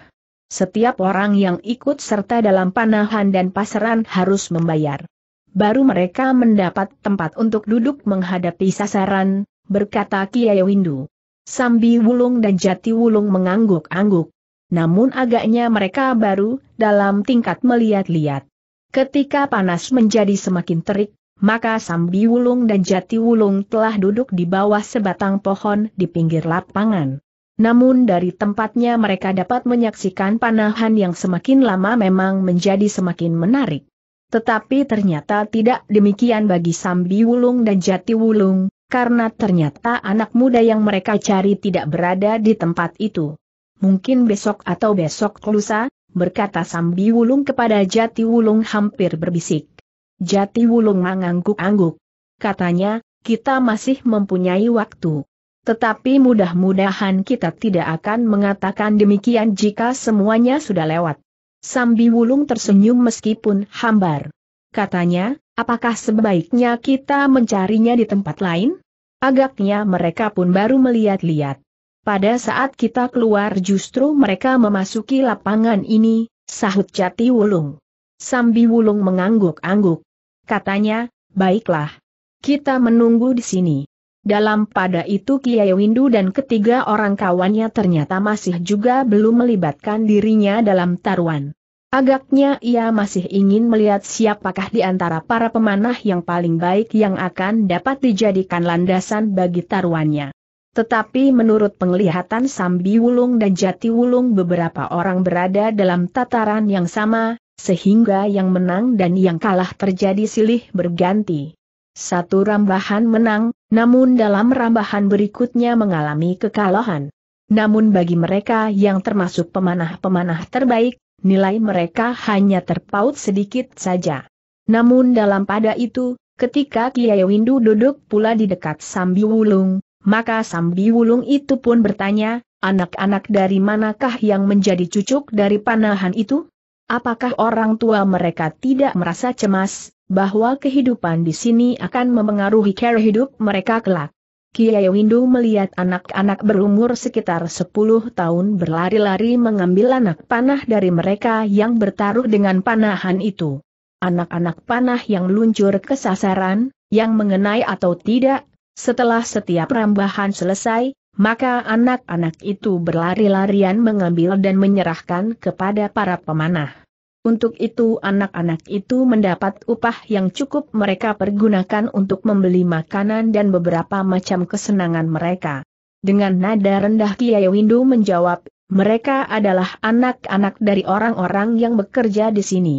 Setiap orang yang ikut serta dalam panahan dan pasaran harus membayar. Baru mereka mendapat tempat untuk duduk menghadapi sasaran, berkata Kiai Windu. Sambi Wulung dan Jati Wulung mengangguk-angguk. Namun agaknya mereka baru, dalam tingkat melihat-lihat. Ketika panas menjadi semakin terik, maka Sambi Wulung dan Jati Wulung telah duduk di bawah sebatang pohon di pinggir lapangan. Namun dari tempatnya mereka dapat menyaksikan panahan yang semakin lama memang menjadi semakin menarik. Tetapi ternyata tidak demikian bagi Sambi Wulung dan Jati Wulung, karena ternyata anak muda yang mereka cari tidak berada di tempat itu. Mungkin besok atau besok lusa, berkata Sambi Wulung kepada Jati Wulung hampir berbisik. Jati Wulung mengangguk-angguk. Katanya, kita masih mempunyai waktu. Tetapi mudah-mudahan kita tidak akan mengatakan demikian jika semuanya sudah lewat. Sambi Wulung tersenyum meskipun hambar. Katanya, apakah sebaiknya kita mencarinya di tempat lain? Agaknya mereka pun baru melihat-lihat. Pada saat kita keluar justru mereka memasuki lapangan ini, sahut Jati Wulung. Sambi Wulung mengangguk-angguk katanya, baiklah. Kita menunggu di sini. Dalam pada itu Kiai Windu dan ketiga orang kawannya ternyata masih juga belum melibatkan dirinya dalam taruhan. Agaknya ia masih ingin melihat siapakah di antara para pemanah yang paling baik yang akan dapat dijadikan landasan bagi taruhannya. Tetapi menurut penglihatan Sambi Wulung dan Jati Wulung beberapa orang berada dalam tataran yang sama, sehingga yang menang dan yang kalah terjadi silih berganti. Satu rambahan menang, namun dalam rambahan berikutnya mengalami kekalahan. Namun bagi mereka yang termasuk pemanah-pemanah terbaik, nilai mereka hanya terpaut sedikit saja. Namun dalam pada itu, ketika Kiai Windu duduk pula di dekat Sambi Wulung, maka Sambi Wulung itu pun bertanya, anak-anak dari manakah yang menjadi cucuk dari panahan itu? Apakah orang tua mereka tidak merasa cemas, bahwa kehidupan di sini akan memengaruhi cara hidup mereka kelak? Kiai Windu melihat anak-anak berumur sekitar 10 tahun berlari-lari mengambil anak panah dari mereka yang bertaruh dengan panahan itu. Anak-anak panah yang luncur ke sasaran, yang mengenai atau tidak, setelah setiap rambahan selesai, maka anak-anak itu berlari-larian mengambil dan menyerahkan kepada para pemanah. Untuk itu anak-anak itu mendapat upah yang cukup mereka pergunakan untuk membeli makanan dan beberapa macam kesenangan mereka. Dengan nada rendah Kiai Windu menjawab, mereka adalah anak-anak dari orang-orang yang bekerja di sini.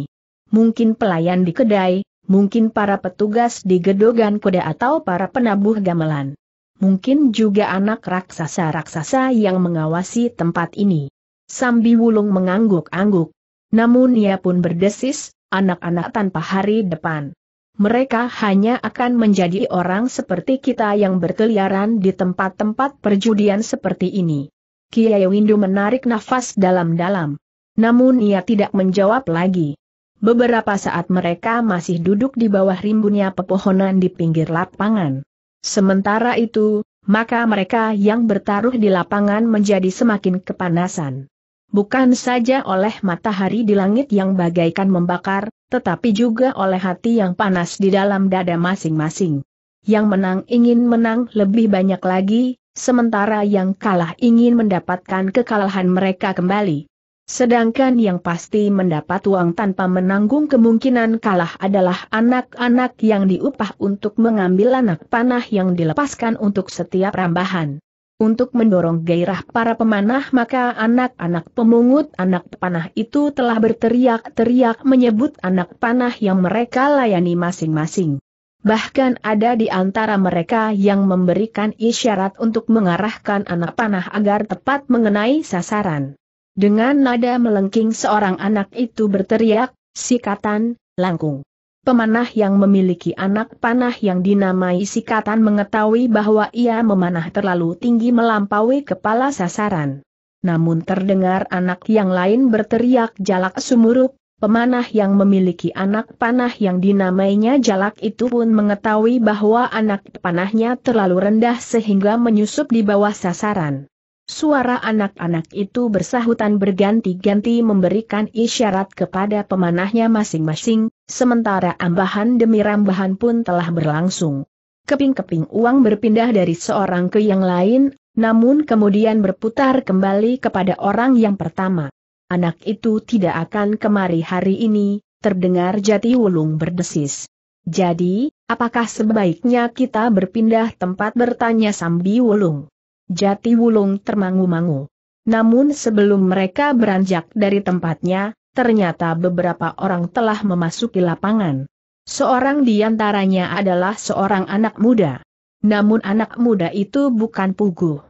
Mungkin pelayan di kedai, mungkin para petugas di gedogan kuda atau para penabuh gamelan mungkin juga anak raksasa-raksasa yang mengawasi tempat ini. Sambi Wulung mengangguk-angguk. Namun ia pun berdesis, anak-anak tanpa hari depan. Mereka hanya akan menjadi orang seperti kita yang berkeliaran di tempat-tempat perjudian seperti ini. Kiai Windu menarik nafas dalam-dalam. Namun ia tidak menjawab lagi. Beberapa saat mereka masih duduk di bawah rimbunnya pepohonan di pinggir lapangan. Sementara itu, maka mereka yang bertaruh di lapangan menjadi semakin kepanasan. Bukan saja oleh matahari di langit yang bagaikan membakar, tetapi juga oleh hati yang panas di dalam dada masing-masing. Yang menang ingin menang lebih banyak lagi, sementara yang kalah ingin mendapatkan kekalahan mereka kembali. Sedangkan yang pasti mendapat uang tanpa menanggung kemungkinan kalah adalah anak-anak yang diupah untuk mengambil anak panah yang dilepaskan untuk setiap rambahan. Untuk mendorong gairah para pemanah maka anak-anak pemungut anak panah itu telah berteriak-teriak menyebut anak panah yang mereka layani masing-masing. Bahkan ada di antara mereka yang memberikan isyarat untuk mengarahkan anak panah agar tepat mengenai sasaran. Dengan nada melengking seorang anak itu berteriak, sikatan, langkung. Pemanah yang memiliki anak panah yang dinamai sikatan mengetahui bahwa ia memanah terlalu tinggi melampaui kepala sasaran. Namun terdengar anak yang lain berteriak jalak sumurup, pemanah yang memiliki anak panah yang dinamainya jalak itu pun mengetahui bahwa anak panahnya terlalu rendah sehingga menyusup di bawah sasaran. Suara anak-anak itu bersahutan berganti-ganti memberikan isyarat kepada pemanahnya masing-masing, sementara ambahan demi rambahan pun telah berlangsung. Keping-keping uang berpindah dari seorang ke yang lain, namun kemudian berputar kembali kepada orang yang pertama. Anak itu tidak akan kemari hari ini, terdengar jati wulung berdesis. Jadi, apakah sebaiknya kita berpindah tempat bertanya Sambi Wulung? Jati Wulung termangu-mangu. Namun sebelum mereka beranjak dari tempatnya, ternyata beberapa orang telah memasuki lapangan. Seorang di antaranya adalah seorang anak muda. Namun anak muda itu bukan puguh.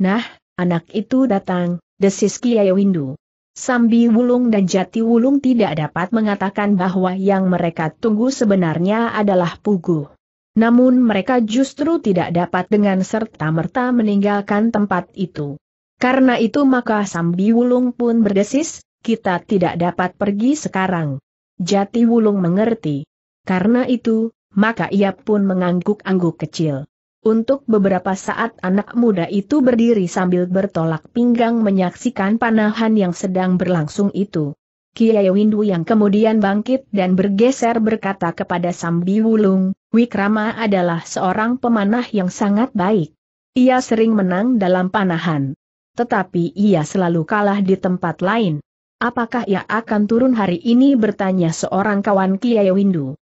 Nah, anak itu datang, desis Kiai Windu. Sambi Wulung dan Jati Wulung tidak dapat mengatakan bahwa yang mereka tunggu sebenarnya adalah Pugu. Namun mereka justru tidak dapat dengan serta-merta meninggalkan tempat itu. Karena itu maka Sambi Wulung pun berdesis, kita tidak dapat pergi sekarang. Jati Wulung mengerti. Karena itu, maka ia pun mengangguk-angguk kecil. Untuk beberapa saat anak muda itu berdiri sambil bertolak pinggang menyaksikan panahan yang sedang berlangsung itu. Kiai Windu yang kemudian bangkit dan bergeser berkata kepada Sambi Wulung, Wikrama adalah seorang pemanah yang sangat baik. Ia sering menang dalam panahan. Tetapi ia selalu kalah di tempat lain. Apakah ia akan turun hari ini bertanya seorang kawan Kiai Windu.